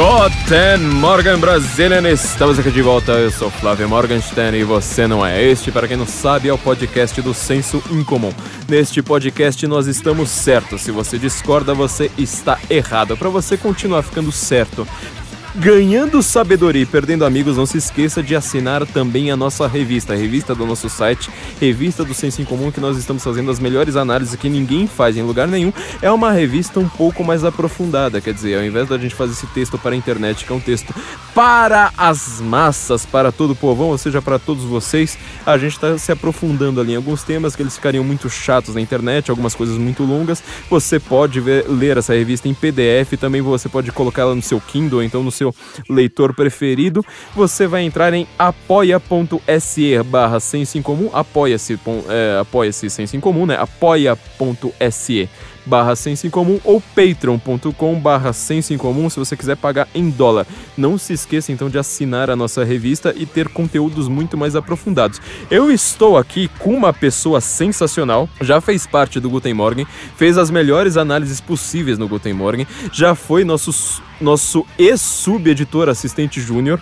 Guten Morgan Brasilian! estamos aqui de volta. Eu sou Flávio Morgenstern e você não é. Este, para quem não sabe, é o podcast do Senso Incomum. Neste podcast nós estamos certos. Se você discorda, você está errado. Para você continuar ficando certo, Ganhando sabedoria e perdendo amigos, não se esqueça de assinar também a nossa revista, a revista do nosso site, revista do Senso em Comum, que nós estamos fazendo as melhores análises que ninguém faz em lugar nenhum. É uma revista um pouco mais aprofundada, quer dizer, ao invés da gente fazer esse texto para a internet, que é um texto para as massas, para todo o povão, ou seja, para todos vocês, a gente está se aprofundando ali em alguns temas que eles ficariam muito chatos na internet, algumas coisas muito longas. Você pode ver, ler essa revista em PDF, também você pode colocá-la no seu Kindle, então no seu seu leitor preferido, você vai entrar em apoia.se barra senso em comum, apoia-se é, apoia senso em comum, né? apoia.se barra senso em comum ou patreon.com barra comum se você quiser pagar em dólar. Não se esqueça então de assinar a nossa revista e ter conteúdos muito mais aprofundados. Eu estou aqui com uma pessoa sensacional, já fez parte do Guten Morgen, fez as melhores análises possíveis no Guten Morgen, já foi nosso, nosso ex editor assistente júnior,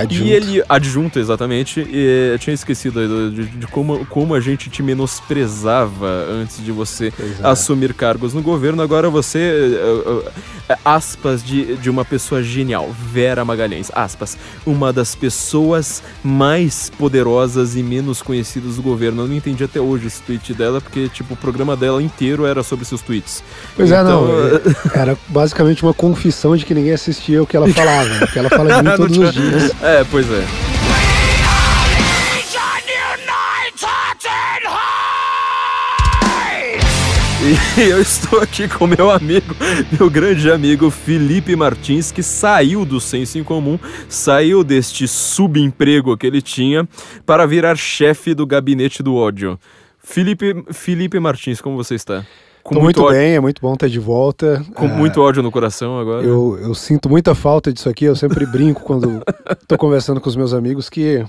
Adjunto. E ele, adjunto, exatamente, e eu tinha esquecido de, de, como, como a gente te menosprezava antes de você é. assumir cargos no governo. Agora você, eh, eh, eh, aspas de, de uma pessoa genial, Vera Magalhães, aspas, uma das pessoas mais poderosas e menos conhecidas do governo. Eu não entendi até hoje esse tweet dela, porque, tipo, o programa dela inteiro era sobre seus tweets. Pois é, então, é, não. era basicamente uma confissão de que ninguém assistia o que ela falava. que ela fala de mim todos os dias. É, pois é. E eu estou aqui com meu amigo, meu grande amigo Felipe Martins, que saiu do senso em comum, saiu deste subemprego que ele tinha para virar chefe do gabinete do ódio. Felipe, Felipe Martins, como você está? Com muito, muito bem, é muito bom estar de volta. Com é, muito ódio no coração agora. Eu, eu sinto muita falta disso aqui. Eu sempre brinco quando estou conversando com os meus amigos que uh,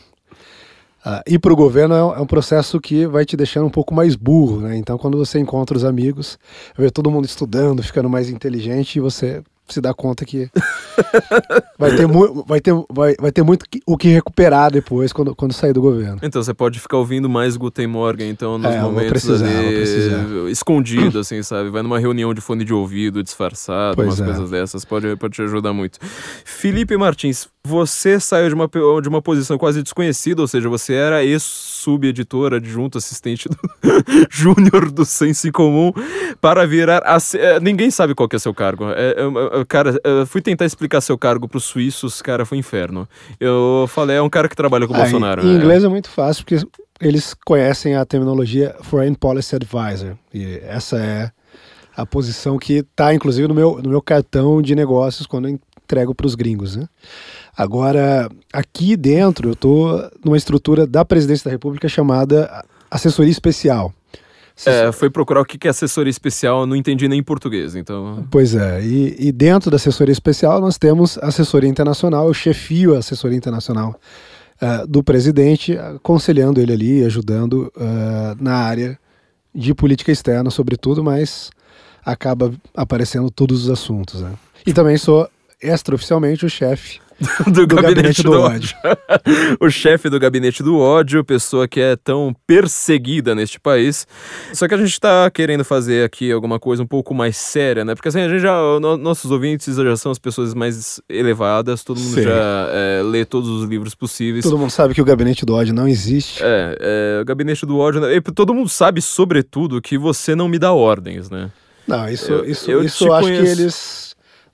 ir para o governo é um, é um, processo que vai te deixando um pouco mais burro, né? Então, quando você encontra os amigos, vê todo mundo estudando, ficando mais inteligente e você se dar conta que vai ter, vai ter, vai, vai ter muito o que recuperar depois quando, quando sair do governo. Então você pode ficar ouvindo mais Guten Morgen, então, nos é, momentos precisar, ali, escondido, assim, sabe? Vai numa reunião de fone de ouvido, disfarçado, pois umas é. coisas dessas, pode, pode te ajudar muito. Felipe Martins, você saiu de uma, de uma posição quase desconhecida, ou seja, você era ex sub subeditora, adjunto, assistente do Júnior do Sense Comum, para virar. Ac... Eh, ninguém sabe qual que é seu cargo. É, é eu, cara, eu fui tentar explicar seu cargo para os suíços, cara, foi um inferno. Eu falei, é um cara que trabalha com o ah, Bolsonaro. Em, em né? inglês é. é muito fácil, porque eles conhecem a terminologia Foreign Policy Advisor, e essa é a posição que está, inclusive, no meu, no meu cartão de negócios quando eu entrego para os gringos, né? Agora, aqui dentro, eu estou numa estrutura da Presidência da República chamada Assessoria Especial. É, foi procurar o que é assessoria especial, não entendi nem em português, então... Pois é, e, e dentro da assessoria especial nós temos assessoria internacional, eu chefio a assessoria internacional uh, do presidente, aconselhando ele ali, ajudando uh, na área de política externa, sobretudo, mas acaba aparecendo todos os assuntos, né? E também sou extraoficialmente o chefe do, do, gabinete, gabinete do, do ódio. o chefe do gabinete do ódio, pessoa que é tão perseguida neste país. Só que a gente está querendo fazer aqui alguma coisa um pouco mais séria, né? Porque assim, a gente já. No, nossos ouvintes já são as pessoas mais elevadas, todo mundo Sim. já é, lê todos os livros possíveis. Todo mundo sabe que o gabinete do ódio não existe. É, é o gabinete do ódio. Né? E todo mundo sabe, sobretudo, que você não me dá ordens, né? Não, isso, eu, isso, eu isso acho conheço. que eles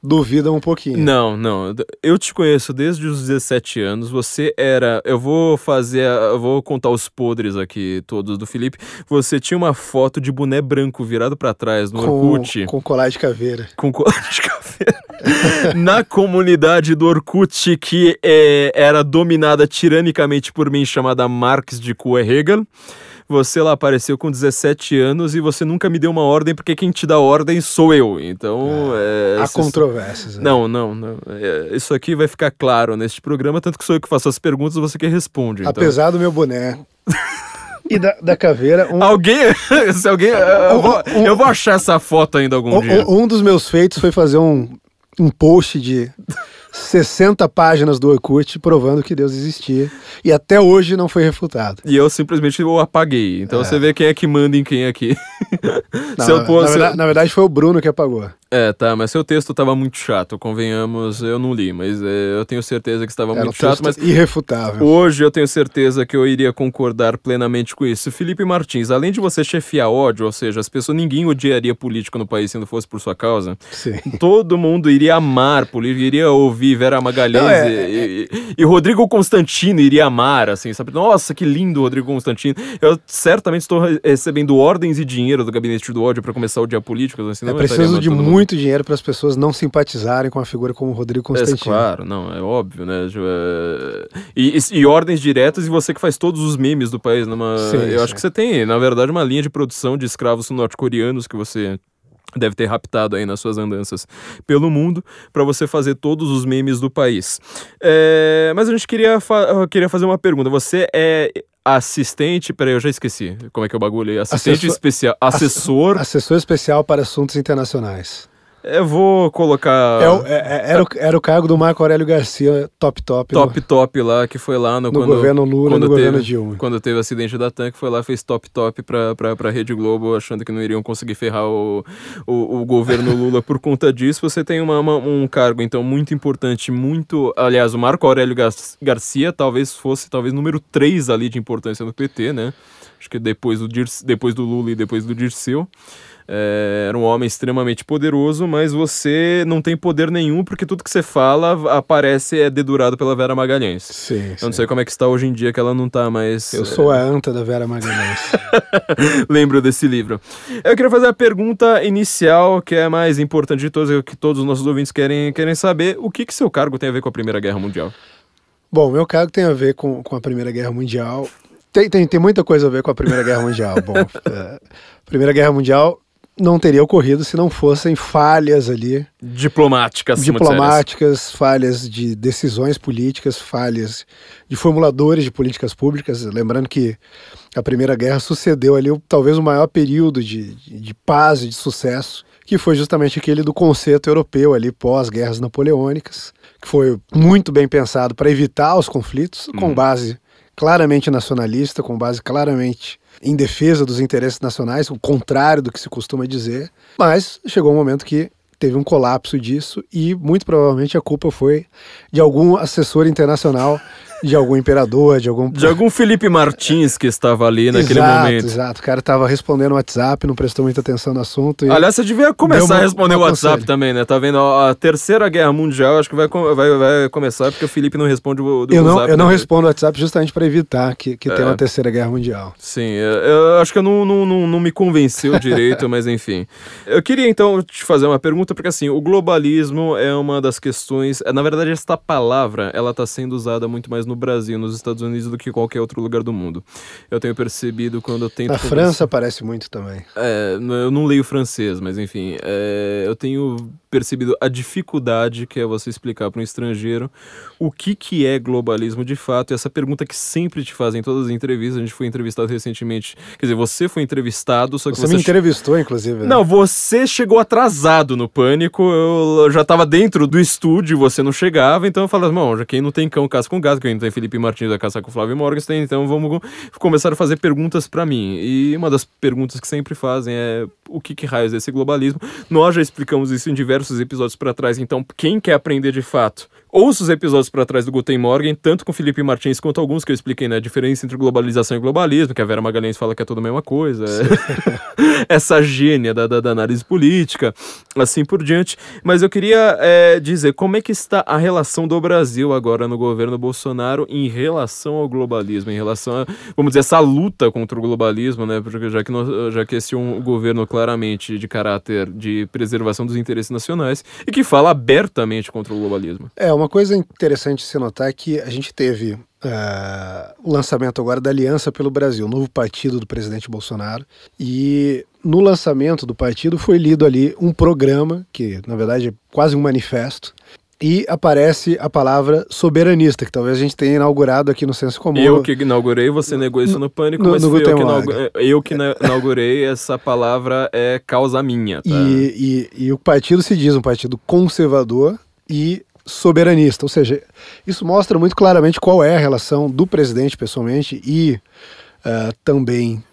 duvida um pouquinho. Não, não. Eu te conheço desde os 17 anos. Você era. Eu vou fazer. Eu vou contar os podres aqui, todos do Felipe. Você tinha uma foto de boné branco virado para trás no com, Orkut. Com colar de caveira. Com colar de caveira. Na comunidade do Orkut, que é, era dominada tiranicamente por mim, chamada Marx de Kuehegel. Hegel você lá apareceu com 17 anos e você nunca me deu uma ordem, porque quem te dá ordem sou eu. Então. É, é, há esses... controvérsias. Né? Não, não, não. É, isso aqui vai ficar claro neste programa, tanto que sou eu que faço as perguntas você que responde. Então. Apesar do meu boné. e da, da caveira. Um... Alguém. Se alguém. Eu vou, um, eu vou achar essa foto ainda algum um, dia. Um dos meus feitos foi fazer um, um post de. 60 páginas do Orkut provando que Deus existia e até hoje não foi refutado. E eu simplesmente o apaguei. Então é. você vê quem é que manda em quem aqui. Não, na, na, verdade, na, verdade, foi o Bruno que apagou. É, tá, mas seu texto estava muito chato, convenhamos, eu não li, mas é, eu tenho certeza que estava muito um chato, mas irrefutável. Hoje eu tenho certeza que eu iria concordar plenamente com isso. Felipe Martins, além de você chefiar ódio, ou seja, as pessoas ninguém odiaria político no país se não fosse por sua causa. Sim. Todo mundo iria amar político, iria ouvir Vera Magalhães não, é, e, e, e, Rodrigo Constantino iria amar, assim, sabe? Nossa, que lindo Rodrigo Constantino. Eu certamente estou recebendo ordens e dinheiro do gabinete do ódio para começar o dia político, assim, não é preciso de muito muito dinheiro para as pessoas não simpatizarem com a figura como Rodrigo é, Constantino. É, claro, não, é óbvio, né? É, e, e, e, ordens diretas e você que faz todos os memes do país. Numa... Sim, eu sim. acho que você tem, na verdade, uma linha de produção de escravos norte-coreanos que você deve ter raptado aí nas suas andanças pelo mundo para você fazer todos os memes do país. É, mas a gente queria, fa queria fazer uma pergunta. Você é assistente, peraí, eu já esqueci como é que é o bagulho aí. Assistente Assessor, especial, assessor... Assessor especial para assuntos internacionais. Eu vou colocar. É, é, é era, o, era o cargo do Marco Aurélio Garcia, top top. Top no... top lá, que foi lá no, no quando, governo Lula quando no teve, governo Dilma. Quando teve o acidente da tanque, foi lá, fez top top pra, pra, pra Rede Globo, achando que não iriam conseguir ferrar o, o, o governo Lula por conta disso. Você tem uma, uma, um cargo, então, muito importante, muito. Aliás, o Marco Aurélio Garcia talvez fosse talvez número 3 ali de importância no PT, né? Acho que depois do, Dir depois do Lula e depois do Dirceu é, era um homem extremamente poderoso, mas você não tem poder nenhum porque tudo que você fala aparece é dedurado pela Vera Magalhães. Sim. Eu sim. não sei como é que está hoje em dia que ela não está mais. Eu é... sou a anta da Vera Magalhães. Lembro desse livro. Eu queria fazer a pergunta inicial que é a mais importante de todas, que todos os nossos ouvintes querem querem saber o que que seu cargo tem a ver com a Primeira Guerra Mundial. Bom, meu cargo tem a ver com, com a Primeira Guerra Mundial. Tem, tem, tem muita coisa a ver com a Primeira Guerra Mundial. Bom, é, Primeira Guerra Mundial não teria ocorrido se não fossem falhas ali. Diplomáticas, Diplomáticas, falhas de decisões políticas, falhas de formuladores de políticas públicas. Lembrando que a Primeira Guerra sucedeu ali talvez o maior período de, de paz e de sucesso, que foi justamente aquele do conceito europeu ali pós-guerras napoleônicas, que foi muito bem pensado para evitar os conflitos, com uhum. base claramente nacionalista, com base claramente em defesa dos interesses nacionais, o contrário do que se costuma dizer. Mas chegou um momento que teve um colapso disso e muito provavelmente a culpa foi de algum assessor internacional de algum imperador, de algum. De algum Felipe Martins que estava ali naquele exato, momento. Exato, o cara estava respondendo o WhatsApp, não prestou muita atenção no assunto. Aliás, você devia começar uma, a responder o WhatsApp também, né? Tá vendo? A terceira guerra mundial acho que vai, vai, vai começar porque o Felipe não responde o eu não, WhatsApp. Eu não né? respondo o WhatsApp justamente para evitar que, que é. tenha uma terceira guerra mundial. Sim, é, eu, acho que eu não, não, não, não me convenceu direito, mas enfim. Eu queria então te fazer uma pergunta, porque assim, o globalismo é uma das questões. É, na verdade, esta palavra ela está sendo usada muito mais no no Brasil, nos Estados Unidos, do que qualquer outro lugar do mundo. Eu tenho percebido quando eu tento. A França parece muito também. É, eu não leio francês, mas enfim, é, eu tenho percebido a dificuldade que é você explicar para um estrangeiro o que, que é globalismo de fato. E essa pergunta que sempre te fazem em todas as entrevistas, a gente foi entrevistado recentemente. Quer dizer, você foi entrevistado, só que você. Você me entrevistou, che... inclusive. Né? Não, você chegou atrasado no pânico, eu já estava dentro do estúdio, você não chegava, então eu falava, irmão, já quem não tem cão, casa com gato, que eu tem Felipe Martins da Caça com Flávio Morgenstein, então vamos começar a fazer perguntas para mim. E uma das perguntas que sempre fazem é o que, que raios é esse globalismo? Nós já explicamos isso em diversos episódios para trás, então quem quer aprender de fato Ouça os episódios para trás do Guten Morgen, tanto com Felipe Martins quanto alguns que eu expliquei, né? A diferença entre globalização e globalismo, que a Vera Magalhães fala que é tudo a mesma coisa. Essa gênia da, da, da, análise política, assim por diante. Mas eu queria é, dizer como é que está a relação do Brasil agora no governo Bolsonaro em relação ao globalismo, em relação a, vamos dizer, essa luta contra o globalismo, né? Porque já que, nós, já que esse é um governo claramente de caráter de preservação dos interesses nacionais e que fala abertamente contra o globalismo. É uma uma coisa interessante se notar é que a gente teve uh, o lançamento agora da Aliança pelo Brasil, novo partido do presidente Bolsonaro, e no lançamento do partido foi lido ali um programa, que na verdade é quase um manifesto, e aparece a palavra soberanista, que talvez a gente tenha inaugurado aqui no Senso Comum. Eu que inaugurei, você negou isso no Pânico, no, mas no, no eu, que inaugurei, é, eu que inaugurei essa palavra é causa minha. Tá? E, e, e o partido se diz um partido conservador e soberanista. Ou seja, isso mostra muito claramente qual é a relação do presidente pessoalmente e uh, também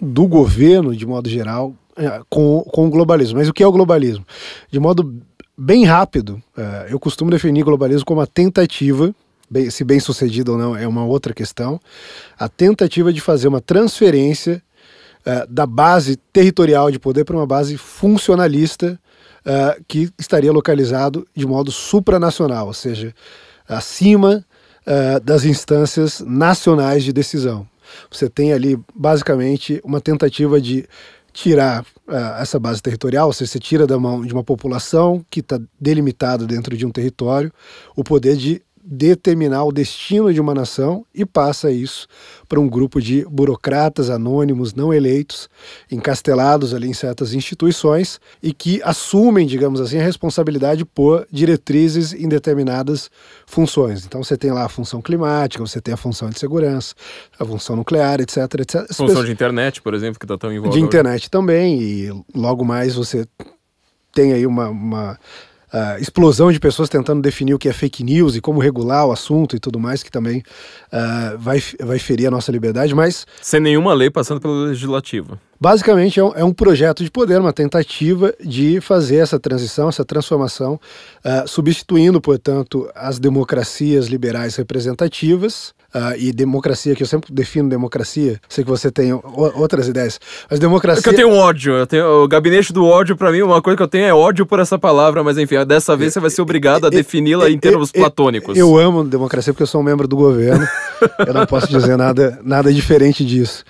do governo, de modo geral, eh, com, com o globalismo. Mas o que é o globalismo? De modo bem rápido, uh, eu costumo definir globalismo como a tentativa. Bem, se bem sucedido ou não é uma outra questão, a tentativa de fazer uma transferência da base territorial de poder para uma base funcionalista uh, que estaria localizado de modo supranacional, ou seja, acima uh, das instâncias nacionais de decisão. Você tem ali, basicamente, uma tentativa de tirar uh, essa base territorial, ou seja, você tira da mão de uma população que está delimitada dentro de um território o poder de determinar o destino de uma nação e passa isso para um grupo de burocratas anônimos não eleitos, encastelados ali em certas instituições e que assumem, digamos assim, a responsabilidade por diretrizes em determinadas funções. Então você tem lá a função climática, você tem a função de segurança, a função nuclear, etc, etc. Função de internet, por exemplo, que está tão envolvida. De internet também e logo mais você tem aí uma, uma uh, explosão de pessoas tentando definir o que é fake news e como regular o assunto e tudo mais, que também uh, vai, vai ferir a nossa liberdade, mas. Sem nenhuma lei passando pelo legislativo. Basicamente, é um, é um, projeto de poder, uma tentativa de fazer essa transição, essa transformação, uh, substituindo, portanto, as democracias liberais representativas. Uh, e democracia, que eu sempre defino democracia, sei que você tem outras ideias, mas democracia. É que eu tenho ódio, eu tenho, o gabinete do ódio, para mim, uma coisa que eu tenho é ódio por essa palavra, mas enfim, dessa vez você vai ser obrigado a defini-la em termos platônicos. Eu amo democracia porque eu sou um membro do governo, eu não posso dizer nada, nada diferente disso.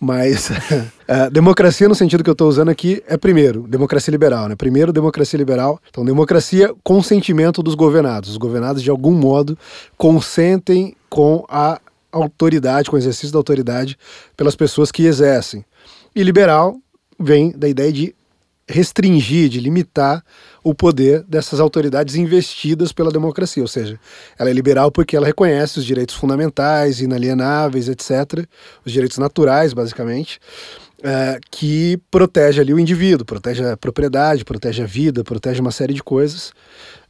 Mas é, democracia, no sentido que eu estou usando aqui, é primeiro, democracia liberal, né? Primeiro, democracia liberal. Então, democracia consentimento dos governados. Os governados, de algum modo, consentem com a autoridade, com o exercício da autoridade pelas pessoas que exercem. E liberal vem da ideia de restringir, de limitar o poder dessas autoridades investidas pela democracia. Ou seja, ela é liberal porque ela reconhece os direitos fundamentais, inalienáveis, etc., os direitos naturais, basicamente. É, que protege ali o indivíduo, protege a propriedade, protege a vida, protege uma série de coisas.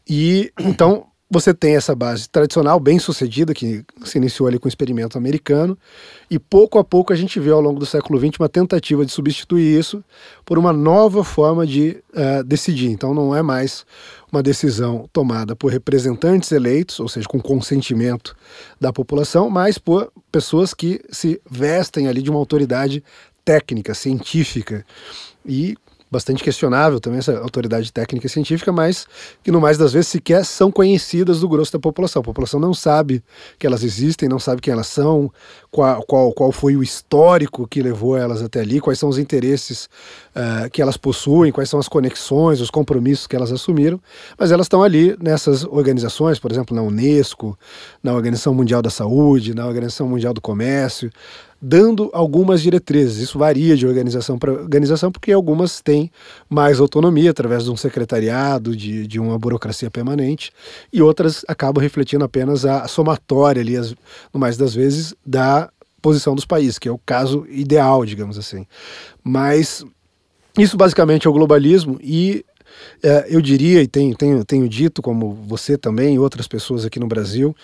E então você tem essa base tradicional, bem sucedida, que se iniciou ali com o experimento americano, e pouco a pouco a gente vê ao longo do século XX uma tentativa de substituir isso por uma nova forma de uh, decidir. Então não é mais uma decisão tomada por representantes eleitos, ou seja, com consentimento da população, mas por pessoas que se vestem ali de uma autoridade técnica, científica e bastante questionável também essa autoridade técnica e científica, mas que no mais das vezes sequer são conhecidas do grosso da população. A população não sabe que elas existem, não sabe quem elas são, qual, qual, qual foi o histórico que levou elas até ali, quais são os interesses uh, que elas possuem, quais são as conexões, os compromissos que elas assumiram, mas elas estão ali nessas organizações, por exemplo, na Unesco, na Organização Mundial da Saúde, na Organização Mundial do Comércio, dando algumas diretrizes. Isso varia de organização para organização, porque algumas têm mais autonomia através de um secretariado, de, de uma burocracia permanente, e outras acabam refletindo apenas a somatória ali, as, no mais das vezes, da posição dos países, que é o caso ideal, digamos assim. Mas isso basicamente é o globalismo e é, eu diria, e tenho, tenho, tenho dito, como você também e outras pessoas aqui no Brasil,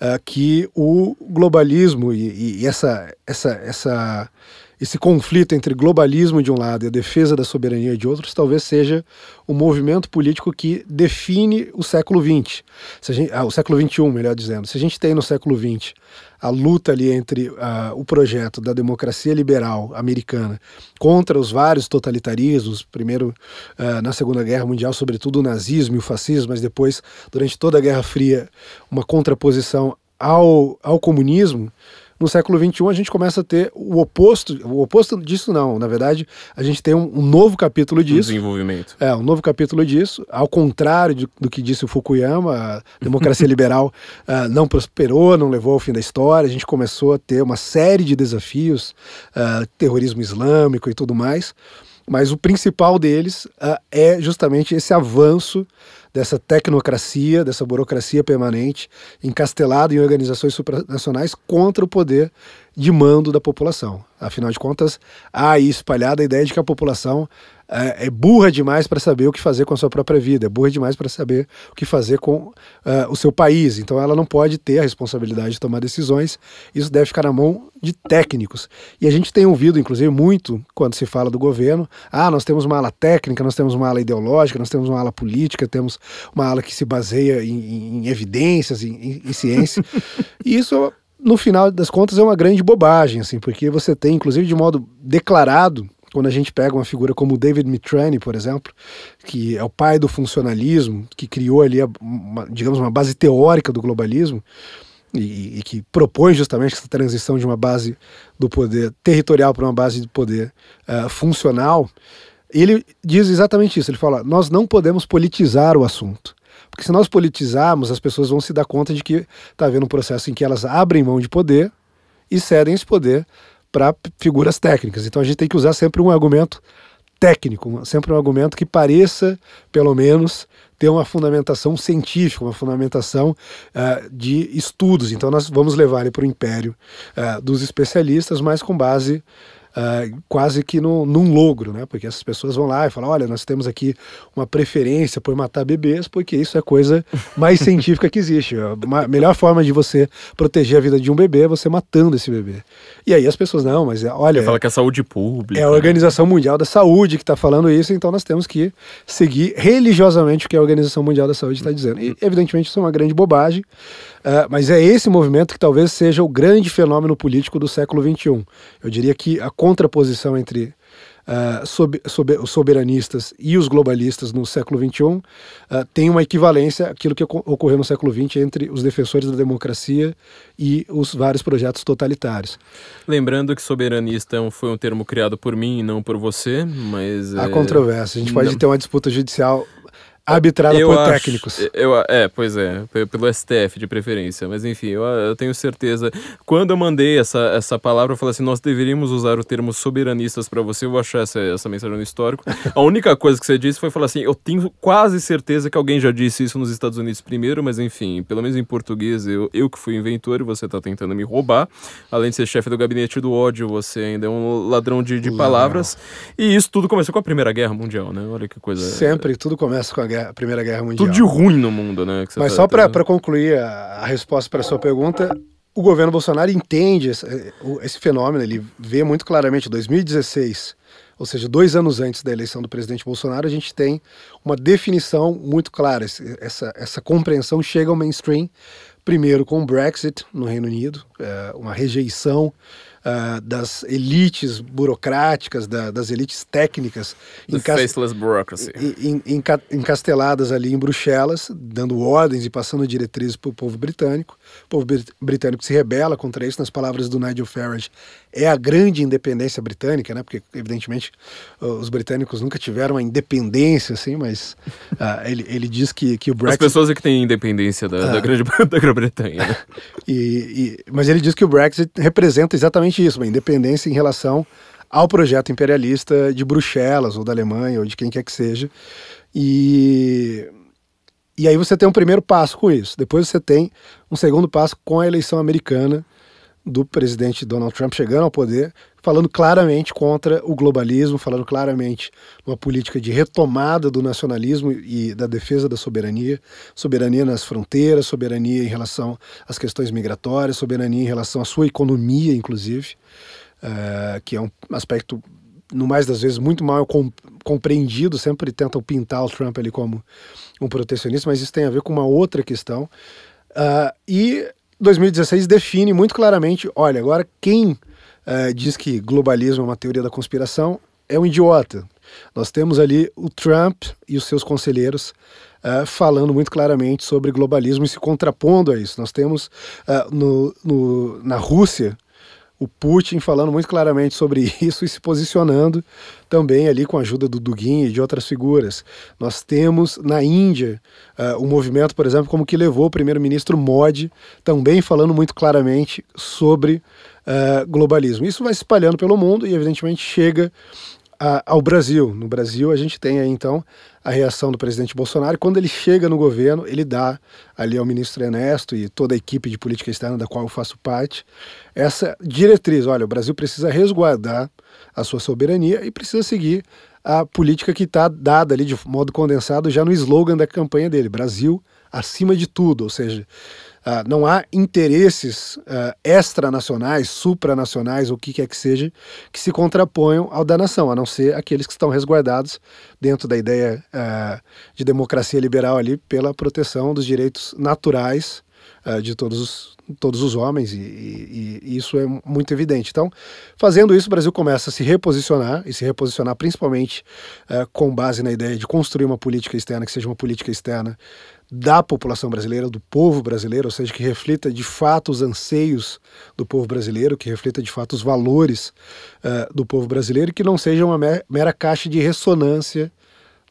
é, que o globalismo e, e essa, essa, essa esse conflito entre globalismo de um lado e a defesa da soberania de outros talvez seja o movimento político que define o século XX. Gente, ah, o século XXI, melhor dizendo. Se a gente tem no século XX a luta ali entre ah, o projeto da democracia liberal americana contra os vários totalitarismos, primeiro ah, na Segunda Guerra Mundial, sobretudo o nazismo e o fascismo, mas depois, durante toda a Guerra Fria, uma contraposição ao, ao comunismo, no século XXI, a gente começa a ter o oposto, o oposto disso não, na verdade, a gente tem um, um novo capítulo disso. Um desenvolvimento. É, um novo capítulo disso, ao contrário de, do que disse o Fukuyama, a democracia liberal uh, não prosperou, não levou ao fim da história, a gente começou a ter uma série de desafios, uh, terrorismo islâmico e tudo mais, mas o principal deles uh, é justamente esse avanço dessa tecnocracia, dessa burocracia permanente, encastelada em organizações supranacionais contra o poder de mando da população. Afinal de contas, há aí espalhada a ideia de que a população é, é burra demais para saber o que fazer com a sua própria vida, é burra demais para saber o que fazer com uh, o seu país. Então ela não pode ter a responsabilidade de tomar decisões, isso deve ficar na mão de técnicos. E a gente tem ouvido, inclusive, muito quando se fala do governo: ah, nós temos uma ala técnica, nós temos uma ala ideológica, nós temos uma ala política, temos uma ala que se baseia em, em evidências, em, em, em ciência. e isso no final das contas é uma grande bobagem, assim, porque você tem, inclusive de modo declarado, quando a gente pega uma figura como David Mitrani, por exemplo, que é o pai do funcionalismo, que criou ali, uma, digamos, uma base teórica do globalismo, e, e, que propõe justamente essa transição de uma base do poder territorial para uma base de poder uh, funcional, ele diz exatamente isso. Ele fala: nós não podemos politizar o assunto. Porque se nós politizarmos, as pessoas vão se dar conta de que está havendo um processo em que elas abrem mão de poder e cedem esse poder para figuras técnicas. Então a gente tem que usar sempre um argumento técnico, sempre um argumento que pareça, pelo menos, ter uma fundamentação científica, uma fundamentação uh, de estudos. Então nós vamos levar ele para o império uh, dos especialistas, mas com base uh, quase que no, num logro, né? Porque essas pessoas vão lá e falam: olha, nós temos aqui uma preferência por matar bebês, porque isso é a coisa mais científica que existe. A melhor forma de você proteger a vida de um bebê é você matando esse bebê. E aí as pessoas, não, mas é, olha. Fala é que é saúde pública. É a né? Organização Mundial da Saúde que está falando isso, então nós temos que seguir religiosamente o que a Organização Mundial da Saúde está dizendo. E, evidentemente, isso é uma grande bobagem. É, mas é esse movimento que talvez seja o grande fenômeno político do século XXI. Eu diria que a contraposição entre uh, é, sob, sob, os soberanistas e os globalistas no século XXI uh, é, tem uma equivalência àquilo que ocorreu no século XX entre os defensores da democracia e os vários projetos totalitários. Lembrando que soberanista foi um termo criado por mim e não por você, mas... Há é... controvérsia. A gente pode não. ter uma disputa judicial arbitrada eu por acho, técnicos. Eu, é, pois é, pelo STF de preferência. Mas enfim, eu, eu tenho certeza. Quando eu mandei essa, essa palavra, eu falei assim: nós deveríamos usar o termo soberanistas para você. Eu vou achar essa, essa mensagem no histórico. A única coisa que você disse foi falar assim: eu tenho quase certeza que alguém já disse isso nos Estados Unidos primeiro, mas enfim, pelo menos em português, eu, eu que fui inventor e você está tentando me roubar. Além de ser chefe do gabinete do ódio, você ainda é um ladrão de, de palavras. E isso tudo começou com a Primeira Guerra Mundial, né? Olha que coisa. Sempre, tudo começa com a guerra guerra, Primeira Guerra Mundial. Tudo de ruim no mundo, né? Mas tá só para concluir a, a resposta para sua pergunta, o governo Bolsonaro entende esse, eh, esse, fenômeno, ele vê muito claramente 2016, ou seja, dois anos antes da eleição do presidente Bolsonaro, a gente tem uma definição muito clara. Essa, essa compreensão chega ao mainstream, primeiro com o Brexit no Reino Unido, é, uma rejeição uh, das elites burocráticas, da, das elites técnicas encast... en, en, encasteladas ali em Bruxelas, dando ordens e passando diretrizes para o povo britânico. O povo britânico se rebela contra isso, nas palavras do Nigel Farage, é a grande independência britânica, né? Porque evidentemente os britânicos nunca tiveram a independência, assim, mas uh, ele, ele diz que, que o Brexit... As pessoas é que têm independência da, uh, da ah. grande da Grã-Bretanha. Né? e, mas ele diz que o Brexit representa exatamente isso, uma independência em relação ao projeto imperialista de Bruxelas ou da Alemanha ou de quem quer que seja. E e aí você tem um primeiro passo com isso. Depois você tem um segundo passo com a eleição americana do presidente Donald Trump chegando ao poder, falando claramente contra o globalismo, falando claramente uma política de retomada do nacionalismo e da defesa da soberania, soberania nas fronteiras, soberania em relação às questões migratórias, soberania em relação à sua economia, inclusive, uh, que é um aspecto, no mais das vezes, muito mal compreendido, sempre tentam pintar o Trump ali como um protecionista, mas isso tem a ver com uma outra questão. Uh, e 2016 define muito claramente: olha, agora quem uh, diz que globalismo é uma teoria da conspiração é um idiota. Nós temos ali o Trump e os seus conselheiros Uh, falando muito claramente sobre globalismo e se contrapondo a isso. Nós temos uh, no, no, na Rússia o Putin falando muito claramente sobre isso e se posicionando também ali com a ajuda do Dugin e de outras figuras. Nós temos na Índia ah, o uh, um movimento, por exemplo, como que levou o primeiro-ministro Modi também falando muito claramente sobre uh, globalismo. Isso vai se espalhando pelo mundo e, evidentemente, chega a, ao Brasil. No Brasil, a gente tem aí então a reação do presidente Bolsonaro. Quando ele chega no governo, ele dá ali ao ministro Ernesto e toda a equipe de política externa da qual eu faço parte essa diretriz: olha, o Brasil precisa resguardar a sua soberania e precisa seguir a política que está dada ali de modo condensado já no slogan da campanha dele: Brasil acima de tudo. Ou seja, ah, não há interesses uh, extranacionais, supranacionais, o que quer que seja, que se contraponham ao da nação, a não ser aqueles que estão resguardados dentro da ideia uh, de democracia liberal ali pela proteção dos direitos naturais de todos os, todos os homens, e, e, e, isso é muito evidente. Então, fazendo isso, o Brasil começa a se reposicionar, e se reposicionar principalmente uh, com base na ideia de construir uma política externa que seja uma política externa da população brasileira, do povo brasileiro, ou seja, que reflita de fato os anseios do povo brasileiro, que reflita de fato os valores uh, do povo brasileiro, que não seja uma mera caixa de ressonância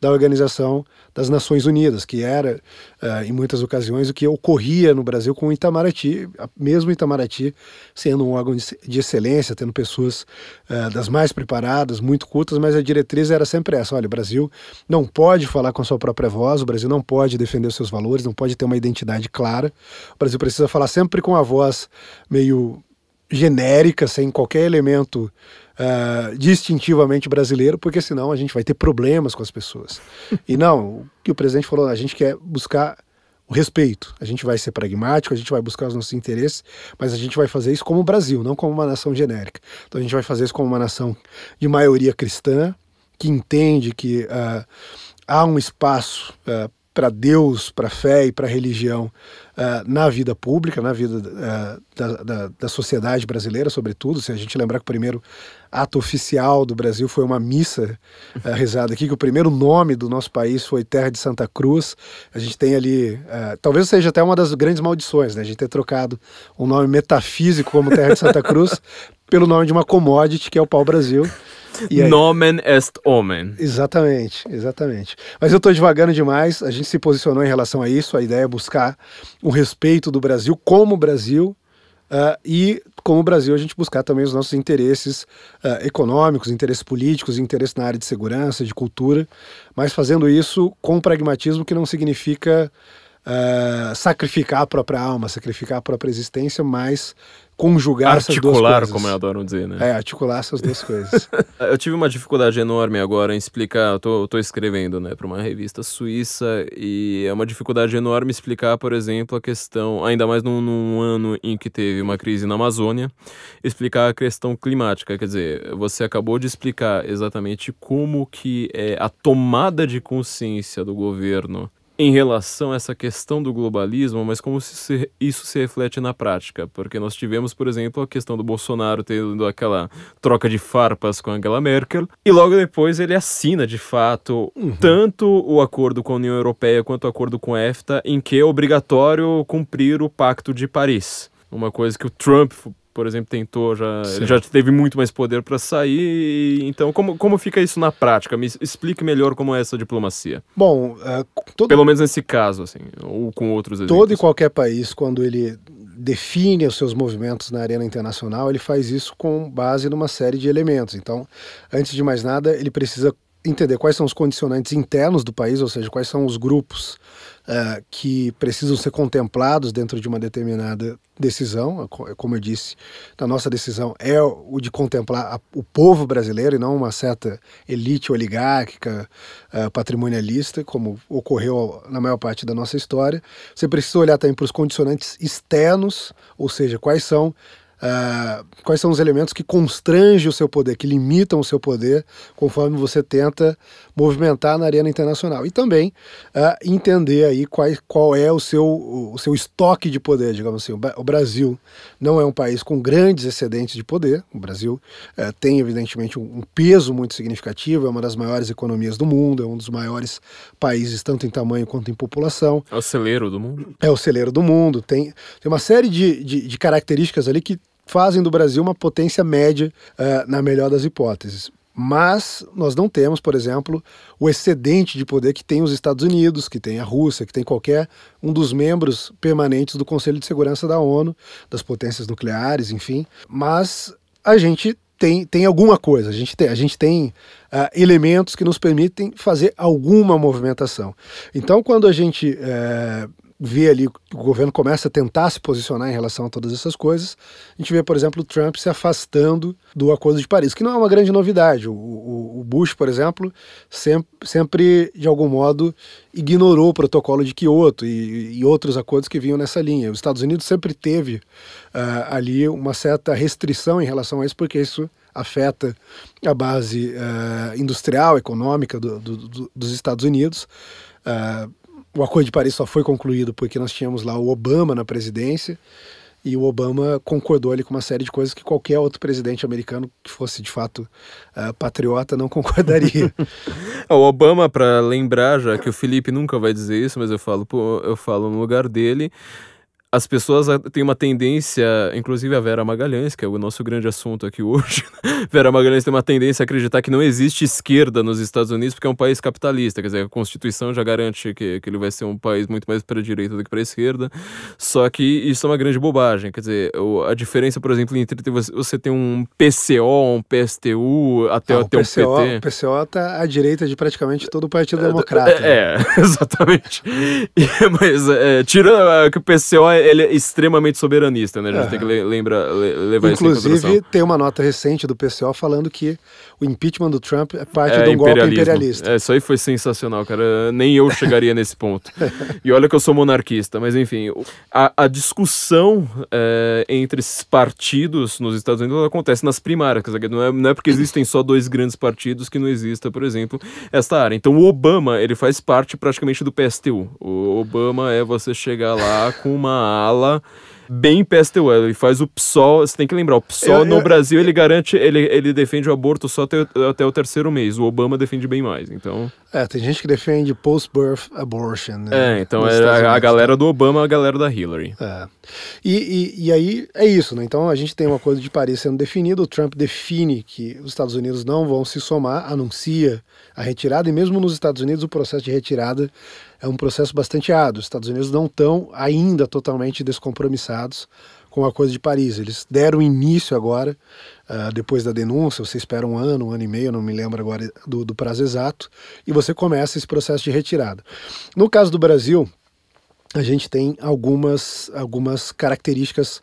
da Organização das Nações Unidas, que era, uh, em muitas ocasiões, o que ocorria no Brasil com o Itamaraty, mesmo Itamaraty sendo um órgão de excelência, tendo pessoas uh, das mais preparadas, muito cultas, mas a diretriz era sempre essa: olha, o Brasil não pode falar com a sua própria voz, o Brasil não pode defender os seus valores, não pode ter uma identidade clara, o Brasil precisa falar sempre com a voz meio genérica, sem qualquer elemento uh, distintivamente brasileiro, porque senão a gente vai ter problemas com as pessoas. e não, o que o presidente falou, a gente quer buscar o respeito. A gente vai ser pragmático, a gente vai buscar os nossos interesses, mas a gente vai fazer isso como o Brasil, não como uma nação genérica. Então a gente vai fazer isso como uma nação de maioria cristã, que entende que uh, há um espaço uh, ah, para Deus, para fé e para religião uh, na vida pública, na vida da, da, da, sociedade brasileira, sobretudo. Se a gente lembrar que o primeiro ato oficial do Brasil foi uma missa uh, rezada aqui, que o primeiro nome do nosso país foi Terra de Santa Cruz. A gente tem ali, uh, talvez seja até uma das grandes maldições, né? A gente ter trocado um nome metafísico como Terra de Santa Cruz pelo nome de uma commodity que é o pau-brasil. Aí... Nomen est homem. Exatamente, exatamente. Mas eu estou devagando demais, a gente se posicionou em relação a isso, a ideia é buscar o respeito do Brasil como Brasil, uh, e como o Brasil a gente buscar também os nossos interesses uh, econômicos, interesses políticos, interesses na área de segurança, de cultura, mas fazendo isso com pragmatismo que não significa uh, sacrificar a própria alma, sacrificar a própria existência, mas conjugar articular, como eu adoro dizer, né? É, articular essas duas coisas. eu tive uma dificuldade enorme agora em explicar, eu tô, eu tô escrevendo, né, para uma revista suíça e é uma dificuldade enorme explicar, por exemplo, a questão, ainda mais num, num, ano em que teve uma crise na Amazônia, explicar a questão climática, quer dizer, você acabou de explicar exatamente como que é a tomada de consciência do governo em relação a essa questão do globalismo, mas como isso se reflete na prática, porque nós tivemos, por exemplo, a questão do Bolsonaro tendo aquela troca de farpas com Angela Merkel, e logo depois ele assina, de fato, uhum. tanto o acordo com a União Europeia quanto o acordo com a EFTA, em que é obrigatório cumprir o Pacto de Paris. Uma coisa que o Trump por exemplo, tentou, já, já teve muito mais poder para sair. Então, como, como fica isso na prática? Me explique melhor como é essa diplomacia. Bom, é, todo, pelo menos nesse caso, assim, ou com outros exemplos. Todo e qualquer país, quando ele define os seus movimentos na arena internacional, ele faz isso com base numa série de elementos. Então, antes de mais nada, ele precisa entender quais são os condicionantes internos do país, ou seja, quais são os grupos uh, que precisam ser contemplados dentro de uma determinada decisão. Como eu disse, a nossa decisão é o de contemplar a, o povo brasileiro e não uma certa elite oligárquica, uh, patrimonialista, como ocorreu na maior parte da nossa história. Você precisa olhar também para os condicionantes externos, ou seja, quais são ah, quais são os elementos que constrangem o seu poder, que limitam o seu poder, conforme você tenta movimentar na arena internacional. E também uh, entender aí quais, qual é o seu, o seu estoque de poder, digamos assim. O Brasil não é um país com grandes excedentes de poder. O Brasil uh, tem, evidentemente, um, um peso muito significativo, é uma das maiores economias do mundo, é um dos maiores países, tanto em tamanho quanto em população. É o celeiro do mundo. É o celeiro do mundo. Tem, tem uma série de, de, de características ali que fazem do Brasil uma potência média, uh, na melhor das hipóteses. Mas nós não temos, por exemplo, o excedente de poder que tem os Estados Unidos, que tem a Rússia, que tem qualquer um dos membros permanentes do Conselho de Segurança da ONU, das potências nucleares, enfim. Mas a gente tem, tem alguma coisa, a gente tem, a gente tem uh, elementos que nos permitem fazer alguma movimentação. Então, quando a gente uh, vê ali o governo começa a tentar se posicionar em relação a todas essas coisas. A gente vê, por exemplo, o Trump se afastando do Acordo de Paris, que não é uma grande novidade. O, o, o Bush, por exemplo, sempre, sempre, de algum modo, ignorou o protocolo de Quioto e, e, outros acordos que vinham nessa linha. Os Estados Unidos sempre teve uh, ali uma certa restrição em relação a isso, porque isso afeta a base uh, industrial, econômica do, do, do, dos Estados Unidos. Uh, o Acordo de Paris só foi concluído porque nós tínhamos lá o Obama na presidência e o Obama concordou ali com uma série de coisas que qualquer outro presidente americano que fosse de fato uh, patriota não concordaria. o Obama, para lembrar, já que o Felipe nunca vai dizer isso, mas eu falo, eu falo no lugar dele, as pessoas ah, têm uma tendência, inclusive a Vera Magalhães, que é o nosso grande assunto aqui hoje. Vera Magalhães tem uma tendência a acreditar que não existe esquerda nos Estados Unidos porque é um país capitalista. Quer dizer, a Constituição já garante que, que ele vai ser um país muito mais para a direita do que para a esquerda. Só que isso é uma grande bobagem. Quer dizer, a diferença, por exemplo, entre você tem um PCO, um PSTU, até, ah, até o PCO, um PT. O PCO está à direita de praticamente todo o Partido é, Democrata. É, é exatamente. e, mas, é, tirando é, que o PCO é ele é extremamente soberanista, né? A gente tem que é. lembra, levar Inclusive, isso em consideração. Inclusive, tem uma nota recente do PCO falando que o impeachment do Trump é parte é, de um golpe imperialista. É, isso aí foi sensacional, cara. Nem eu chegaria nesse ponto. E olha que eu sou monarquista, mas enfim, a, a discussão é, entre esses partidos nos Estados Unidos acontece nas primárias. Não é, não é porque existem só dois grandes partidos que não exista, por exemplo, esta área. Então o Obama, ele faz parte praticamente do PSTU. O Obama é você chegar lá com uma ala bem PSTU. Ele faz o PSOL. Você tem que lembrar, o PSOL eu, no eu, Brasil ele garante, ele, ele defende o aborto só até, até o terceiro mês. O Obama defende bem mais, então. É, tem gente que defende post-birth abortion. Né? É, então é a, a, galera né? do Obama, a galera da Hillary. É. E, e, e, aí é isso, né? Então a gente tem uma coisa de Paris sendo definida. O Trump define que os Estados Unidos não vão se somar, anuncia a retirada, e mesmo nos Estados Unidos o processo de retirada é um processo bastante árduo. Os Estados Unidos não estão ainda totalmente descompromissados com a coisa de Paris. Eles deram início agora, uh, depois da denúncia, você espera um ano, um ano e meio, não me lembro agora do, do prazo exato, e você começa esse processo de retirada. No caso do Brasil, a gente tem algumas, algumas características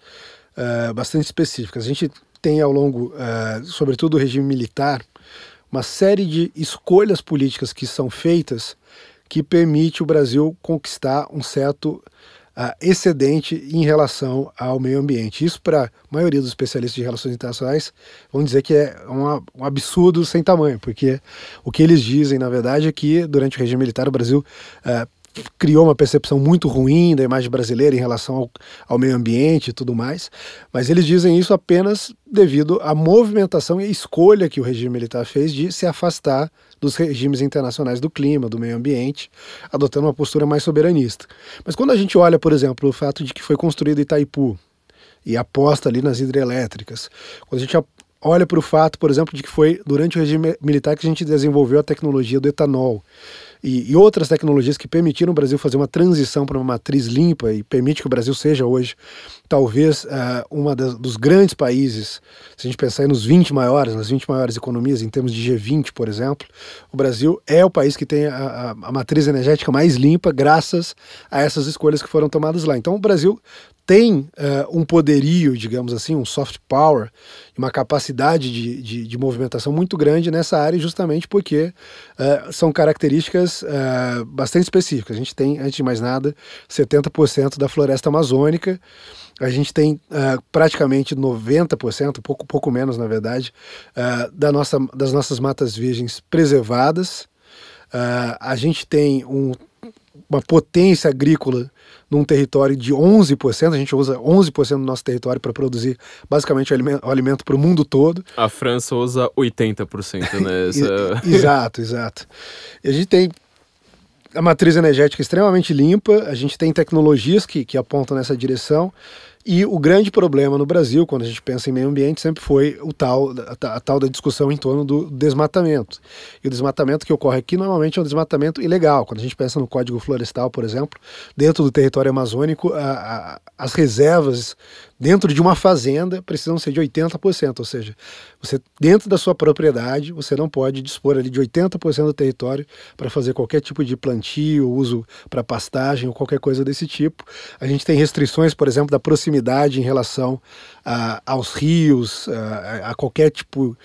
uh, bastante específicas. A gente tem ao longo, uh, sobretudo do regime militar, uma série de escolhas políticas que são feitas que permite o Brasil conquistar um certo uh, excedente em relação ao meio ambiente. Isso, para a maioria dos especialistas de relações internacionais, vão dizer que é um, um, absurdo sem tamanho, porque o que eles dizem, na verdade, é que durante o regime militar o Brasil uh, criou uma percepção muito ruim da imagem brasileira em relação ao, ao meio ambiente e tudo mais, mas eles dizem isso apenas devido à movimentação e à escolha que o regime militar fez de se afastar dos regimes internacionais do clima, do meio ambiente, adotando uma postura mais soberanista. Mas quando a gente olha, por exemplo, o fato de que foi construído Itaipu e aposta ali nas hidrelétricas, quando a gente olha para o fato, por exemplo, de que foi durante o regime militar que a gente desenvolveu a tecnologia do etanol, e, e outras tecnologias que permitiram o Brasil fazer uma transição para uma matriz limpa e permite que o Brasil seja hoje talvez uh, uma dos grandes países, se a gente pensar nos 20 maiores, nas 20 maiores economias em termos de G20, por exemplo, o Brasil é o país que tem a, a, a matriz energética mais limpa graças a essas escolhas que foram tomadas lá. Então o Brasil tem uh, um poderio, digamos assim, um soft power, uma capacidade de, de, de movimentação muito grande nessa área, justamente porque uh, são características uh, bastante específicas. A gente tem, antes de mais nada, 70% da floresta amazônica. A gente tem uh, praticamente 90%, pouco, pouco menos na verdade, uh, da nossa, das nossas matas virgens preservadas. a gente tem um, uma potência agrícola num território de 11%, a gente usa 11% do nosso território para produzir basicamente o alimento para o mundo todo. A França usa 80%, né? exato, exato. E a gente tem a matriz energética extremamente limpa, a gente tem tecnologias que, que apontam nessa direção. E o grande problema no Brasil, quando a gente pensa em meio ambiente, sempre foi o tal, a, tal da discussão em torno do desmatamento. E o desmatamento que ocorre aqui normalmente é um desmatamento ilegal. Quando a gente pensa no Código Florestal, por exemplo, dentro do território amazônico, a, a, as reservas dentro de uma fazenda, precisam ser de 80%, ou seja, você dentro da sua propriedade, você não pode dispor ali de 80% do território para fazer qualquer tipo de plantio, uso para pastagem ou qualquer coisa desse tipo. A gente tem restrições, por exemplo, da proximidade em relação aos rios, a, a qualquer tipo,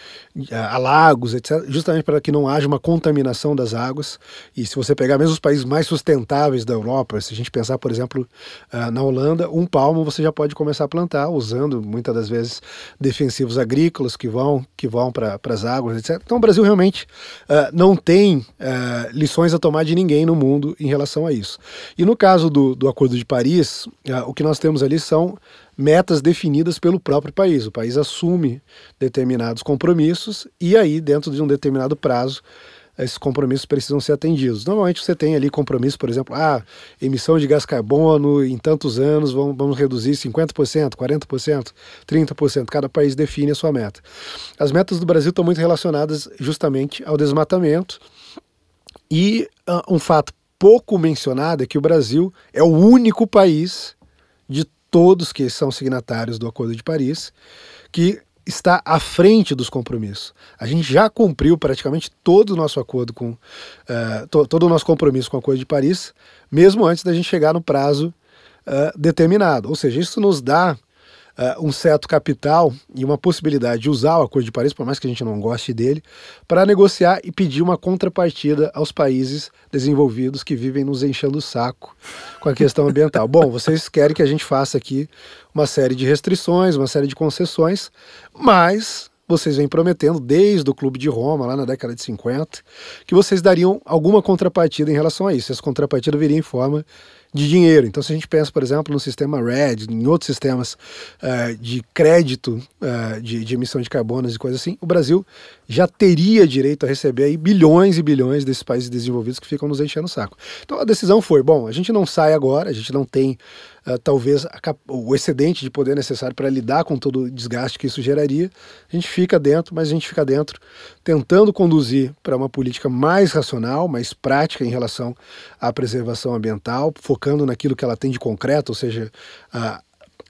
a, a, lagos, etc., justamente para que não haja uma contaminação das águas. E se você pegar mesmo os países mais sustentáveis da Europa, se a gente pensar, por exemplo, na Holanda, um palmo você já pode começar a plantar, usando muitas das vezes defensivos agrícolas que vão, que vão para as águas, etc. Então o Brasil realmente não tem lições a tomar de ninguém no mundo em relação a isso. E no caso do, do Acordo de Paris, o que nós temos ali são metas definidas pelo próprio país. O país assume determinados compromissos e aí, dentro de um determinado prazo, esses compromissos precisam ser atendidos. Normalmente você tem ali compromisso, por exemplo, ah, emissão de gás carbono em tantos anos vamos, vamos reduzir 50%, 40%, 30%. Cada país define a sua meta. As metas do Brasil estão muito relacionadas justamente ao desmatamento e uh, um fato pouco mencionado é que o Brasil é o único país de todos que são signatários do Acordo de Paris, que está à frente dos compromissos. A gente já cumpriu praticamente todo o nosso acordo com uh, to, todo o nosso compromisso com o Acordo de Paris, mesmo antes da gente chegar no prazo uh, determinado. Ou seja, isso nos dá uh, um certo capital e uma possibilidade de usar o Acordo de Paris, por mais que a gente não goste dele, para negociar e pedir uma contrapartida aos países desenvolvidos que vivem nos enchendo o saco com a questão ambiental. Bom, vocês querem que a gente faça aqui uma série de restrições, uma série de concessões, mas vocês vêm prometendo desde o Clube de Roma, lá na década de 50, que vocês dariam alguma contrapartida em relação a isso. Essa contrapartida viria em forma de dinheiro. Então, se a gente pensa, por exemplo, no sistema RED, em outros sistemas uh, de crédito uh, de, de, emissão de carbonos e coisas assim, o Brasil já teria direito a receber aí bilhões e bilhões desses países desenvolvidos que ficam nos enchendo o saco. Então, a decisão foi: bom, a gente não sai agora, a gente não tem ah, talvez o excedente de poder necessário para lidar com todo o desgaste que isso geraria. A gente fica dentro, mas a gente fica dentro tentando conduzir para uma política mais racional, mais prática em relação à preservação ambiental, focando naquilo que ela tem de concreto, ou seja, a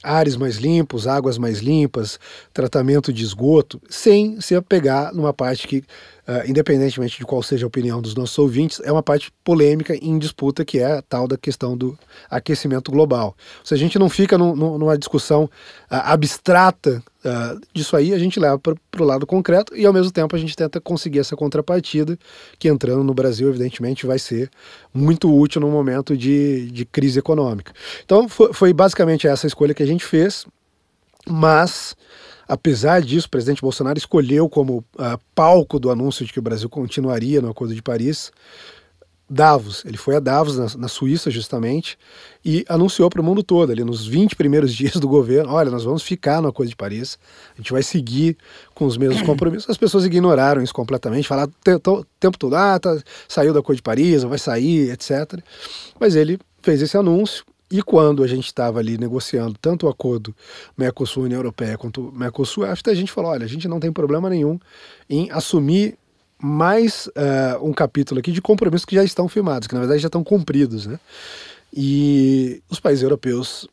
ares mais limpos, águas mais limpas, tratamento de esgoto, sem se apegar numa parte que uh, independentemente de qual seja a opinião dos nossos ouvintes, é uma parte polêmica em disputa que é a tal da questão do aquecimento global. Se a gente não fica no, no, numa discussão uh, abstrata uh, disso aí, a gente leva para o lado concreto e ao mesmo tempo a gente tenta conseguir essa contrapartida que entrando no Brasil, evidentemente, vai ser muito útil no momento de, de crise econômica. Então foi, foi basicamente essa escolha que a gente fez, mas Apesar disso, o presidente Bolsonaro escolheu como uh, palco do anúncio de que o Brasil continuaria no Acordo de Paris Davos. Ele foi a Davos, na, na Suíça, justamente, e anunciou para o mundo todo, ali nos 20 primeiros dias do governo: olha, nós vamos ficar no Acordo de Paris, a gente vai seguir com os mesmos compromissos. As pessoas ignoraram isso completamente, falaram o tempo todo: ah, tá, saiu do Acordo de Paris, vai sair, etc. Mas ele fez esse anúncio, e quando a gente estava ali negociando tanto o acordo Mercosul-União Europeia quanto Mercosul, acho a gente falou: olha, a gente não tem problema nenhum em assumir mais uh, um capítulo aqui de compromissos que já estão firmados, que na verdade já estão cumpridos, né? E os países europeus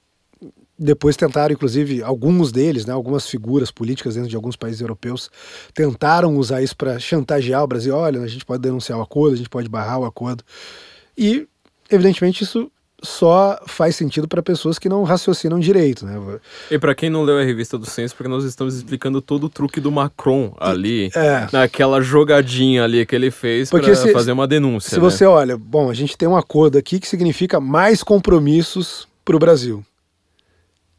depois tentaram, inclusive, alguns deles, né, algumas figuras políticas dentro de alguns países europeus, tentaram usar isso para chantagear o Brasil. Olha, a gente pode denunciar o acordo, a gente pode barrar o acordo. E, evidentemente, isso só faz sentido para pessoas que não raciocinam direito, né? E para quem não leu a revista do Censo, porque nós estamos explicando todo o truque do Macron ali, é. naquela jogadinha ali que ele fez para fazer uma denúncia. Se né? você olha, bom, a gente tem um acordo aqui que significa mais compromissos para o Brasil.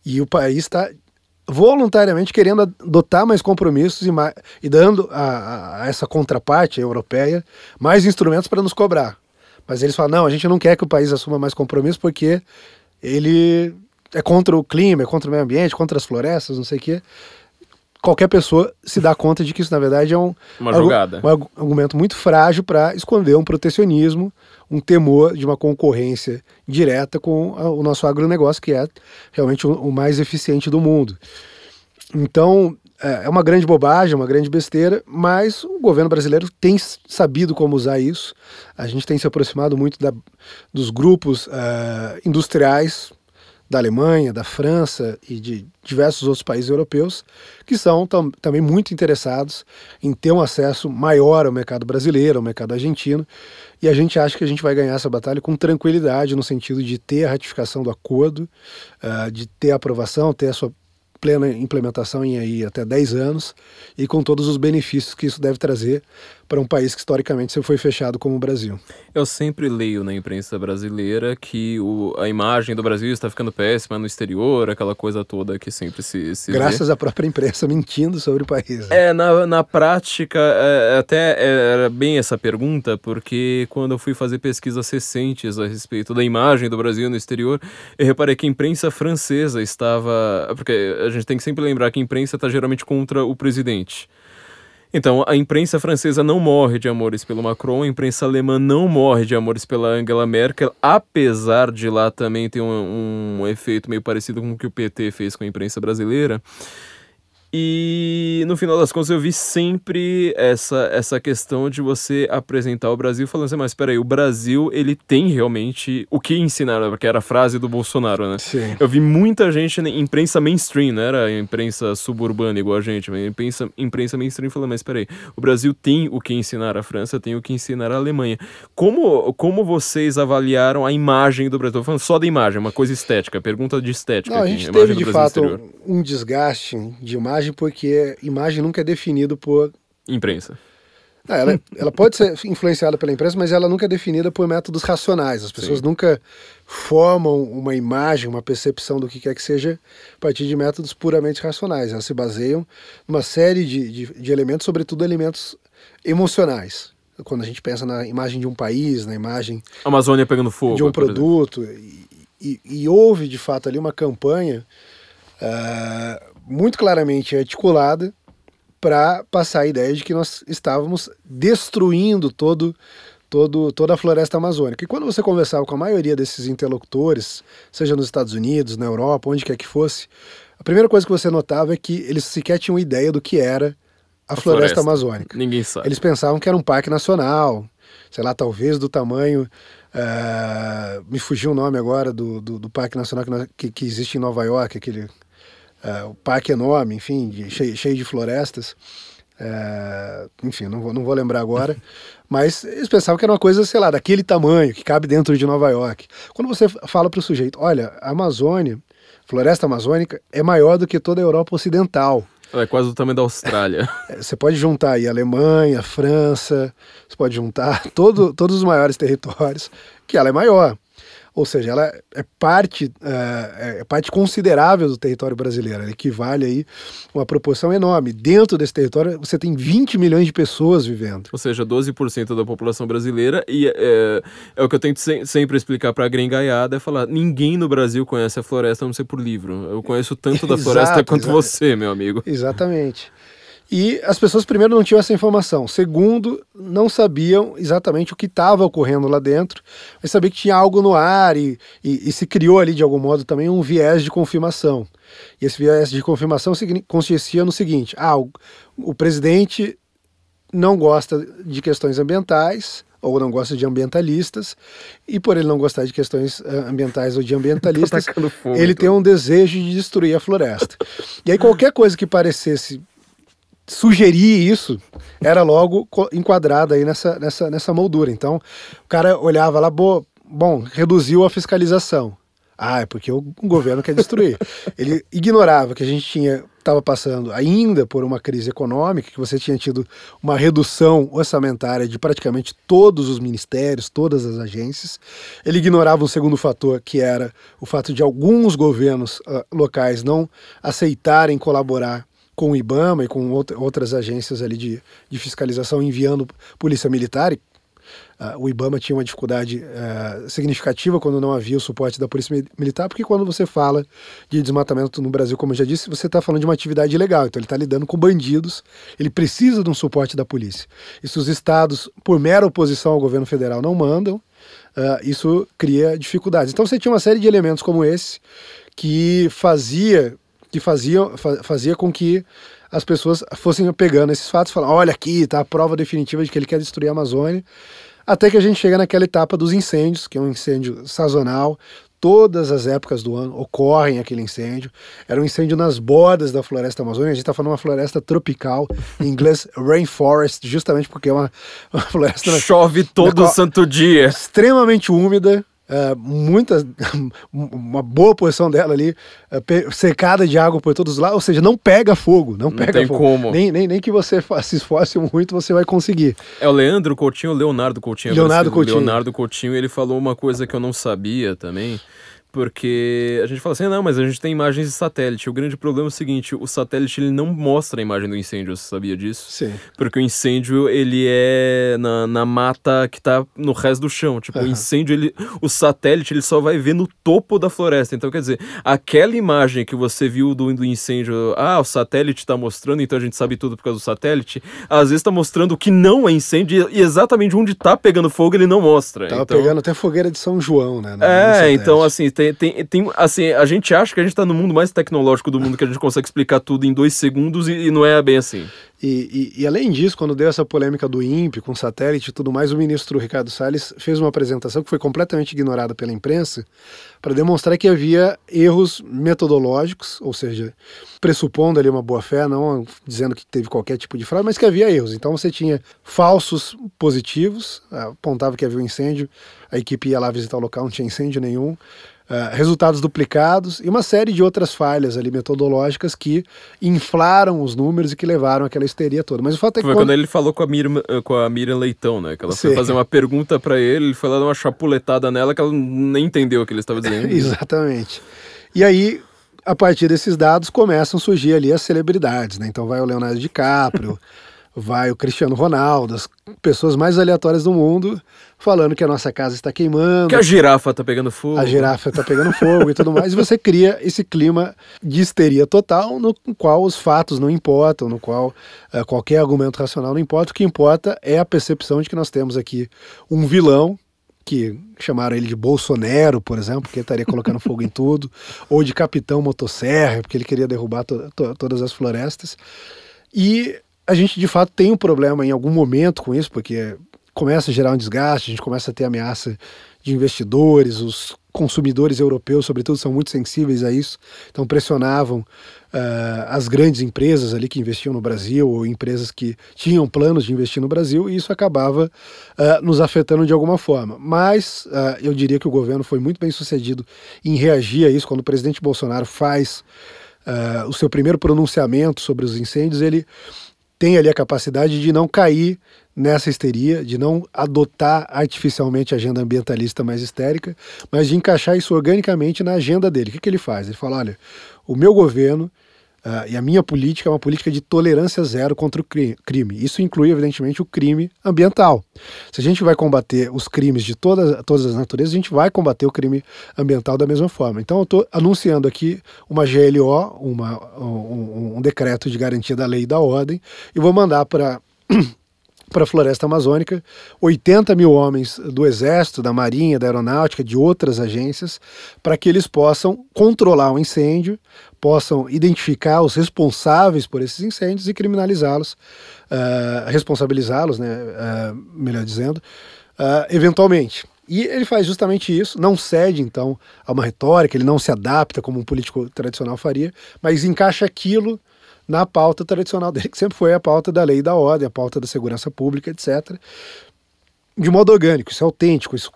E o país está voluntariamente querendo adotar mais compromissos e, mais, e dando a, a, a essa contraparte europeia mais instrumentos para nos cobrar. Mas eles falam: não, a gente não quer que o país assuma mais compromisso porque ele é contra o clima, é contra o meio ambiente, contra as florestas, não sei o quê. Qualquer pessoa se dá conta de que isso, na verdade, é um, uma jogada. um argumento muito frágil para esconder um protecionismo, um temor de uma concorrência direta com o nosso agronegócio, que é realmente o mais eficiente do mundo. Então, é, é uma grande bobagem, uma grande besteira, mas o governo brasileiro tem sabido como usar isso. A gente tem se aproximado muito da, dos grupos uh, industriais da Alemanha, da França e de diversos outros países europeus, que são tam, também muito interessados em ter um acesso maior ao mercado brasileiro, ao mercado argentino, e a gente acha que a gente vai ganhar essa batalha com tranquilidade, no sentido de ter a ratificação do acordo, uh, de ter a aprovação, ter a sua plena implementação em aí até 10 anos e com todos os benefícios que isso deve trazer para um país que historicamente sempre foi fechado como o Brasil. Eu sempre leio na imprensa brasileira que o, a imagem do Brasil está ficando péssima no exterior, aquela coisa toda que sempre se. se Graças vê. à própria imprensa mentindo sobre o país. É, na, na prática, é, é, até era bem essa pergunta, porque quando eu fui fazer pesquisas recentes a respeito da imagem do Brasil no exterior, eu reparei que a imprensa francesa estava. Porque gente tem que sempre lembrar que a imprensa está geralmente contra o presidente. Então, a imprensa francesa não morre de amores pelo Macron, a imprensa alemã não morre de amores pela Angela Merkel, apesar de lá também ter um, um efeito meio parecido com o que o PT fez com a imprensa brasileira. E no final das contas eu vi sempre essa, essa questão de você apresentar o Brasil falando assim, mas peraí, o Brasil ele tem realmente o que ensinar, que era a frase do Bolsonaro, né? Sim. Eu vi muita gente, imprensa mainstream, não né? era imprensa suburbana igual a gente, mas imprensa, imprensa mainstream falando, mas peraí, o Brasil tem o que ensinar a França, tem o que ensinar a Alemanha. Como, como vocês avaliaram a imagem do Brasil? Tô falando só da imagem, uma coisa estética, pergunta de estética. Não, aqui, a gente teve de fato exterior. um desgaste de imagem imagem, porque imagem nunca é definido por. Imprensa. ela, ela pode ser influenciada pela imprensa, mas ela nunca é definida por métodos racionais. As pessoas Sim. nunca formam uma imagem, uma percepção do que quer que seja a partir de métodos puramente racionais. Elas se baseiam numa série de, de, de elementos, sobretudo elementos emocionais. Quando a gente pensa na imagem de um país, na imagem. Amazônia pegando fogo. De um produto. E, e, e, houve, de fato, ali uma campanha. Uh, muito claramente articulada para passar a ideia de que nós estávamos destruindo todo, todo, toda a floresta amazônica. E quando você conversava com a maioria desses interlocutores, seja nos Estados Unidos, na Europa, onde quer que fosse, a primeira coisa que você notava é que eles sequer tinham ideia do que era a, a floresta, floresta amazônica. Ninguém sabe. Eles pensavam que era um parque nacional, sei lá, talvez do tamanho. Uh, me fugiu o nome agora do, do, do parque nacional que, que, que, existe em Nova York, aquele uh, o parque é enorme, enfim, cheio, cheio de florestas. É, enfim, não vou, não vou lembrar agora. Mas eles pensavam que era uma coisa, sei lá, daquele tamanho, que cabe dentro de Nova York. Quando você fala para o sujeito, olha, a Amazônia, floresta amazônica, é maior do que toda a Europa Ocidental. É quase o tamanho da Austrália. você pode juntar aí Alemanha, França, você pode juntar todo, todos os maiores territórios, que ela é maior. Ou seja, ela é parte, é, é parte considerável do território brasileiro, ela equivale aí uma proporção enorme. Dentro desse território, você tem 20 milhões de pessoas vivendo. Ou seja, 12% da população brasileira, e é, é o que eu tento sempre explicar para a gringaiada, é falar, ninguém no Brasil conhece a floresta a não ser por livro. Eu conheço tanto da floresta exato, quanto exato. você, meu amigo. Exatamente. E as pessoas, primeiro, não tinham essa informação. Segundo, não sabiam exatamente o que estava ocorrendo lá dentro, mas sabia que tinha algo no ar e, e, e, se criou ali, de algum modo, também um viés de confirmação. E esse viés de confirmação consistia no seguinte: ah, o, o presidente não gosta de questões ambientais, ou não gosta de ambientalistas, e por ele não gostar de questões ah, ambientais ou de ambientalistas, ele então. tem um desejo de destruir a floresta. e aí qualquer coisa que parecesse sugerir isso era logo enquadrada aí nessa, nessa, nessa moldura. Então, o cara olhava lá, bo, bom, reduziu a fiscalização. Ah, é porque o governo quer destruir. Ele ignorava que a gente tinha estava passando ainda por uma crise econômica, que você tinha tido uma redução orçamentária de praticamente todos os ministérios, todas as agências. Ele ignorava um segundo fator, que era o fato de alguns governos uh, locais não aceitarem colaborar com o IBAMA e com outras agências ali de, de fiscalização enviando polícia militar. E, uh, o IBAMA tinha uma dificuldade uh, significativa quando não havia o suporte da polícia militar, porque quando você fala de desmatamento no Brasil, como eu já disse, você está falando de uma atividade ilegal. Então ele está lidando com bandidos, ele precisa de um suporte da polícia. E se os estados, por mera oposição ao governo federal, não mandam, uh, isso cria dificuldades. Então você tinha uma série de elementos como esse que fazia que fazia, fazia com que as pessoas fossem pegando esses fatos e falando, olha aqui, tá a prova definitiva de que ele quer destruir a Amazônia. Até que a gente chega naquela etapa dos incêndios, que é um incêndio sazonal, todas as épocas do ano ocorrem aquele incêndio. Era um incêndio nas bordas da floresta amazônica. A gente está falando uma floresta tropical, em inglês rainforest, justamente porque é uma, uma floresta. Chove todo santo dia. Extremamente úmida, Uh, muita, uma boa porção dela ali, uh, é, secada de água por todos os lados, ou seja, não pega fogo, não, não pega tem fogo. Como. Nem, nem, nem que você se esforce muito, você vai conseguir. É o Leandro Coutinho, o Leonardo Coutinho. Leonardo Coutinho. Leonardo Coutinho, ele falou uma coisa que eu não sabia também, porque a gente fala assim, ah, não, mas a gente tem imagens de satélite. O grande problema é o seguinte, o satélite ele não mostra a imagem do incêndio, você sabia disso? Sim. Porque o incêndio, ele é na, na mata que tá no resto do chão. Tipo, uhum. o incêndio, ele, o satélite, ele só vai ver no topo da floresta. Então, quer dizer, aquela imagem que você viu do, do incêndio, ah, o satélite tá mostrando, então a gente sabe tudo por causa do satélite. Às vezes tá mostrando que não é incêndio e exatamente onde tá pegando fogo ele não mostra. Tava então... pegando até fogueira de São João, né? É, então assim... Tem, tem, tem, assim, a gente acha que a gente está no mundo mais tecnológico do mundo, que a gente consegue explicar tudo em dois segundos e, e não é bem assim. E, e, e, além disso, quando deu essa polêmica do INPE com satélite e tudo mais, o ministro Ricardo Salles fez uma apresentação que foi completamente ignorada pela imprensa para demonstrar que havia erros metodológicos, ou seja, pressupondo ali uma boa-fé, não dizendo que teve qualquer tipo de fraude, mas que havia erros. Então você tinha falsos positivos, apontava que havia um incêndio, a equipe ia lá visitar o local, não tinha incêndio nenhum. Eh, resultados duplicados e uma série de outras falhas ali metodológicas que inflaram os números e que levaram aquela histeria toda. Mas o fato é que. Foi quando, quando ele falou com a, Miriam, eh, com a Miriam Leitão, né? Que ela Sim. foi fazer uma pergunta para ele, ele foi lá dar uma chapuletada nela que ela nem entendeu o que ele estava dizendo. Né? Exatamente. E aí, a partir desses dados, começam a surgir ali as celebridades, né? Então vai o Leonardo DiCaprio. vai o Cristiano Ronaldo, as pessoas mais aleatórias do mundo, falando que a nossa casa está queimando. Que a girafa está pegando fogo. A girafa está pegando fogo e tudo mais. E você cria esse clima de histeria total, no qual os fatos não importam, no qual uh, qualquer argumento racional não importa. O que importa é a percepção de que nós temos aqui um vilão que chamaram ele de Bolsonaro, por exemplo, porque estaria colocando fogo em tudo, ou de Capitão Motosserra, porque ele queria derrubar to to todas as florestas. E a gente de fato tem um problema em algum momento com isso, porque começa a gerar um desgaste, a gente começa a ter ameaça de investidores, os consumidores europeus, sobretudo, são muito sensíveis a isso, então pressionavam uh, as grandes empresas ali que investiam no Brasil ou empresas que tinham planos de investir no Brasil e isso acabava uh, nos afetando de alguma forma. Mas uh, eu diria que o governo foi muito bem sucedido em reagir a isso quando o presidente Bolsonaro faz o seu primeiro pronunciamento sobre os incêndios, ele tem ali a capacidade de não cair nessa histeria, de não adotar artificialmente a agenda ambientalista mais histérica, mas de encaixar isso organicamente na agenda dele. O que, que ele faz? Ele fala: olha, o meu governo Uh, e a minha política é uma política de tolerância zero contra o crime. Isso inclui, evidentemente, o crime ambiental. Se a gente vai combater os crimes de todas, todas as naturezas, a gente vai combater o crime ambiental da mesma forma. Então, eu estou anunciando aqui uma GLO, uma, um, um decreto de garantia da lei e da ordem, e vou mandar para para a floresta amazônica, 80 mil homens do Exército, da Marinha, da Aeronáutica, de outras agências, para que eles possam controlar o incêndio, possam identificar os responsáveis por esses incêndios e criminalizá-los, uh, responsabilizá-los, né, uh, melhor dizendo, uh, eventualmente. E ele faz justamente isso, não cede então a uma retórica, ele não se adapta como um político tradicional faria, mas encaixa aquilo na pauta tradicional dele, que sempre foi a pauta da lei e da ordem, a pauta da segurança pública, etc. De modo orgânico, isso é autêntico, isso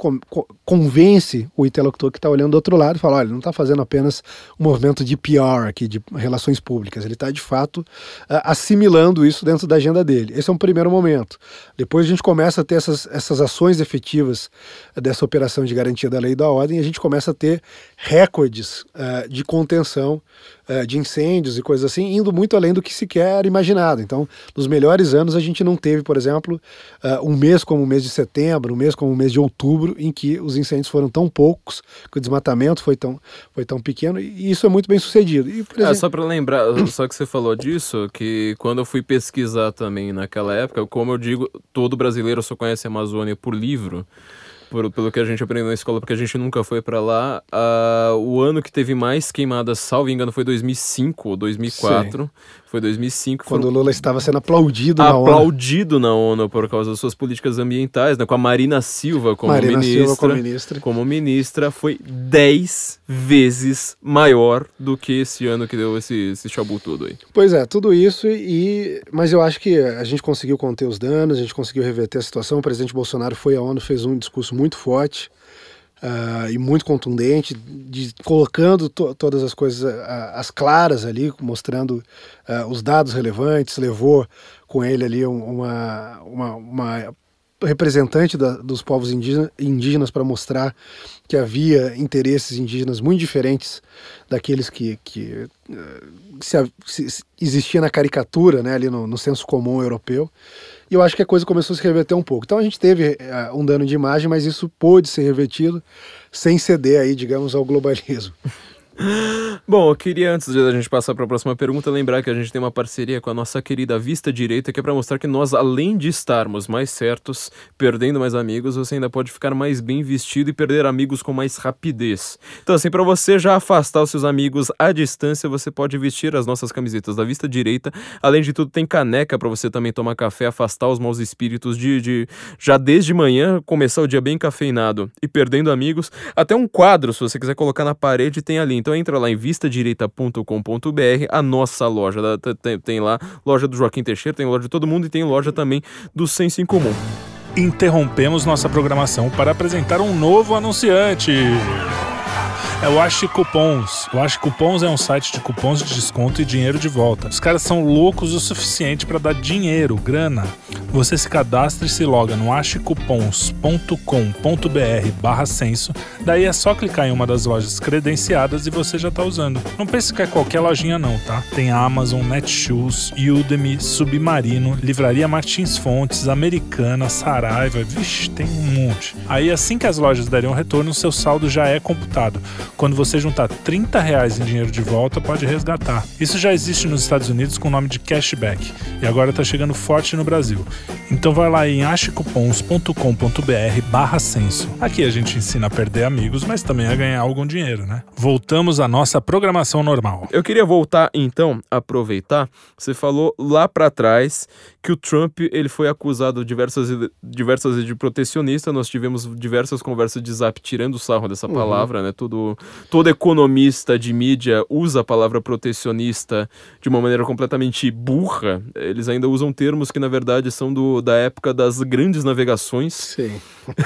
convence o interlocutor que está olhando do outro lado e fala: olha, ele não está fazendo apenas um movimento de PR aqui, de relações públicas, ele está de fato assimilando isso dentro da agenda dele. Esse é um primeiro momento. Depois a gente começa a ter essas, essas ações efetivas eh, dessa operação de garantia da lei e da ordem e a gente começa a ter recordes uh, de contenção eh, de incêndios e coisas assim, indo muito além do que sequer imaginado. Então, nos melhores anos, a gente não teve, por exemplo, eh, um mês como o mês de setembro, um mês como o mês de outubro, em que os incêndios foram tão poucos, que o desmatamento foi tão, foi tão pequeno, e isso é muito bem sucedido. E, é, exemplo... é, só para lembrar, só que você falou disso, que quando eu fui pesquisar também naquela época, como eu digo, todo brasileiro só conhece a Amazônia por livro por, pelo que a gente aprendeu na escola, porque a gente nunca foi para lá, uh, o ano que teve mais queimadas, salvo engano, foi 2005 ou 2004. Sim. Foi 2005. Quando o Lula estava sendo aplaudido na ONU. Aplaudido na ONU por causa das suas políticas ambientais, né, com a Marina Silva como Marina ministra. Silva como ministra. Como ministra, foi 10 vezes maior do que esse ano que deu esse, esse chabu todo aí. Pois é, tudo isso e... Mas eu acho que a gente conseguiu conter os danos, a gente conseguiu reverter a situação. O presidente Bolsonaro foi à ONU, fez um discurso muito forte uh, e muito contundente, de, colocando to, todas as coisas uh, as claras ali, mostrando uh, os dados relevantes, levou com ele ali uma, uma, uma representante da, dos povos indígena, indígenas para mostrar que havia interesses indígenas muito diferentes daqueles que, que ah, se, se, existia na caricatura, né, ali no, no senso comum europeu. E eu acho que a coisa começou a se reverter um pouco. Então a gente teve uh, um dano de imagem, mas isso pôde ser revertido sem ceder aí, digamos, ao globalismo. Bom, eu queria, antes de a gente passar para a próxima pergunta, lembrar que a gente tem uma parceria com a nossa querida Vista Direita, que é para mostrar que nós, além de estarmos mais certos, perdendo mais amigos, você ainda pode ficar mais bem vestido e perder amigos com mais rapidez. Então, assim, para você já afastar os seus amigos à distância, você pode vestir as nossas camisetas da Vista Direita. Além de tudo, tem caneca para você também tomar café, afastar os maus espíritos de, de já desde manhã, começar o dia bem cafeinado e perdendo amigos. Até um quadro, se você quiser colocar na parede, tem ali. Então, então entra lá em vistadireita.com.br, a nossa loja. Tem, lá loja do Joaquim Teixeira, tem loja de todo mundo e tem loja também do Senso em Comum. Interrompemos nossa programação para apresentar um novo anunciante. É o Cupons. O acho Cupons é um site de cupons de desconto e dinheiro de volta. Os caras são loucos o suficiente para dar dinheiro, grana. Você se cadastra e se loga no achecupons.com.br barra censo. Daí é só clicar em uma das lojas credenciadas e você já está usando. Não pense que é qualquer lojinha não, tá? Tem a Amazon, Netshoes, Udemy, Submarino, Livraria Martins Fontes, Americana, Saraiva, vixe, tem um monte. Aí assim que as lojas derem um retorno, seu saldo já é computado. Quando você juntar 30 reais em dinheiro de volta, pode resgatar. Isso já existe nos Estados Unidos com o nome de cashback e agora está chegando forte no Brasil. Então vai lá em achecupons.com.br barra senso. Aqui a gente ensina a perder amigos, mas também a ganhar algum dinheiro, né? Voltamos à nossa programação normal. Eu queria voltar então, aproveitar, você falou lá para trás que o Trump ele foi acusado de diversas diversas de protecionista, nós tivemos diversas conversas de zap tirando o sarro dessa uhum. palavra, uhum. né? Tudo Todo economista de mídia usa a palavra protecionista de uma maneira completamente burra. Eles ainda usam termos que, na verdade, são do, da época das grandes navegações. Sim.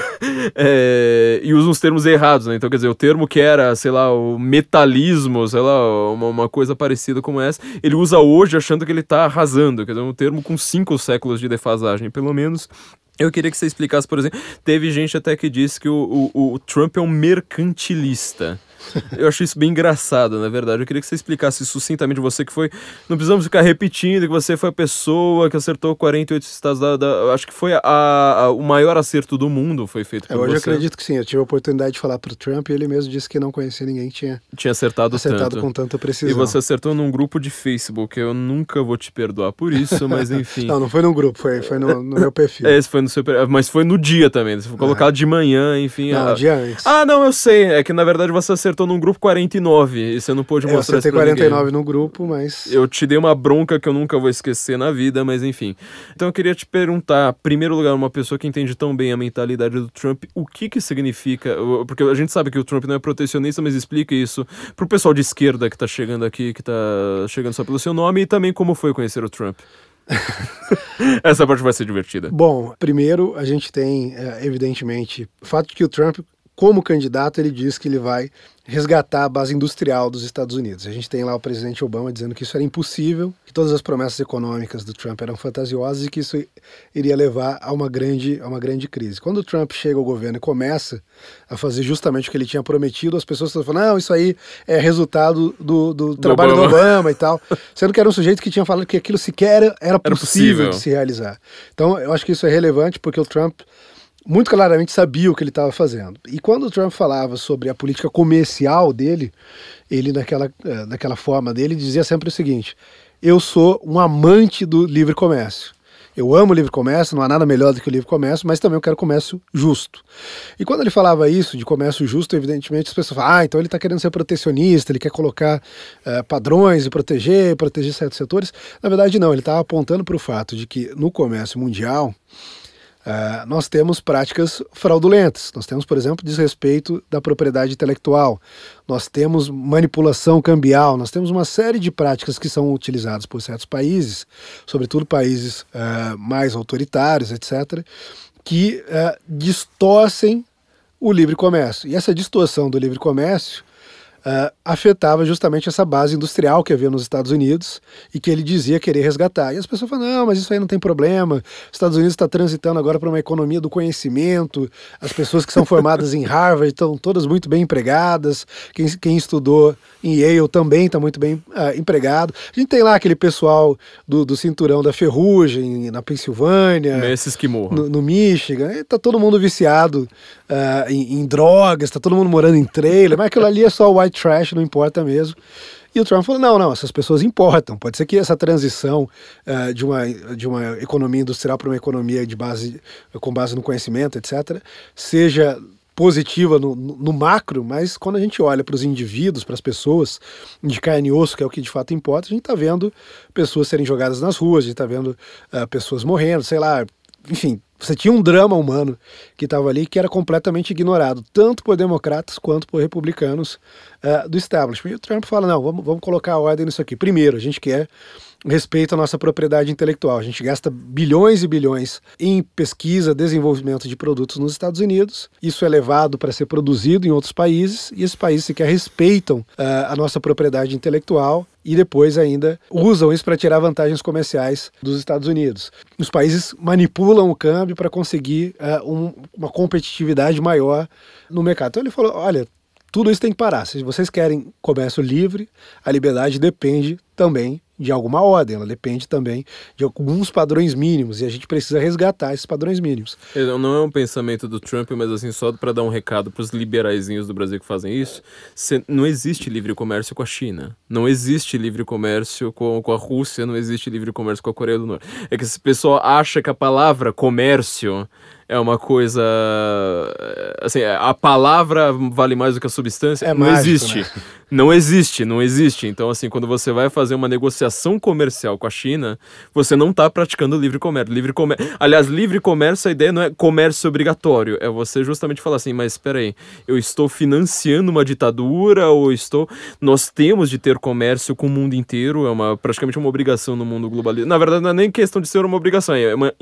é, e usam os termos errados, né? Então, quer dizer, o termo que era, sei lá, o metalismo, sei lá, uma, uma coisa parecida como essa, ele usa hoje achando que ele está arrasando. Quer dizer, um termo com cinco séculos de defasagem, pelo menos. Eu queria que você explicasse, por exemplo, teve gente até que disse que o, o, o Trump é um mercantilista. Eu acho isso bem engraçado, na verdade. Eu queria que você explicasse sucintamente você que foi. Não precisamos ficar repetindo que você foi a pessoa que acertou 48 estados da. da acho que foi a, a, o maior acerto do mundo, foi feito é, por é, hoje você. Eu acredito que sim. Eu tive a oportunidade de falar para o Trump e ele mesmo disse que não conhecia ninguém que tinha, tinha acertado, acertado tanto. com tanta precisão. E você acertou num grupo de Facebook. Eu nunca vou te perdoar por isso, mas enfim. não, não foi num grupo, foi, foi no, no meu perfil. É, esse foi no seu Mas foi no dia também. Você foi é. colocado de manhã, enfim. Não, a... dia antes. Ah, não, eu sei. É que na verdade você acertou acertou num grupo 49 e você não pôde é, mostrar isso. Eu acertei 49 no grupo, mas. Eu te dei uma bronca que eu nunca vou esquecer na vida, mas enfim. Então eu queria te perguntar, em primeiro lugar, uma pessoa que entende tão bem a mentalidade do Trump, o que que significa. Porque a gente sabe que o Trump não é protecionista, mas explica isso pro pessoal de esquerda que tá chegando aqui, que tá chegando só pelo seu nome, e também como foi conhecer o Trump. Essa parte vai ser divertida. Bom, primeiro a gente tem, é, evidentemente, o fato de que o Trump como candidato, ele diz que ele vai resgatar a base industrial dos Estados Unidos. A gente tem lá o presidente Obama dizendo que isso era impossível, que todas as promessas econômicas do Trump eram fantasiosas e que isso iria levar a uma grande, a uma grande crise. Quando o Trump chega ao governo e começa a fazer justamente o que ele tinha prometido, as pessoas estão falando, não, isso aí é resultado do, do, do trabalho Obama. do Obama e tal, sendo que era um sujeito que tinha falado que aquilo sequer era, era, possível, era possível de se realizar. Então, eu acho que isso é relevante porque o Trump muito claramente sabia o que ele estava fazendo. E quando o Trump falava sobre a política comercial dele, ele, naquela, é, naquela forma dele, dizia sempre o seguinte: eu sou um amante do livre comércio. Eu amo o livre comércio, não há nada melhor do que o livre comércio, mas também eu quero comércio justo. E quando ele falava isso de comércio justo, evidentemente as pessoas falam, ah, então ele está querendo ser protecionista, ele quer colocar uh, padrões e proteger, proteger certos setores. Na verdade, não, ele estava apontando para o fato de que no comércio mundial, ah, nós temos práticas fraudulentas. Nós temos, por exemplo, desrespeito da propriedade intelectual. Nós temos manipulação cambial. Nós temos uma série de práticas que são utilizadas por certos países, sobretudo países uh, mais autoritários, etc., que uh, distorcem o livre comércio. E essa distorção do livre comércio uh, afetava justamente essa base industrial que havia nos Estados Unidos e que ele dizia querer resgatar. E as pessoas falam: não, mas isso aí não tem problema. Os Estados Unidos está transitando agora para uma economia do conhecimento, as pessoas que são formadas em Harvard estão todas muito bem empregadas, quem, quem estudou em Yale também está muito bem uh, empregado. A gente tem lá aquele pessoal do, do cinturão da ferrugem na Pensilvânia, Nesses que morram. No, no Michigan, está todo mundo viciado uh, em, em drogas, está todo mundo morando em trailer, mas aquilo ali é só white trash, não importa mesmo. E o Trump falou: não, não, essas pessoas importam. Pode ser que essa transição uh, de, uma, de uma economia industrial para uma economia de base, com base no conhecimento, etc., seja positiva no, no macro, mas quando a gente olha para os indivíduos, para as pessoas de carne e osso, que é o que de fato importa, a gente está vendo pessoas serem jogadas nas ruas, a gente está vendo uh, pessoas morrendo, sei lá, enfim, você tinha um drama humano que estava ali que era completamente ignorado, tanto por democratas quanto por republicanos uh, do establishment. E o Trump fala: não, vamos, vamos colocar ordem nisso aqui. Primeiro, a gente quer respeito à nossa propriedade intelectual. A gente gasta bilhões e bilhões em pesquisa, desenvolvimento de produtos nos Estados Unidos. Isso é levado para ser produzido em outros países e esses países sequer respeitam uh, a nossa propriedade intelectual e depois ainda usam isso para tirar vantagens comerciais dos Estados Unidos. Os países manipulam o câmbio para conseguir uh, um, uma competitividade maior no mercado. Então ele falou: olha, tudo isso tem que parar. Se vocês querem comércio livre, a liberdade depende também de alguma ordem, ela depende também de alguns padrões mínimos e a gente precisa resgatar esses padrões mínimos. Não é um pensamento do Trump, mas assim, só para dar um recado para os liberaizinhos do Brasil que fazem isso, não existe livre comércio com a China, não existe livre comércio com, com a Rússia, não existe livre comércio com a Coreia do Norte. É que esse pessoal acha que a palavra comércio é uma coisa. Eh, assim, eh, a palavra vale mais do que a substância. É não mágico, existe. Né? Não existe, não existe. Então, assim, quando você vai fazer uma negociação comercial com a China, você não está praticando livre comércio. Livre comér Aliás, livre comércio, a ideia não é comércio obrigatório. É você justamente falar assim, mas espera aí, eu estou financiando uma ditadura ou estou... Nós temos de ter comércio com o mundo inteiro, é uma, praticamente uma obrigação no mundo globalizado. Na verdade, não é nem questão de ser uma obrigação, é uma,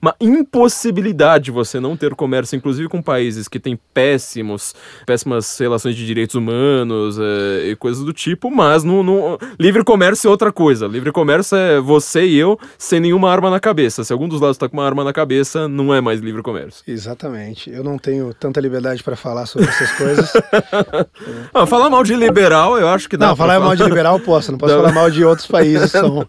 uma impossibilidade você não ter comércio, inclusive com países que têm péssimos, péssimas relações de direitos humanos é, e coisas do tipo, mas no, no, livre comércio é outra coisa. Livre comércio é você e eu sem nenhuma arma na cabeça. Se algum dos lados está com uma arma na cabeça, não é mais livre comércio. Exatamente. Eu não tenho tanta liberdade para falar sobre essas coisas. ah, falar mal de liberal, eu acho que dá. Não, falar, falar mal de liberal posso, não posso não. falar mal de outros países que são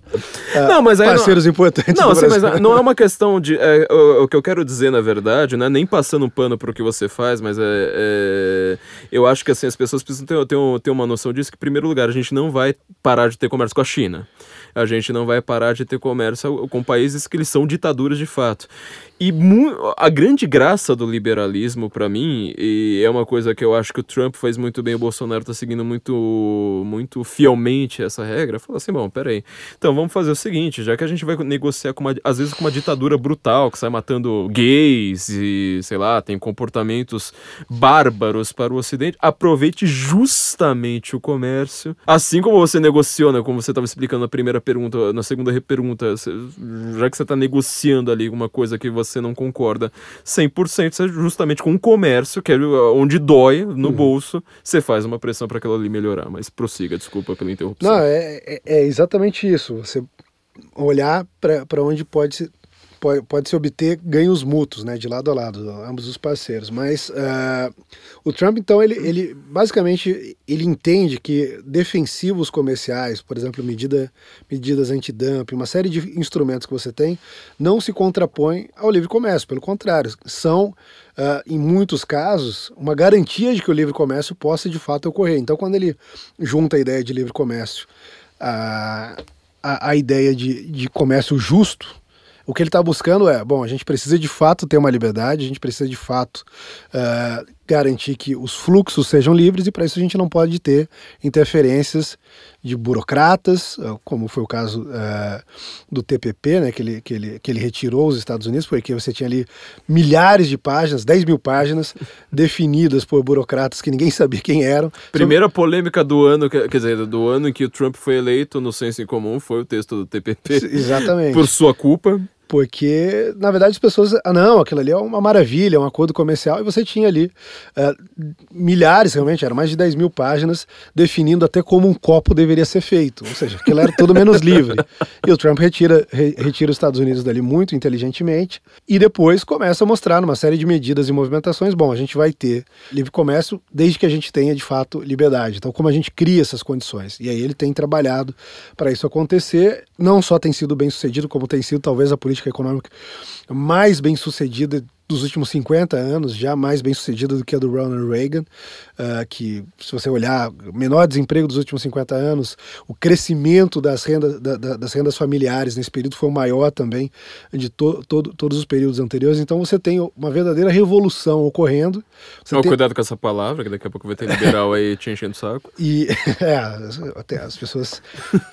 não, é, mas parceiros não... É- importantes. Não, assim, mas não é uma questão de. É, o, o que eu quero dizer, na verdade verdade, né? Nem passando um pano para o que você faz, mas é, é, eu acho que assim, as pessoas precisam ter, ter, ter uma noção disso, que em primeiro lugar, a gente não vai parar de ter comércio com a China. A gente não vai parar de ter comércio com países que eles são ditaduras de fato. E a grande graça do liberalismo, para mim, e é uma coisa que eu acho que o Trump faz muito bem, o Bolsonaro tá seguindo muito, muito fielmente essa regra, fala assim: bom, peraí, então vamos fazer o seguinte, já que a gente vai negociar, com uma, às vezes, com uma ditadura brutal que sai matando gays e, sei lá, tem comportamentos bárbaros para o Ocidente, aproveite justamente o comércio. Assim como você negociou, né, como você estava explicando na primeira pergunta, na segunda pergunta, já que você tá negociando ali alguma coisa que você você não concorda 100%, é justamente com o comércio, que é onde dói no uhum. bolso, você faz uma pressão para aquela ali melhorar. Mas prossiga, desculpa pela interrupção. Não, é, é, é exatamente isso. Você olhar para onde pode pode, pode se obter ganhos mútuos, né, de lado a lado, ambos os parceiros. Mas uh, o Trump, então, ele, ele basicamente ele entende que defensivos comerciais, por exemplo, medida, medidas antidumping, uma série de instrumentos que você tem, não se contrapõem ao livre comércio. Pelo contrário, são, uh, em muitos casos, uma garantia de que o livre comércio possa de fato ocorrer. Então, quando ele junta a ideia de livre comércio à, ah, a ideia de, de comércio justo, o que ele está buscando é, bom, a gente precisa de fato ter uma liberdade, a gente precisa de fato uh, garantir que os fluxos sejam livres e para isso a gente não pode ter interferências de burocratas, eh, como foi o caso uh, do TPP, né, que, ele, que, ele, que ele retirou os Estados Unidos, porque você tinha ali milhares de páginas, 10 mil páginas, definidas por burocratas que ninguém sabia quem eram. Primeira Sobre... polêmica do ano, quer dizer, do ano em que o Trump foi eleito no senso em comum foi o texto do TPP. Exatamente. Por sua culpa. Porque, na verdade, as pessoas. Ah, não, aquilo ali é uma maravilha, é um acordo comercial. E você tinha ali eh, milhares, realmente, eram mais de 10 mil páginas, definindo até como um copo deveria ser feito. Ou seja, aquilo era tudo menos livre. E o Trump retira, re, retira os Estados Unidos dali muito inteligentemente. E depois começa a mostrar, numa série de medidas e movimentações, bom, a gente vai ter livre comércio desde que a gente tenha, de fato, liberdade. Então, como a gente cria essas condições? E aí ele tem trabalhado para isso acontecer. Não só tem sido bem sucedido, como tem sido, talvez, a política política econômica mais bem sucedida dos últimos 50 anos, já mais bem sucedida do que a do Ronald Reagan, uh, que, se você olhar, menor desemprego dos últimos 50 anos, o crescimento das, rendas da, da, das rendas familiares nesse período foi o maior também de to, todo, todos os períodos anteriores. Então você tem uma verdadeira revolução ocorrendo. Você oh, tem... Cuidado com essa palavra, que daqui a pouco vai ter liberal aí te enchendo o saco. E, é, até as pessoas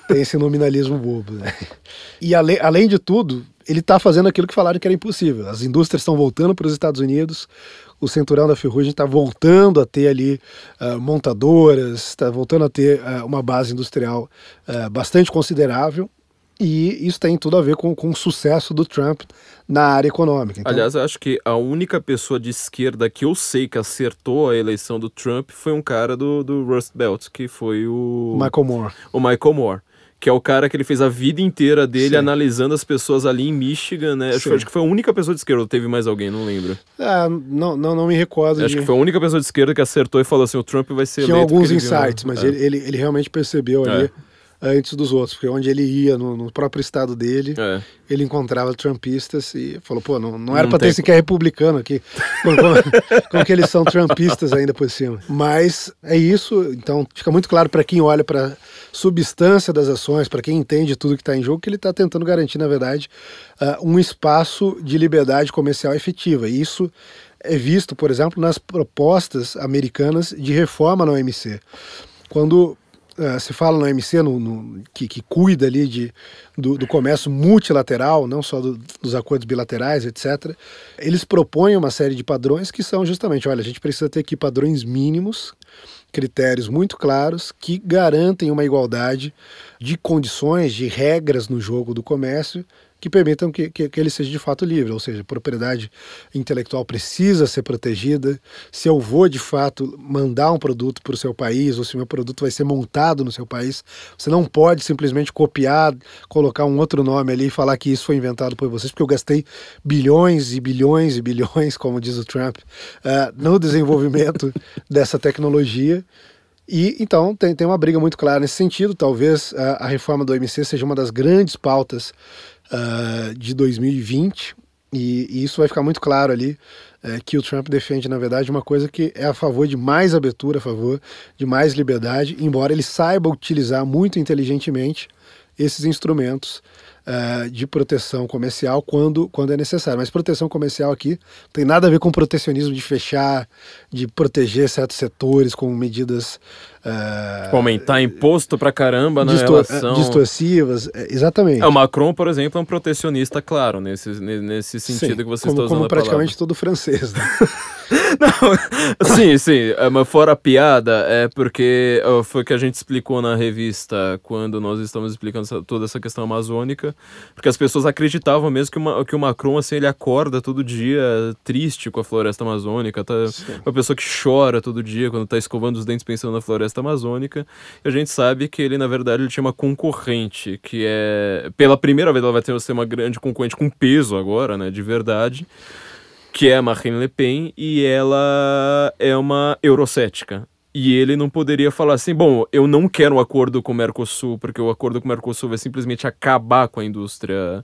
têm esse nominalismo bobo. Né? E ale, além de tudo, ele está fazendo aquilo que falaram que era impossível. As indústrias estão voltando para os Estados Unidos, o Centurão da Ferrugem está voltando a ter ali uh, montadoras, está voltando a ter uh, uma base industrial uh, bastante considerável. E isso tem tudo a ver com, com o sucesso do Trump na área econômica. Então... Aliás, acho que a única pessoa de esquerda que eu sei que acertou a eleição do Trump foi um cara do, do Rust Belt, que foi o. Michael Moore. O Michael Moore que é o cara que ele fez a vida inteira dele Sim. analisando as pessoas ali em Michigan, né? Acho, acho, que foi a única pessoa de esquerda, ou teve mais alguém, não lembro. Ah, não, não, não me recordo. Acho de... que foi a única pessoa de esquerda que acertou e falou assim: o Trump vai ser. Tinha alguns insights, viu, né? mas é. ele, ele, ele, realmente percebeu ali. É antes dos outros, porque onde ele ia, no, no próprio estado dele, é. ele encontrava trumpistas e falou, pô, não, não era para ter sequer é republicano aqui, como, que eles são trumpistas ainda por cima. Mas é isso, então fica muito claro para quem olha para substância das ações, para quem entende tudo que está em jogo, que ele está tentando garantir, na verdade, uh, um espaço de liberdade comercial efetiva, e isso é visto, por exemplo, nas propostas americanas de reforma na OMC. Quando é, se fala no MC, no, no que, que, cuida ali de, do, do comércio multilateral, não só do, dos acordos bilaterais, etc., eles propõem uma série de padrões que são justamente: olha, a gente precisa ter aqui padrões mínimos, critérios muito claros que garantem uma igualdade de condições, de regras no jogo do comércio que permitam que, que, que, ele seja de fato livre, ou seja, propriedade intelectual precisa ser protegida. Se eu vou de fato mandar um produto para o seu país, ou se meu produto vai ser montado no seu país, você não pode simplesmente copiar, colocar um outro nome ali e falar que isso foi inventado por vocês, porque eu gastei bilhões e bilhões e bilhões, como diz o Trump, uh, no desenvolvimento dessa tecnologia. E então tem, tem uma briga muito clara nesse sentido. Talvez a, eh, a reforma do OMC seja uma das grandes pautas uh, de 2020, e, e, isso vai ficar muito claro ali, é, que o Trump defende, na verdade, uma coisa que é a favor de mais abertura, a favor de mais liberdade, embora ele saiba utilizar muito inteligentemente esses instrumentos uh, de proteção comercial quando, quando é necessário. Mas proteção comercial aqui tem nada a ver com protecionismo de fechar, de proteger certos setores com medidas Tipo, aumentar imposto pra caramba na né, distor é, relação... Distorsivas, é, exatamente. É, o Macron, por exemplo, é um protecionista, claro, nesse, nesse sentido sim, que você está usando como praticamente todo francês, né? Não, sim, sim, mas fora a piada, é porque foi que a gente explicou na revista quando nós estamos explicando essa, toda essa questão amazônica, porque as pessoas acreditavam mesmo que, uma, que o Macron, assim, ele acorda todo dia triste com a floresta amazônica, tá, uma pessoa que chora todo dia quando está escovando os dentes pensando na floresta floresta amazônica. E a gente sabe que ele, na verdade, ele tinha uma concorrente, que é. Pela primeira vez ela vai ter uma grande concorrente com peso agora, né? De verdade que é a Marine Le Pen, e ela é uma eurocética. E ele não poderia falar assim, bom, eu não quero um acordo com o Mercosul, porque o acordo com o Mercosul vai simplesmente acabar com a indústria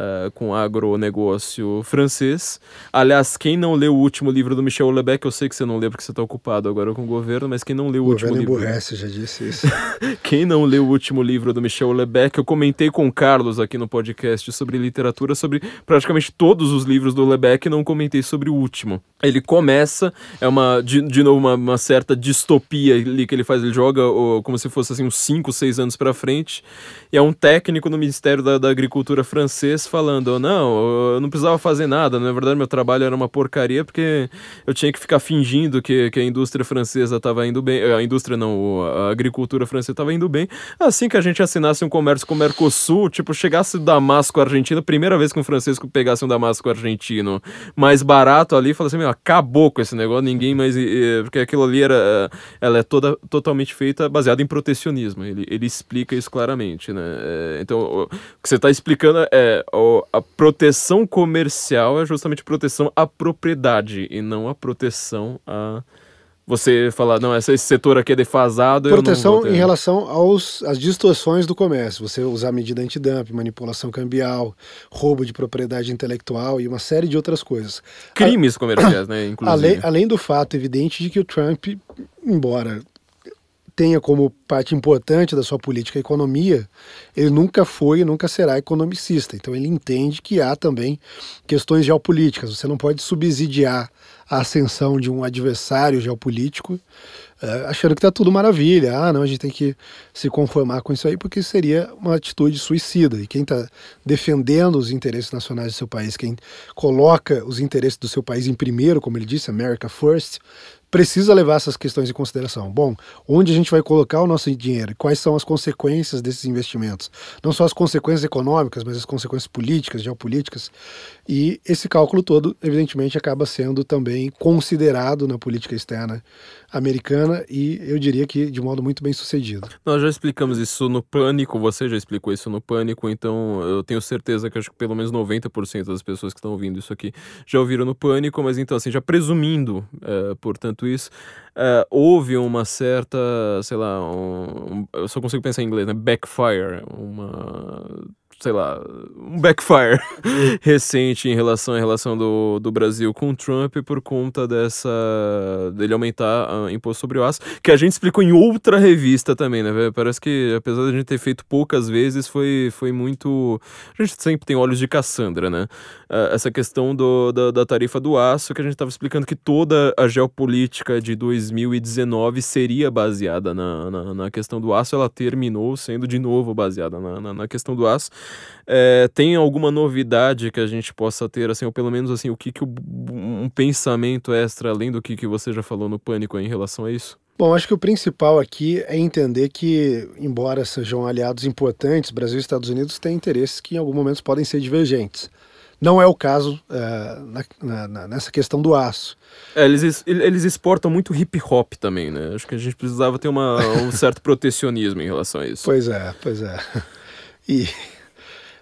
eh, com com agronegócio francês. Aliás, quem não leu o último livro do Michel Lebec, eu sei que você não lê porque você está ocupado agora com o governo, mas quem não leu o, o último livro... Emburrece, já disse isso. quem não leu o último livro do Michel Lebec, eu comentei com o Carlos aqui no podcast sobre literatura, sobre praticamente todos os livros do Lebec, não comentei sobre o último. Ele começa, é uma, de, de novo, uma, uma certa distopia ali que ele faz, ele joga ou, como se fosse assim uns 5, 6 anos para frente, e é um técnico no Ministério da, da Agricultura francês falando, oh, não, eu não precisava fazer nada, né? na verdade meu trabalho era uma porcaria porque eu tinha que ficar fingindo que, que a indústria francesa estava indo bem, a indústria não, a agricultura francesa estava indo bem. Assim que a gente assinasse um comércio com o Mercosul, tipo, chegasse o Damasco argentino, primeira vez que um francês pegasse um Damasco argentino mais barato ali, falasse assim, meu, acabou com esse negócio, ninguém mais, porque aquilo ali era, eh, ela é toda totalmente feita baseada em protecionismo, ele, ele explica isso claramente, né? É, então, o que você está explicando é a proteção comercial é justamente proteção à propriedade e não a proteção a você falar, não, esse setor aqui é defasado. Proteção em relação aos, às distorções do comércio. Você usar medida antidump, manipulação cambial, roubo de propriedade intelectual e uma série de outras coisas. Crimes a... comerciais, né? Inclusive. Além, além do fato evidente de que o Trump, embora tenha como parte importante da sua política a economia, ele nunca foi e nunca será economicista. Então ele entende que há também questões geopolíticas. Você não pode subsidiar a ascensão de um adversário geopolítico uh, achando que está tudo maravilha. Ah, não, a gente tem que se conformar com isso aí porque seria uma atitude suicida. E quem está defendendo os interesses nacionais do seu país, quem coloca os interesses do seu país em primeiro, como ele disse, America First, precisa levar essas questões em consideração. Bom, onde a gente vai colocar o nosso dinheiro? Quais são as consequências desses investimentos? Não só as consequências econômicas, mas as consequências políticas, geopolíticas. E esse cálculo todo, evidentemente, acaba sendo também considerado na política externa americana e eu diria que de modo muito bem sucedido. Nós já explicamos isso no Pânico, você já explicou isso no Pânico, então eu tenho certeza que acho que pelo menos 90% das pessoas que estão ouvindo isso aqui já ouviram no Pânico, mas então, assim, já presumindo, é, portanto, isso, é, houve uma certa, sei lá, um, um, eu só consigo pensar em inglês, né? Backfire, uma sei lá, um backfire hum. recente em relação à relação do, do Brasil com o Trump por conta dessa. dele aumentar o ah, imposto sobre o aço, que a gente explicou em outra revista também, né? Parece que, apesar de a gente ter feito poucas vezes, foi, foi muito. A gente sempre tem olhos de Cassandra, né? essa questão do, da, da, tarifa do aço, que a gente estava explicando que toda a geopolítica de 2019 seria baseada na, na, na questão do aço, ela terminou sendo de novo baseada na, na, na questão do aço. É, tem alguma novidade que a gente possa ter, assim, ou pelo menos assim, o que, que o, um pensamento extra, além do que, que você já falou no pânico em relação a isso? Bom, acho que o principal aqui é entender que, embora sejam aliados importantes, Brasil e Estados Unidos têm interesses que em algum momento podem ser divergentes. Não é o caso uh, na, na, nessa questão do aço. É, eles, eles exportam muito hip hop também, né? Acho que a gente precisava ter uma, um certo protecionismo em relação a isso. Pois é, pois é. E,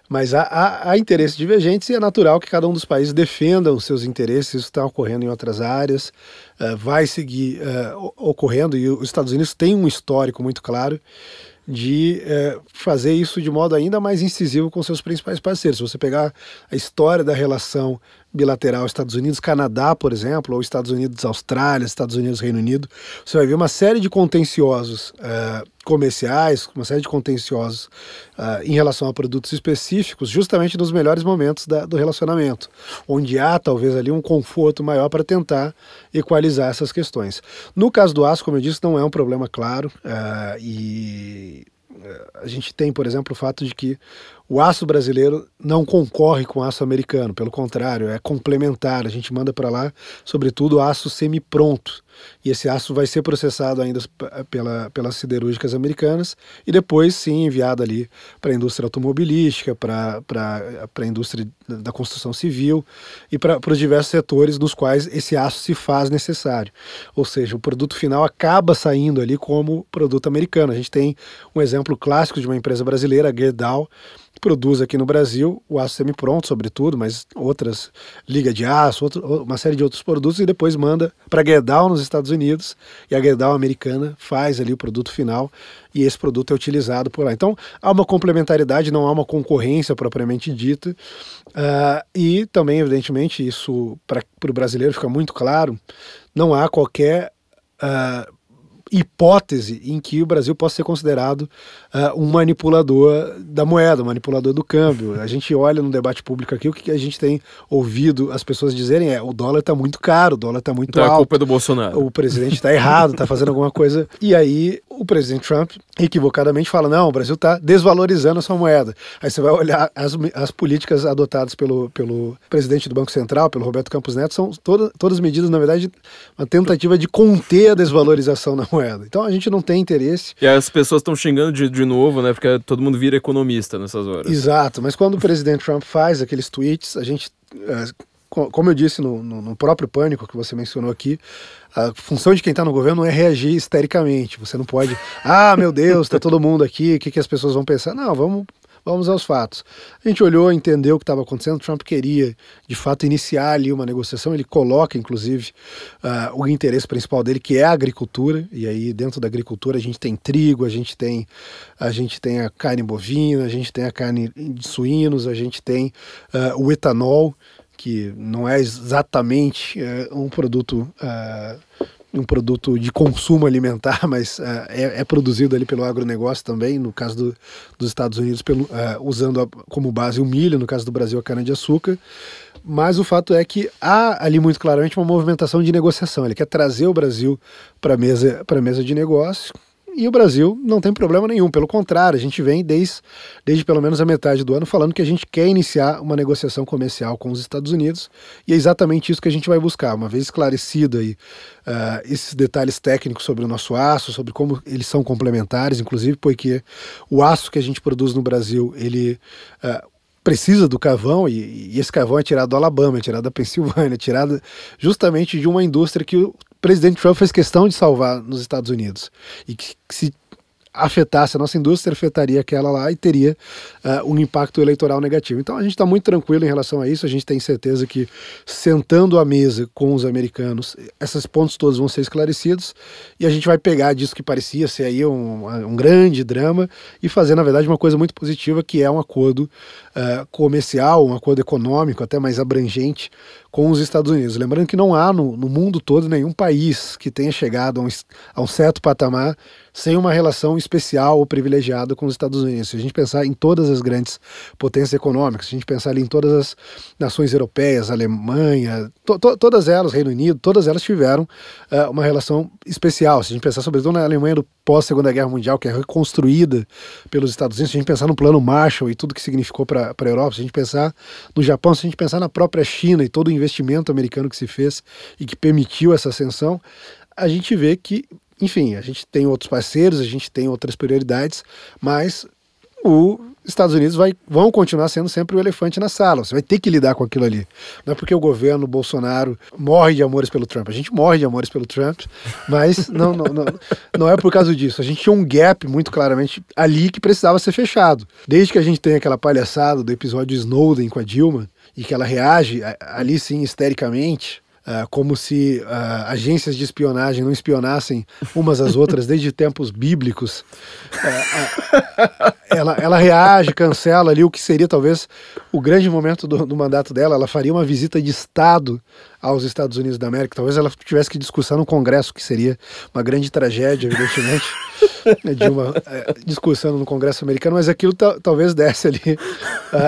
mas há, há, há interesses divergentes e é natural que cada um dos países defenda os seus interesses. Isso está ocorrendo em outras áreas, uh, vai seguir uh, ocorrendo, e os Estados Unidos têm um histórico muito claro de é, fazer isso de modo ainda mais incisivo com seus principais parceiros. Se você pegar a história da relação bilateral Estados Unidos-Canadá, por exemplo, ou Estados Unidos-Austrália, Estados Unidos-Reino Unido, você vai ver uma série de contenciosos uh, comerciais, uma série de contenciosos uh, em relação a produtos específicos, justamente nos melhores momentos da, do relacionamento, onde há talvez ali um conforto maior para tentar equalizar essas questões. No caso do aço, como eu disse, não é um problema claro uh, e a gente tem, por exemplo, o fato de que o aço brasileiro não concorre com aço americano, pelo contrário, é complementar. A gente manda para lá, sobretudo, aço semi-pronto. E esse aço vai ser processado ainda pela, pelas siderúrgicas americanas e depois, sim, enviado ali para a indústria automobilística, para a indústria da construção civil e para os diversos setores nos quais esse aço se faz necessário. Ou seja, o produto final acaba saindo ali como produto americano. A gente tem um exemplo clássico de uma empresa brasileira, a Gerdau, produz aqui no Brasil o aço semi-pronto, sobretudo, mas outras, liga de aço, outro, uma série de outros produtos, e depois manda para Gerdau nos Estados Unidos, e a Gerdau americana faz ali o produto final, e esse produto é utilizado por lá. Então, há uma complementaridade, não há uma concorrência propriamente dita, uh, e também, evidentemente, isso para o brasileiro fica muito claro, não há qualquer... Uh, hipótese em que o Brasil possa ser considerado uh, um manipulador da moeda, um manipulador do câmbio. A gente olha no debate público aqui, o que a gente tem ouvido as pessoas dizerem é o dólar está muito caro, o dólar está muito então alto. a culpa é do Bolsonaro. O presidente está errado, está fazendo alguma coisa. E aí o presidente Trump equivocadamente fala, não, o Brasil está desvalorizando a sua moeda. Aí você vai olhar as, as políticas adotadas pelo, pelo presidente do Banco Central, pelo Roberto Campos Neto, são todas todas medidas, na verdade, uma tentativa de conter a desvalorização da moeda. Então a gente não tem interesse. E as pessoas estão xingando de, de de novo, né? Porque todo mundo vira economista nessas horas. Exato, mas quando o presidente Trump faz aqueles tweets, a gente. É, como eu disse no, no, no próprio pânico que você mencionou aqui, a função de quem está no governo é reagir histericamente. Você não pode, ah, meu Deus, está todo mundo aqui, o que, que as pessoas vão pensar? Não, vamos Vamos aos fatos. A gente olhou, entendeu o que estava acontecendo. Trump queria, de fato, iniciar ali uma negociação. Ele coloca, inclusive, uh, o interesse principal dele, que é a agricultura. E aí, dentro da agricultura, a gente tem trigo, a gente tem a gente tem a carne bovina, a gente tem a carne de suínos, a gente tem uh, o etanol, que não é exatamente uh, um produto um produto de consumo alimentar, mas uh, é, é, produzido ali pelo agronegócio também, no caso do, dos Estados Unidos, pelo, uh, usando a, como base o milho, no caso do Brasil a cana-de-açúcar. Mas o fato é que há ali muito claramente uma movimentação de negociação. Ele quer trazer o Brasil para a mesa, mesa de negócio, e o Brasil não tem problema nenhum. Pelo contrário, a gente vem desde, desde pelo menos a metade do ano falando que a gente quer iniciar uma negociação comercial com os Estados Unidos e é exatamente isso que a gente vai buscar. Uma vez esclarecido aí uh, esses detalhes técnicos sobre o nosso aço, sobre como eles são complementares, inclusive porque o aço que a gente produz no Brasil, ele... Uh, precisa do carvão e, e, esse carvão é tirado do Alabama, é tirado da Pensilvânia, é tirado justamente de uma indústria que presidente Trump fez questão de salvar nos Estados Unidos. E que, que se afetasse, a nossa indústria afetaria aquela lá e teria uh, um impacto eleitoral negativo. Então a gente está muito tranquilo em relação a isso, a gente tem certeza que sentando à mesa com os americanos, esses pontos todos vão ser esclarecidos e a gente vai pegar disso que parecia ser aí um, um grande drama e fazer, na verdade, uma coisa muito positiva que é um acordo uh, comercial, um acordo econômico até mais abrangente com os Estados Unidos. Lembrando que não há no, no mundo todo nenhum país que tenha chegado a um, a um, certo patamar sem uma relação especial ou privilegiada com os Estados Unidos. Se a gente pensar em todas as grandes potências econômicas, se a gente pensar ali em todas as nações europeias, Alemanha, to, to, todas elas, Reino Unido, todas elas tiveram uh, uma relação especial. Se a gente pensar, sobretudo, na Alemanha do pós-Segunda Guerra Mundial, que é reconstruída pelos Estados Unidos, se a gente pensar no plano Marshall e tudo que significou para a Europa, se a gente pensar no Japão, se a gente pensar na própria China e todo o investimento americano que se fez e que permitiu essa ascensão, a gente vê que, enfim, a gente tem outros parceiros, a gente tem outras prioridades, mas os Estados Unidos vai, vão continuar sendo sempre o elefante na sala. Você vai ter que lidar com aquilo ali. Não é porque o governo Bolsonaro morre de amores pelo Trump. A gente morre de amores pelo Trump, mas não, não, não, não é por causa disso. A gente tinha um gap muito claramente ali que precisava ser fechado. Desde que a gente tem aquela palhaçada do episódio Snowden com a Dilma, e que ela reage, ali sim, histericamente, uh, como se uh, agências de espionagem não espionassem umas às outras desde tempos bíblicos, uh, ela, ela reage, cancela ali o que seria talvez o grande momento do, do, mandato dela, ela faria uma visita de Estado aos Estados Unidos da América. Talvez ela tivesse que discursar no Congresso, que seria uma grande tragédia, evidentemente, né, de uma é, discursando no Congresso americano, mas aquilo talvez desse ali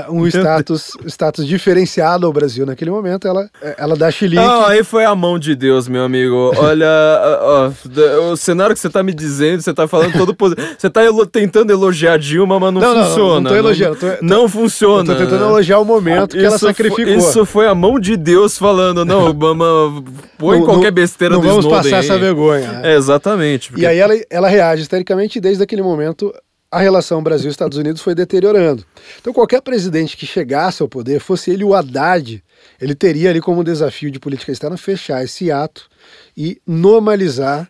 uh, um status, status diferenciado ao Brasil naquele momento. Ela, é, ela dá chilique. Ah, aí foi a mão de Deus, meu amigo. Olha, ó, ó, o cenário que você está me dizendo, você está falando todo positivo. Você está elo tentando elogiar Dilma, mas não, não funciona. Não, não, não tô elogiando. Não, tô, não funciona. Eu tô tentando elogiar o momento que ela sacrificou. isso foi a mão de Deus falando, não, Obama, põe qualquer besteira não, não do vamos vamos passar essa vergonha. É, exatamente. Porque... E aí ela, ela reage histericamente e desde aquele momento a relação Brasil-Estados Unidos foi deteriorando. Então qualquer presidente que chegasse ao poder, fosse ele o Haddad, ele teria ali como desafio de política externa fechar esse ato e normalizar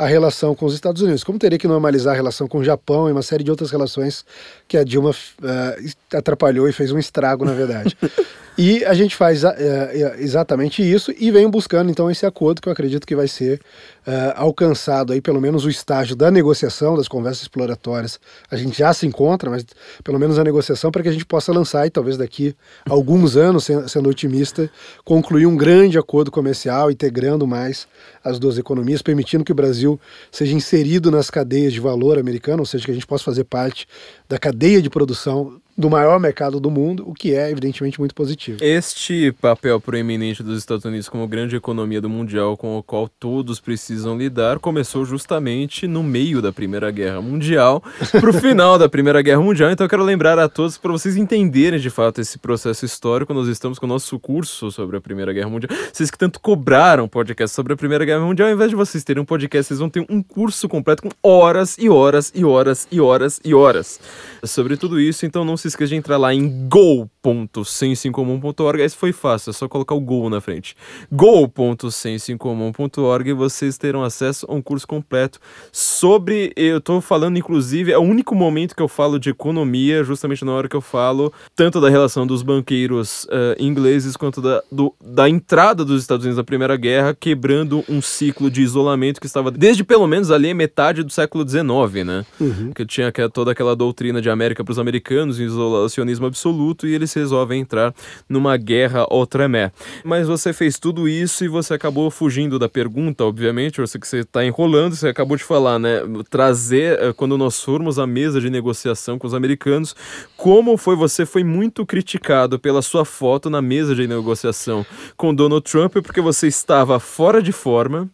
a relação com os Estados Unidos, como teria que normalizar a relação com o Japão e uma série de outras relações que a Dilma uh, atrapalhou e fez um estrago, na verdade. E a gente faz é, é, exatamente isso e vem buscando então esse acordo que eu acredito que vai ser é, alcançado aí pelo menos o estágio da negociação, das conversas exploratórias. A gente já se encontra, mas pelo menos a negociação para que a gente possa lançar e talvez daqui a alguns anos, sendo otimista, concluir um grande acordo comercial integrando mais as duas economias, permitindo que o Brasil seja inserido nas cadeias de valor americano, ou seja, que a gente possa fazer parte da cadeia de produção do maior mercado do mundo, o que é evidentemente muito positivo. Este papel proeminente dos Estados Unidos como grande economia do mundial com o qual todos precisam lidar começou justamente no meio da Primeira Guerra Mundial, para o final da Primeira Guerra Mundial. Então eu quero lembrar a todos para vocês entenderem de fato esse processo histórico. Nós estamos com o nosso curso sobre a Primeira Guerra Mundial. Vocês que tanto cobraram podcast sobre a Primeira Guerra Mundial, ao invés de vocês terem um podcast, vocês vão ter um curso completo com horas e horas e horas e horas e horas sobre tudo isso. Então não se esqueça de entrar lá em go.sensincomum.org. Esse foi fácil, é só colocar o go na frente. go.sensincomum.org e vocês terão acesso a um curso completo sobre. Eu estou falando, inclusive, é o único momento que eu falo de economia, justamente na hora que eu falo tanto da relação dos banqueiros uh, ingleses quanto da, do, da entrada dos Estados Unidos na Primeira Guerra, quebrando um ciclo de isolamento que estava desde pelo menos ali metade do século XIX, né? Uhum. Que tinha toda aquela doutrina de América para os americanos, isolacionismo absoluto e eles resolvem entrar numa guerra outremé. Mas você fez tudo isso e você acabou fugindo da pergunta, obviamente, você que você está enrolando, você acabou de falar, né? Trazer, eh, quando nós formos à mesa de negociação com os americanos, como foi você foi muito criticado pela sua foto na mesa de negociação com Donald Trump porque você estava fora de forma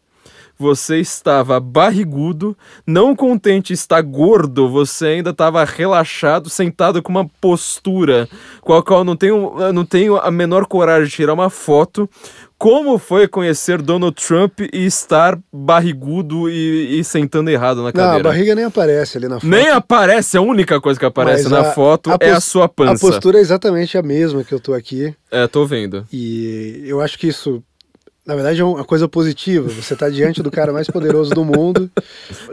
você estava barrigudo, não contente estar gordo, você ainda estava relaxado, sentado com uma postura com a qual não tenho, eh, não tenho a menor coragem de tirar uma foto. Como foi conhecer Donald Trump e estar barrigudo e, e sentando errado na cadeira? Não, a barriga nem aparece ali na foto. Nem aparece, é a única coisa que aparece Mas na a, foto a é a sua pança. A postura é exatamente a mesma que eu tô aqui. É, tô vendo. E eu acho que isso na verdade é, é uma coisa positiva. Você está diante do cara mais poderoso do mundo,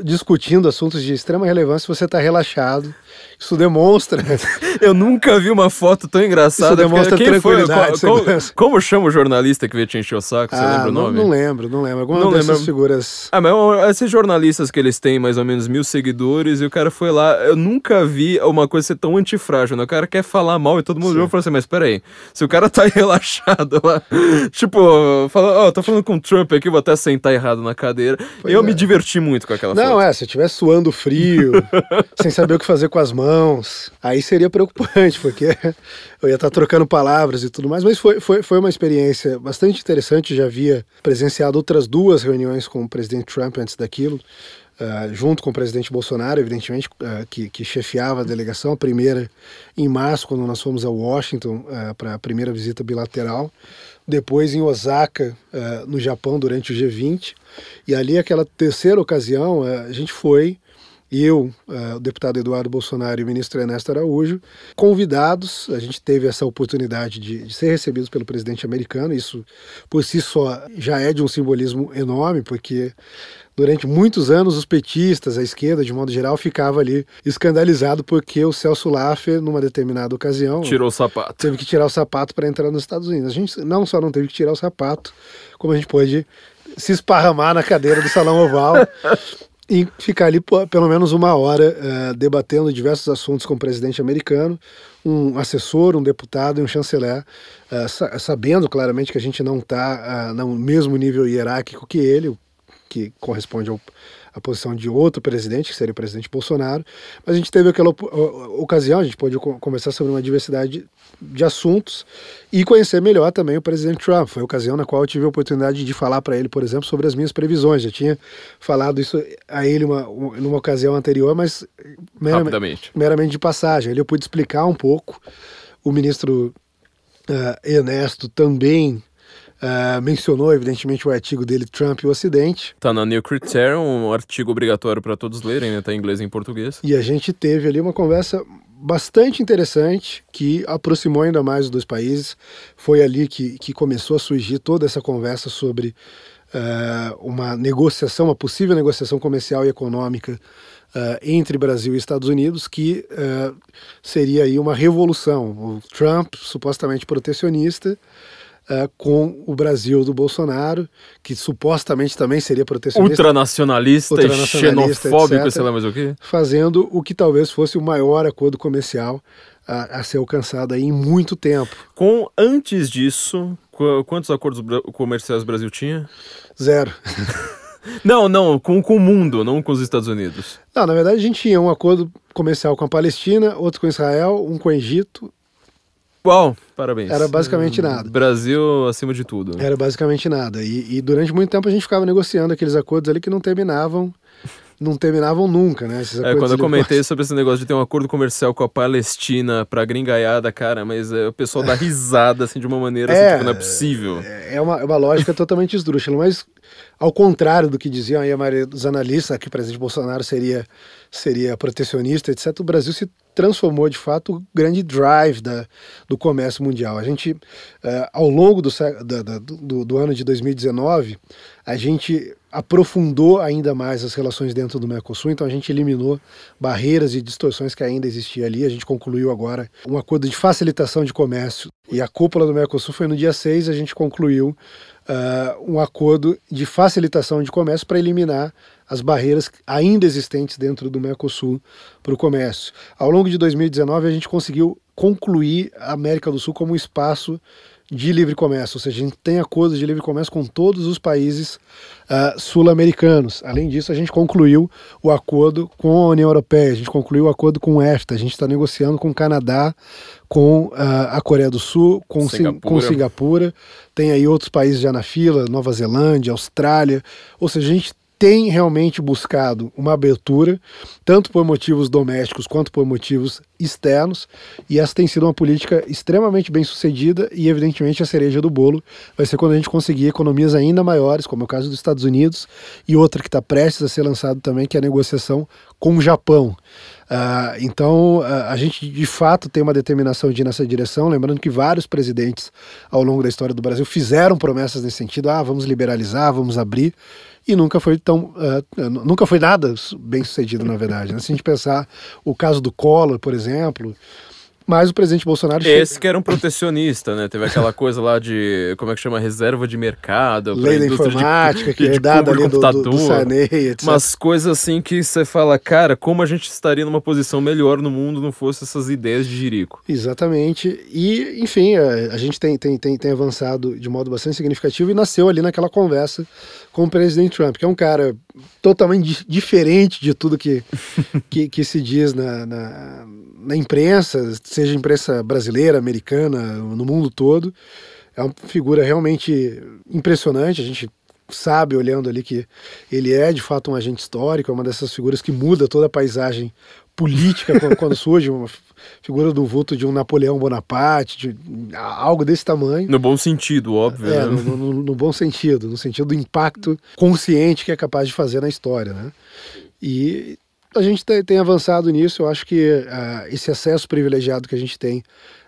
discutindo assuntos de extrema relevância, você está relaxado isso demonstra. Eu nunca vi uma foto tão engraçada. Isso demonstra quem tranquilidade. Foi, como, como, chama o jornalista que veio te encher o saco? Ah, você lembra não, o nome? Não lembro, não lembro. Alguma não dessas lembro. figuras. Ah, mas é esses jornalistas que eles têm mais ou menos mil seguidores e o cara foi lá. Eu nunca vi uma coisa ser tão antifrágil, né? O cara quer falar mal e todo mundo olhou e falou assim: mas peraí, se o cara tá relaxado lá, tipo, fala, ó, oh, tô falando com o Trump aqui, vou até sentar errado na cadeira. Pois eu é. me diverti muito com aquela não, foto. Não, é, se eu estiver suando frio, sem saber o que fazer com as mãos. Aí seria preocupante, porque eu ia estar tá trocando palavras e tudo mais, mas foi, foi, foi uma experiência bastante interessante. Já havia presenciado outras duas reuniões com o presidente Trump antes daquilo. Uh, junto com o presidente Bolsonaro, evidentemente, uh, que, que, chefiava a delegação, a primeira em março, quando nós fomos a Washington uh, para a primeira visita bilateral, depois em Osaka, no Japão, durante o G20, e ali, aquela terceira ocasião, a gente foi eu, eh, o deputado Eduardo Bolsonaro e o ministro Ernesto Araújo, convidados, a gente teve essa oportunidade de, de, ser recebidos pelo presidente americano. Isso, por si só, já é de um simbolismo enorme, porque durante muitos anos os petistas, a esquerda, de modo geral, ficava ali escandalizado porque o Celso Laffer, numa determinada ocasião, tirou o sapato. Teve que tirar o sapato para entrar nos Estados Unidos. A gente não só não teve que tirar o sapato, como a gente pôde se esparramar na cadeira do salão oval e ficar ali por, pelo menos uma hora uh, debatendo diversos assuntos com o presidente americano, um assessor, um deputado e um chanceler, uh, sa sabendo claramente que a gente não está uh, eh, no mesmo nível hierárquico que ele, que corresponde ao a posição de outro presidente, que seria o presidente Bolsonaro, mas a gente teve aquela ocasião, a gente pôde conversar sobre uma diversidade de assuntos e conhecer melhor também o presidente Trump. Foi a ocasião na qual eu tive a oportunidade de falar para ele, por exemplo, sobre as minhas previsões. Já tinha falado isso a ele uma, uma, numa ocasião anterior, mas meramente, meramente de passagem. Ele eu pude explicar um pouco. O ministro uh, Ernesto também Uh, mencionou, evidentemente, o artigo dele, Trump e o Ocidente. Tá na New Criterion, um artigo obrigatório para todos lerem, né? Tá em inglês e em português. E a gente teve ali uma conversa bastante interessante que aproximou ainda mais os dois países. Foi ali que, que começou a surgir toda essa conversa sobre uh, uma negociação, uma possível negociação comercial e econômica Uh, entre Brasil e Estados Unidos, que uh, seria aí uma revolução. O Trump, supostamente protecionista, eh, com o Brasil do Bolsonaro, que supostamente também seria protecionista. Ultranacionalista, ultranacionalista e xenofóbico, etc., sei lá mais o quê. Fazendo o que talvez fosse o maior acordo comercial a, a ser alcançado em muito tempo. Com antes disso, quantos acordos comerciais o Brasil tinha? Zero. Não, não, com, com, o mundo, não com os Estados Unidos. Não, na verdade a gente tinha um acordo comercial com a Palestina, outro com Israel, um com o Egito, Uau, parabéns. Era basicamente hum, nada. Brasil acima de tudo. Era basicamente nada. E, e, durante muito tempo a gente ficava negociando aqueles acordos ali que não terminavam. Não terminavam nunca, né? é, quando eu comentei sobre esse negócio de ter um acordo comercial com a Palestina pra gringaiada, cara, mas é, o pessoal dá risada, assim, de uma maneira, assim, é, assim, tipo, não é possível. É uma, é uma lógica totalmente esdrúxula, mas ao contrário do que diziam aí a maioria dos analistas, que o presidente Bolsonaro seria, seria protecionista, etc., o Brasil se transformou de fato o grande drive da, do comércio mundial. A gente, eh, ao longo do, da, da, do, do, ano de 2019, a gente aprofundou ainda mais as relações dentro do Mercosul, então a gente eliminou barreiras e distorções que ainda existiam ali. A gente concluiu agora um acordo de facilitação de comércio e a cúpula do Mercosul foi no dia 6, a gente concluiu uh, um acordo de facilitação de comércio para eliminar as barreiras ainda existentes dentro do Mercosul para o comércio. Ao longo de 2019, a gente conseguiu concluir a América do Sul como um espaço de livre comércio, ou seja, a gente tem acordos de livre comércio com todos os países uh, sul-americanos. Além disso, a gente concluiu o acordo com a União Europeia, a gente concluiu o acordo com o EFTA. a gente está negociando com o Canadá, com uh, a Coreia do Sul, com Singapura. com Singapura, tem aí outros países já na fila, Nova Zelândia, Austrália, ou seja, a gente tem realmente buscado uma abertura, tanto por motivos domésticos quanto por motivos externos, e essa tem sido uma política extremamente bem sucedida e, evidentemente, a cereja do bolo vai ser quando a gente conseguir economias ainda maiores, como é o caso dos Estados Unidos, e outra que está prestes a ser lançada também, que é a negociação com o Japão. Uh, então, uh, a gente de fato tem uma determinação de ir nessa direção, lembrando que vários presidentes ao longo da história do Brasil fizeram promessas nesse sentido, ah, vamos liberalizar, vamos abrir, e nunca foi tão. Uh, nunca foi nada bem sucedido, na verdade. Né? Se a gente pensar o caso do Collor, por exemplo, mas o presidente Bolsonaro. Esse chega. que era um protecionista, né? Teve aquela coisa lá de. Como é que chama? Reserva de mercado. Lei da informática, de, que é dada ali do, do, do etc. Umas coisas assim que você fala, cara, como a gente estaria numa posição melhor no mundo não fosse essas ideias de jirico. Exatamente. E, enfim, a, é, a gente tem, tem, tem, tem avançado de modo bastante significativo e nasceu ali naquela conversa com o presidente Trump, que é um cara totalmente diferente de tudo que, que, que se diz na, na na imprensa, seja imprensa brasileira, americana, no mundo todo. É uma figura realmente impressionante. A gente sabe, olhando ali, que ele é de fato um agente histórico, é uma dessas figuras que muda toda a paisagem política quando, surge uma figura do vulto de um Napoleão Bonaparte, de algo desse tamanho. No bom sentido, óbvio. É, né? no, no, no, bom sentido, no sentido do impacto consciente que é capaz de fazer na história, né? E a gente tem, tem, avançado nisso. Eu acho que uh, esse acesso privilegiado que a gente tem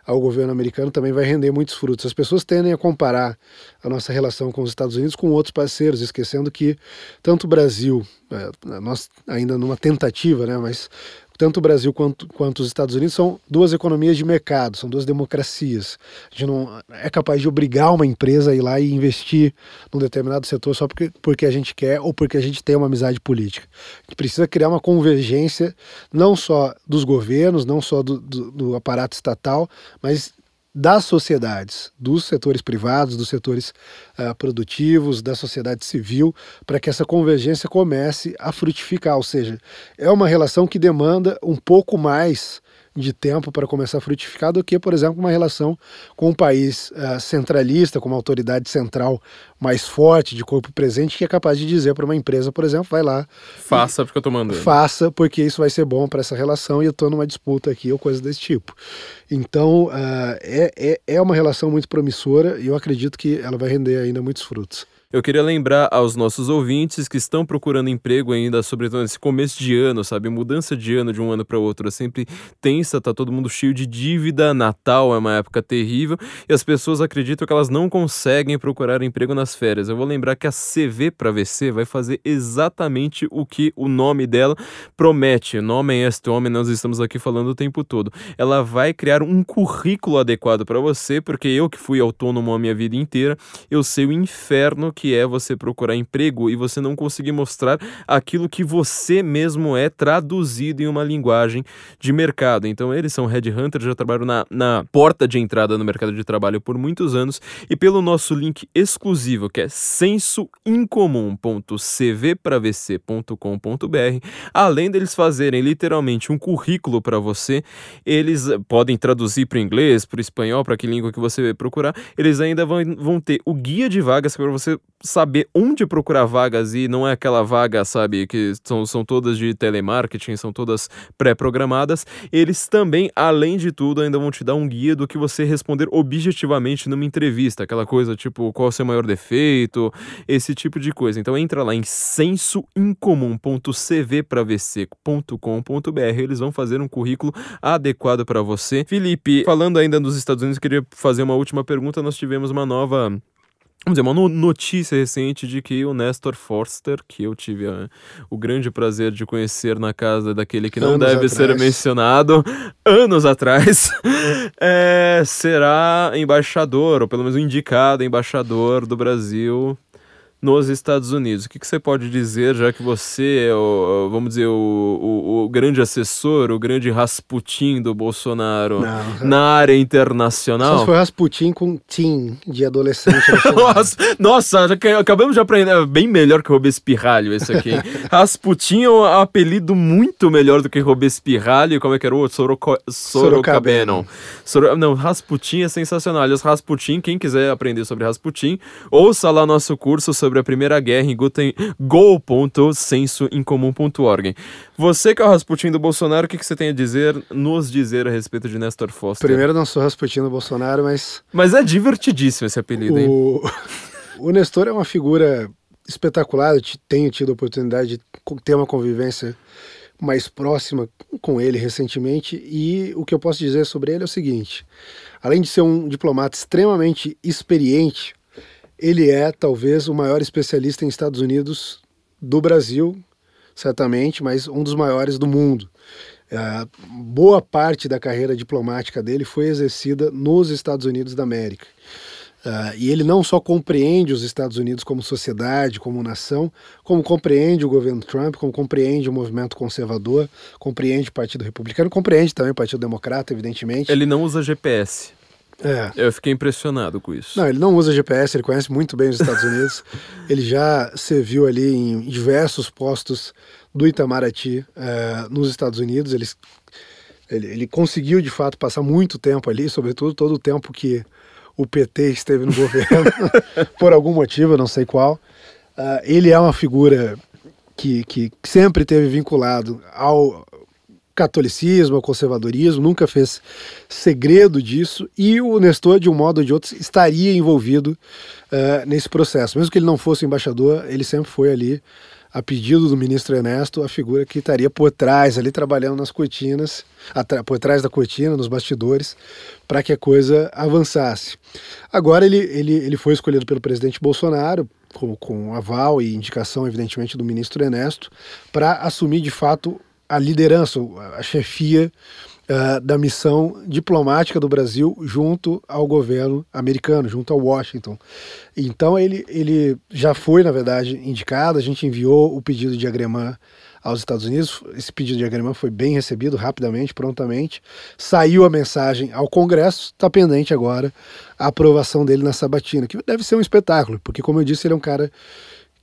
ao governo americano também vai render muitos frutos. As pessoas tendem a comparar a nossa relação com os Estados Unidos com outros parceiros, esquecendo que tanto o Brasil, uh, nós ainda numa tentativa, né, mas tanto o Brasil quanto, quanto os Estados Unidos são duas economias de mercado, são duas democracias. A gente não é capaz de obrigar uma empresa a ir lá e investir num determinado setor só porque, porque a gente quer ou porque a gente tem uma amizade política. A gente precisa criar uma convergência não só dos governos, não só do, do, do aparato estatal, mas das sociedades, dos setores privados, dos setores uh, produtivos, da sociedade civil, para que essa convergência comece a frutificar. Ou seja, é uma relação que demanda um pouco mais de tempo para começar a frutificar do que, por exemplo, uma relação com um país uh, centralista, com uma autoridade central mais forte, de corpo presente, que é capaz de dizer para uma empresa, por exemplo, vai lá. Faça porque eu estou mandando. Faça porque isso vai ser bom para essa relação e eu estou numa disputa aqui ou coisa desse tipo. Então, uh, é, é, é uma relação muito promissora e eu acredito que ela vai render ainda muitos frutos. Eu queria lembrar aos nossos ouvintes que estão procurando emprego ainda, sobretudo nesse começo de ano, sabe? Mudança de ano de um ano para outro é sempre tensa, tá todo mundo cheio de dívida, Natal é uma época terrível e as pessoas acreditam que elas não conseguem procurar emprego nas férias. Eu vou lembrar que a CV para VC vai fazer exatamente o que o nome dela promete. Nome é este homem, nós estamos aqui falando o tempo todo. Ela vai criar um currículo adequado para você, porque eu que fui autônomo a minha vida inteira, eu sei o inferno que que é você procurar emprego e você não conseguir mostrar aquilo que você mesmo é traduzido em uma linguagem de mercado. Então eles são headhunters, já trabalham na, na porta de entrada no mercado de trabalho por muitos anos e pelo nosso link exclusivo que é sensoincomum.cvpravc.com.br, além deles fazerem literalmente um currículo para você, eles podem traduzir para o inglês, para o espanhol, para que língua que você procurar, eles ainda vão, vão ter o guia de vagas para você saber onde procurar vagas e não é aquela vaga, sabe, que são, são todas de telemarketing, são todas pré-programadas, eles também, além de tudo, ainda vão te dar um guia do que você responder objetivamente numa entrevista, aquela coisa tipo qual é o seu maior defeito, esse tipo de coisa. Então entra lá em censoincomum.cvpravc.com.br, eles vão fazer um currículo adequado para você. Felipe, falando ainda dos Estados Unidos, queria fazer uma última pergunta, nós tivemos uma nova Vamos dizer, uma notícia recente de que o Nestor Forster, que eu tive a, o grande prazer de conhecer na casa daquele que não anos deve atrás. ser mencionado, anos atrás, é, será embaixador, ou pelo menos indicado embaixador do Brasil nos Estados Unidos. O que, que você pode dizer, já que você é, o, vamos dizer, o, o, o grande assessor, o grande Rasputin do Bolsonaro Não. na área internacional? Só foi Rasputin com Tim, de adolescente. nossa, nossa, acabamos de aprender, é bem melhor que Robespirralho esse aqui. Rasputin é um apelido muito melhor do que Robespirralho, como é que era o outro? Soroco, Sorocabeno. não, Rasputin é sensacional. Aliás, Rasputin, quem quiser aprender sobre Rasputin, ouça lá nosso curso sobre sobre a Primeira Guerra em Guten... go.sensoincomum.org. Você que é o Rasputin do Bolsonaro, o que, que você tem a dizer, nos dizer a respeito de Nestor Foster? Primeiro, não sou Rasputin do Bolsonaro, mas. Mas é divertidíssimo esse apelido, hein? o Nestor é uma figura espetacular, eu tenho tido a oportunidade de ter uma convivência mais próxima com ele recentemente e o que eu posso dizer sobre ele é o seguinte: além de ser um diplomata extremamente experiente, ele é talvez o maior especialista em Estados Unidos do Brasil, certamente, mas um dos maiores do mundo. É, boa parte da carreira diplomática dele foi exercida nos Estados Unidos da América. Uh, e ele não só compreende os Estados Unidos como sociedade, como nação, como compreende o governo Trump, como compreende o movimento conservador, compreende o Partido Republicano, compreende também o Partido Democrata, evidentemente. Ele não usa GPS. É. Eu fiquei impressionado com isso. Não, ele não usa GPS, ele conhece muito bem os Estados Unidos. ele já serviu ali em diversos postos do Itamaraty é, nos Estados Unidos. Ele, ele, ele, conseguiu, de fato, passar muito tempo ali, sobretudo todo o tempo que o PT esteve no governo, por algum motivo, eu não sei qual. Uh, ele é uma figura que, que sempre teve vinculado ao catolicismo, ao conservadorismo, nunca fez segredo disso, e o Nestor, de um modo ou de outro, estaria envolvido uh, nesse processo. Mesmo que ele não fosse embaixador, ele sempre foi ali, a pedido do ministro Ernesto, a figura que estaria por trás, ali trabalhando nas cortinas, por trás da cortina, nos bastidores, para que a coisa avançasse. Agora ele, ele, ele foi escolhido pelo presidente Bolsonaro, com, com aval e indicação, evidentemente, do ministro Ernesto, para assumir de fato a liderança, a chefia uh, da missão diplomática do Brasil junto ao governo americano, junto ao Washington. Então ele, ele já foi, na verdade, indicado, a gente enviou o pedido de agremã aos Estados Unidos. Esse pedido de agremã foi bem recebido rapidamente, prontamente. Saiu a mensagem ao Congresso, está pendente agora a aprovação dele na sabatina, que deve ser um espetáculo, porque, como eu disse, ele é um cara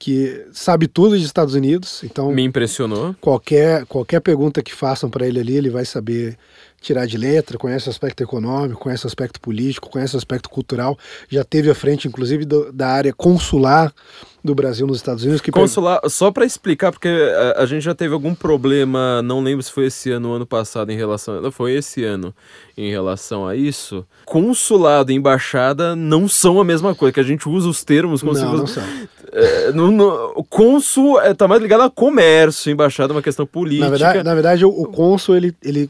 que sabe tudo de Estados Unidos, então me impressionou. Qualquer qualquer pergunta que façam para ele ali, ele vai saber tirar de letra, conhece o aspecto econômico, conhece o aspecto político, conhece o aspecto cultural. Já teve à frente, inclusive, do, da área consular do Brasil nos Estados Unidos. Que consular, só para explicar, porque a, eh, a, gente já teve algum problema, não lembro se foi esse ano ou ano passado em relação, não foi esse ano em relação a isso. Consulado e embaixada não são a mesma coisa, que a gente usa os termos como não, se fosse... não são. É, no, no, cônsul é, tá mais ligado a comércio, embaixada é uma questão política. Na verdade, na verdade o, o cônsul ele, ele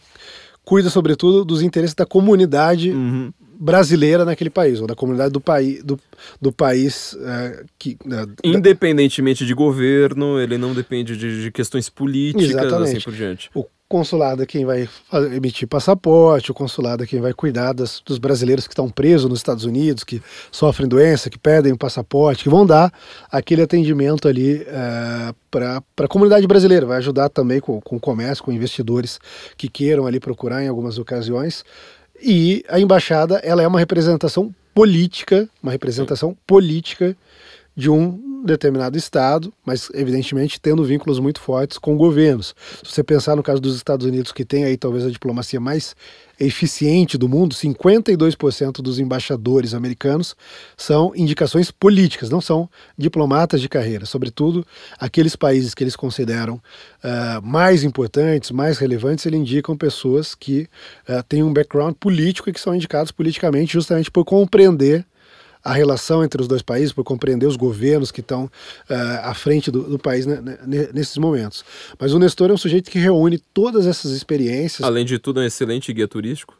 cuida, sobretudo, dos interesses da comunidade uhum. brasileira naquele país, ou da comunidade do, paí do, do país que. Né, Independentemente de governo, ele não depende de, de questões políticas assim Exatamente. assim por diante. O consulado é quem vai emitir passaporte, o consulado é quem vai cuidar das, dos brasileiros que estão presos nos Estados Unidos, que sofrem doença, que pedem o passaporte, que vão dar aquele atendimento ali uh, eh, para a comunidade brasileira. Vai ajudar também com, com o comércio, com investidores que queiram ali procurar em algumas ocasiões. E a embaixada, ela é uma representação política, uma representação política de um determinado estado, mas evidentemente tendo vínculos muito fortes com governos. Se você pensar no caso dos Estados Unidos, que tem aí talvez a diplomacia mais eficiente do mundo, 52% dos embaixadores americanos são indicações políticas, não são diplomatas de carreira, sobretudo aqueles países que eles consideram uh, mais importantes, mais relevantes, eles indicam pessoas que uh, têm um background político e que são indicados politicamente justamente por compreender a relação entre os dois países, por compreender os governos que estão uh, à frente do, do país né, né nesses momentos. Mas o Nestor é um sujeito que reúne todas essas experiências. Além de tudo, é um excelente guia turístico.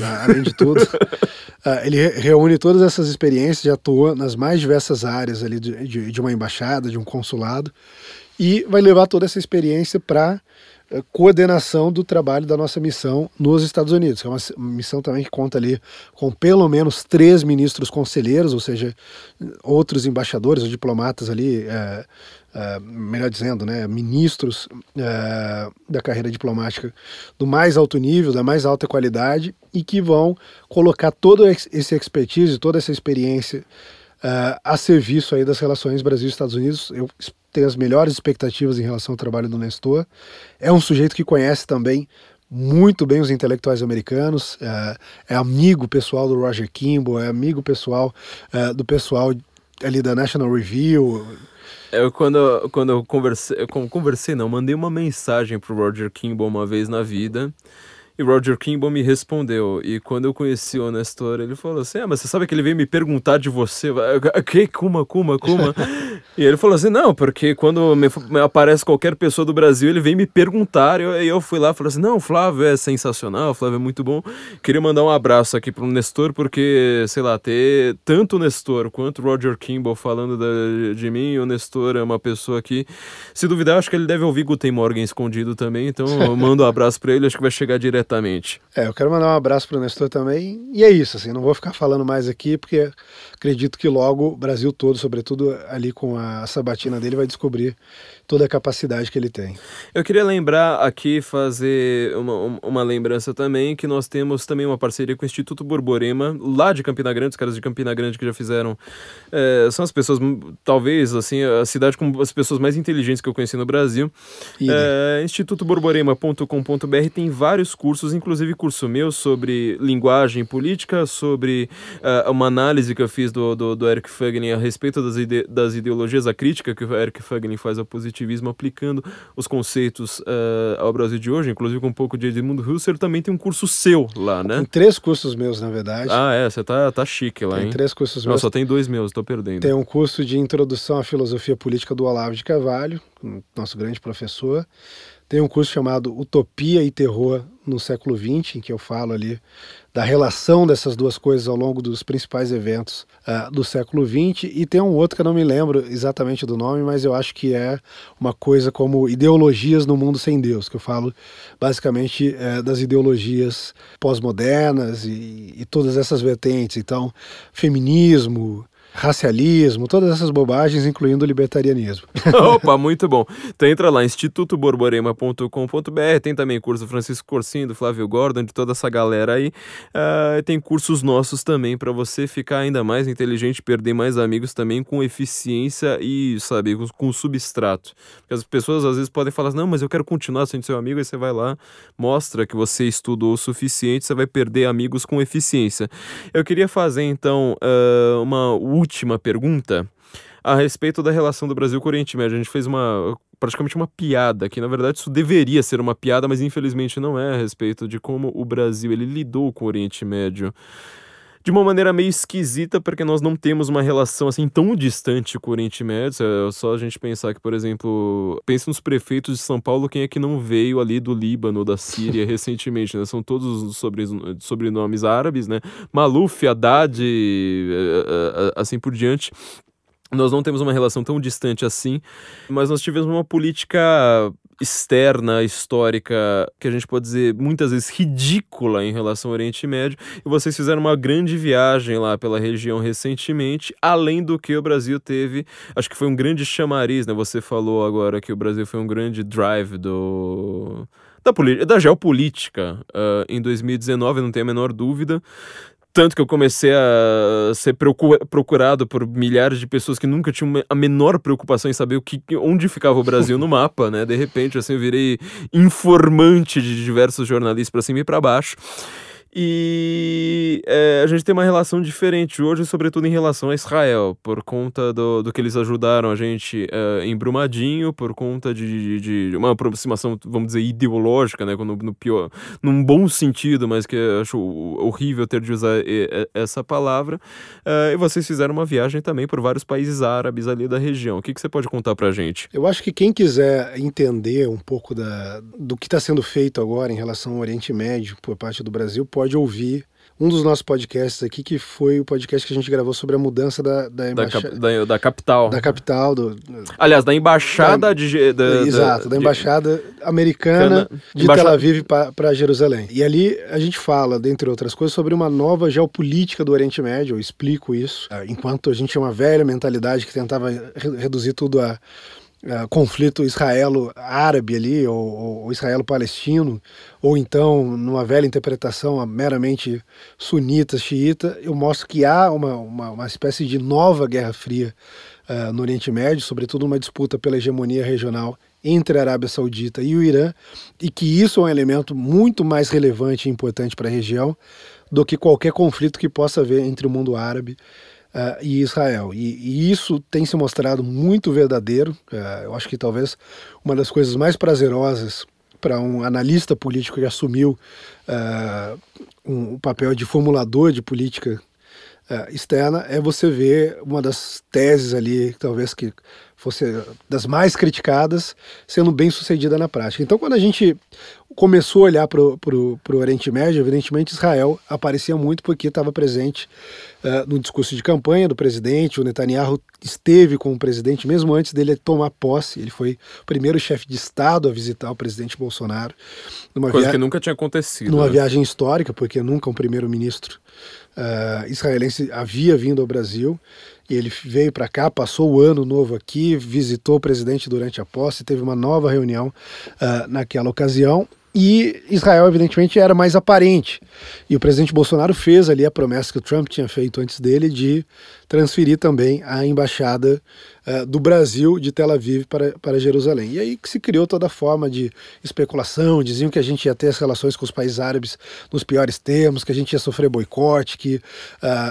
Ah, além de tudo, uh, ele reúne todas essas experiências e atua nas mais diversas áreas ali de, de, de uma embaixada, de um consulado, e vai levar toda essa experiência para eh, coordenação do trabalho da nossa missão nos Estados Unidos, que é uma missão também que conta ali com pelo menos três ministros conselheiros, ou seja, outros embaixadores ou diplomatas ali, é, é, melhor dizendo, né, ministros é, da carreira diplomática do mais alto nível, da mais alta qualidade, e que vão colocar todo esse expertise, toda essa experiência uh, a serviço aí das relações Brasil-Estados Unidos. Eu tenho as melhores expectativas em relação ao trabalho do Nestor. É um sujeito que conhece também muito bem os intelectuais americanos, uh, é, amigo pessoal do Roger Kimball, é amigo pessoal uh, do pessoal ali da National Review. É, eu, quando, quando eu conversei, eu conversei, não, mandei uma mensagem pro Roger Kimball uma vez na vida. E Roger Kimball me respondeu. E quando eu conheci o Nestor, ele falou assim: Ah, mas você sabe que ele veio me perguntar de você? Ah, que? Kuma, Kuma, Kuma? E ele falou assim: não, porque quando me, me aparece qualquer pessoa do Brasil, ele vem me perguntar. E eu, eu, fui lá e falei assim: não, Flávio é sensacional, Flávio é muito bom. Queria mandar um abraço aqui pro Nestor, porque, sei lá, ter tanto o Nestor quanto o Roger Kimball falando da, de mim, o Nestor é uma pessoa que, se duvidar, acho que ele deve ouvir Guten Morgan escondido também. Então eu mando um abraço para ele, acho que vai chegar diretamente. É, eu quero mandar um abraço pro Nestor também. E é isso, assim, não vou ficar falando mais aqui, porque acredito que logo o Brasil todo, sobretudo ali com com a sabatina dele vai descobrir toda a capacidade que ele tem. Eu queria lembrar aqui, fazer uma, uma lembrança também, que nós temos também uma parceria com o Instituto Borborema, lá de Campina Grande, os caras de Campina Grande que já fizeram. É, são as pessoas, talvez, assim, a cidade com as pessoas mais inteligentes que eu conheci no Brasil. É, né? eh, institutoborborema.com.br tem vários cursos, inclusive curso meu sobre linguagem política, sobre uh, uma análise que eu fiz do, do, do Eric Fagner a respeito das, ide das ideologias, a crítica que o Eric Fagner faz ao positivo ativismo aplicando os conceitos uh, ao Brasil de hoje, inclusive com um pouco de Edmundo Husserl, também tem um curso seu lá, né? Tem três cursos meus, na verdade. Ah, é, você tá, tá chique lá, tem hein? três cursos meus. Não, só tem dois meus, tô perdendo. Tem um curso de Introdução à Filosofia Política do Olavo de Carvalho, nosso grande professor. Tem um curso chamado Utopia e Terror no século XX, em que eu falo ali da relação dessas duas coisas ao longo dos principais eventos uh, do século XX. E tem um outro que eu não me lembro exatamente do nome, mas eu acho que é uma coisa como Ideologias no Mundo Sem Deus, que eu falo basicamente uh, das ideologias pós-modernas e, e todas essas vertentes. Então, feminismo, racialismo, todas essas bobagens, incluindo o libertarianismo. Opa, muito bom. Então entra lá, institutoborborema.com.br, tem também curso do Francisco Corsinho, do Flávio Gordon, de toda essa galera aí. Uh, tem cursos nossos também para você ficar ainda mais inteligente, perder mais amigos também com eficiência e, sabe, com, com substrato. Porque as pessoas às vezes podem falar, não, mas eu quero continuar sendo seu amigo, aí você vai lá, mostra que você estudou o suficiente, você vai perder amigos com eficiência. Eu queria fazer então uh, uma última última pergunta a respeito da relação do Brasil com o Oriente Médio. A gente fez uma praticamente uma piada, que na verdade isso deveria ser uma piada, mas infelizmente não é a respeito de como o Brasil ele lidou com o Oriente Médio de uma maneira meio esquisita, porque nós não temos uma relação assim tão distante com o Oriente Médio. É, é só a gente pensar que, por exemplo, pensa nos prefeitos de São Paulo, quem é que não veio ali do Líbano, da Síria recentemente, né? São todos os sobrenomes árabes, né? Maluf, Haddad, eh, eh, eh, assim por diante. Nós não temos uma relação tão distante assim, mas nós tivemos uma política externa, histórica, que a gente pode dizer muitas vezes ridícula em relação ao Oriente Médio, e vocês fizeram uma grande viagem lá pela região recentemente, além do que o Brasil teve, acho que foi um grande chamariz, né? Você falou agora que o Brasil foi um grande drive do da, da geopolítica uh, em 2019, não tem a menor dúvida. Tanto que eu comecei a ser procurado por milhares de pessoas que nunca tinham a menor preocupação em saber o que, onde ficava o Brasil no mapa, né? De repente, assim, eu virei informante de diversos jornalistas para cima e para baixo. E é, a gente tem uma relação diferente hoje, sobretudo em relação a Israel, por conta do, do que eles ajudaram a gente é, em Brumadinho, por conta de, de, de, uma aproximação, vamos dizer, ideológica, né? No, no pior, num bom sentido, mas que acho horrível ter de usar eh, essa palavra. É, e vocês fizeram uma viagem também por vários países árabes ali da região. O que, que você pode contar pra gente? Eu acho que quem quiser entender um pouco da, do que está sendo feito agora em relação ao Oriente Médio por parte do Brasil, pode ouvir um dos nossos podcasts aqui, que foi o podcast que a gente gravou sobre a mudança da da, da, cap, da, da capital. Da capital. Do, Aliás, da embaixada de. exato, da embaixada de, americana de Tel Aviv para Jerusalém. E ali a gente fala, dentre outras coisas, sobre uma nova geopolítica do Oriente Médio. Eu explico isso. Ah, enquanto a gente tinha uma velha mentalidade que tentava reduzir tudo a é, conflito israelo-árabe ali, ou, ou israelo-palestino, ou então, numa velha interpretação meramente sunita, xiita, eu mostro que há uma, uma, uma espécie de nova Guerra Fria uh, no Oriente Médio, sobretudo uma disputa pela hegemonia regional entre a Arábia Saudita e o Irã, e que isso é um elemento muito mais relevante e importante para a região do que qualquer conflito que possa haver entre o mundo árabe uh, e Israel. E, e, isso tem se mostrado muito verdadeiro. Uh, eu acho que talvez uma das coisas mais prazerosas para um analista político que assumiu uh, um, um papel de formulador de política externa é você ver uma das teses ali, talvez que fosse das mais criticadas, sendo bem sucedida na prática. Então, quando a gente começou a olhar para o Oriente Médio, evidentemente Israel aparecia muito porque estava presente uh, no discurso de campanha do presidente. O Netanyahu esteve com o presidente mesmo antes dele tomar posse. Ele foi o primeiro chefe de Estado a visitar o presidente Bolsonaro. Numa Coisa que nunca tinha acontecido. Numa né? viagem histórica, porque nunca um primeiro-ministro uh, israelense havia vindo ao Brasil. E ele veio para cá, passou o ano novo aqui, visitou o presidente durante a posse, teve uma nova reunião uh, naquela ocasião e Israel, evidentemente, era mais aparente. E o presidente Bolsonaro fez ali a promessa que o Trump tinha feito antes dele de transferir também a embaixada uh, do Brasil de Tel Aviv para, para Jerusalém. E aí que se criou toda a forma de especulação, diziam que a gente ia ter as relações com os países árabes nos piores termos, que a gente ia sofrer boicote, que uh,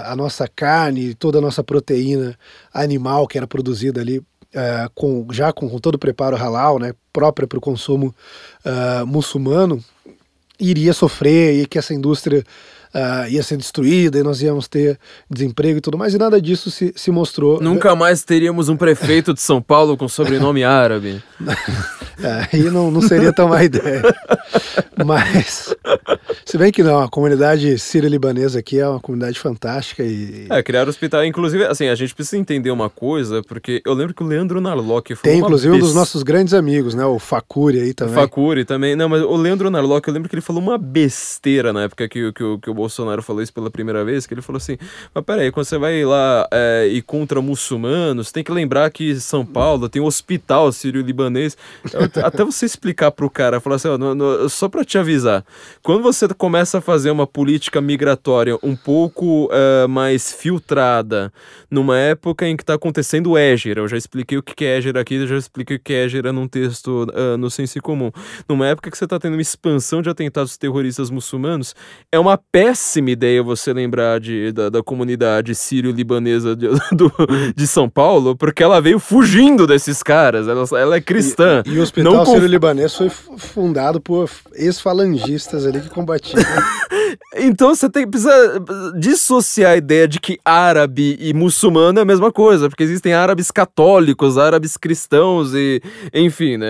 a nossa carne, toda a nossa proteína animal que era produzida ali é, com, já com, com, todo o preparo halal, né, própria para o consumo é, muçulmano, iria sofrer e que essa indústria uh, ia ser destruída e nós íamos ter desemprego e tudo mais, e nada disso se, se mostrou. Nunca mais teríamos um prefeito de São Paulo com sobrenome árabe. É, aí é, não, não seria tão má ideia. Mas, se bem que não, a comunidade sírio-libanesa aqui é uma comunidade fantástica e... É, criar hospital, inclusive, assim, a gente precisa entender uma coisa, porque eu lembro que o Leandro Narlock foi Tem, inclusive, um dos nossos grandes amigos, né, o Facuri aí também. Facuri também, não, mas o Leandro Narlock, eu lembro que ele falou uma besteira na época que, que, que o Bolsonaro falou isso pela primeira vez, que ele falou assim: mas peraí, quando você vai lá é, e contra muçulmanos, tem que lembrar que São Paulo tem um hospital sírio-libanês. Até você explicar pro cara, falar assim: ó, no, no, só pra te avisar, quando você começa a fazer uma política migratória um pouco é, mais filtrada, numa época em que tá acontecendo égira, eu já expliquei o que é égira aqui, eu já expliquei o que é égira num texto uh, no senso comum. Numa época que você tá tendo uma expansão de atentados terroristas muçulmanos, é uma péssima péssima ideia você lembrar de, da, da comunidade sírio-libanesa de, de São Paulo, porque ela veio fugindo desses caras. Ela, ela é cristã. E, e o hospital sírio-libanês foi fundado por ex-falangistas ali que combatiam. então você tem, precisa dissociar a ideia de que árabe e muçulmano é a mesma coisa, porque existem árabes católicos, árabes cristãos e, enfim, né?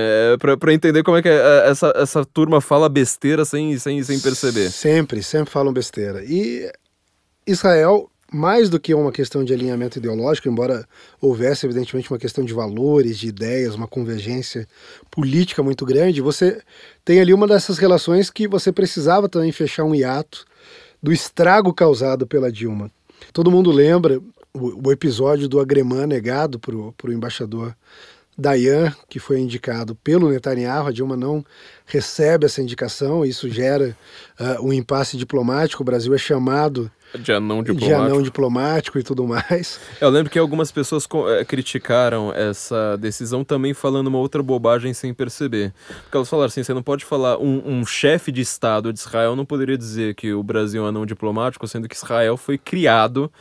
Pra, entender como é que é, é, essa, essa turma fala besteira sem, sem, sem perceber. Sempre, sempre falam besteira besteira. E Israel, mais do que uma questão de alinhamento ideológico, embora houvesse evidentemente uma questão de valores, de ideias, uma convergência política muito grande, você tem ali uma dessas relações que você precisava também fechar um hiato do estrago causado pela Dilma. Todo mundo lembra o, o episódio do Agremã negado para o embaixador Dayan, que foi indicado pelo Netanyahu, a Dilma não recebe essa indicação, isso gera uh, um impasse diplomático. O Brasil é chamado de anão diplomático. De anão diplomático e tudo mais. Eu lembro que algumas pessoas eh, criticaram essa decisão também falando uma outra bobagem sem perceber. Porque elas falaram assim: você não pode falar, um, um chefe de Estado de Israel não poderia dizer que o Brasil é um anão diplomático, sendo que Israel foi criado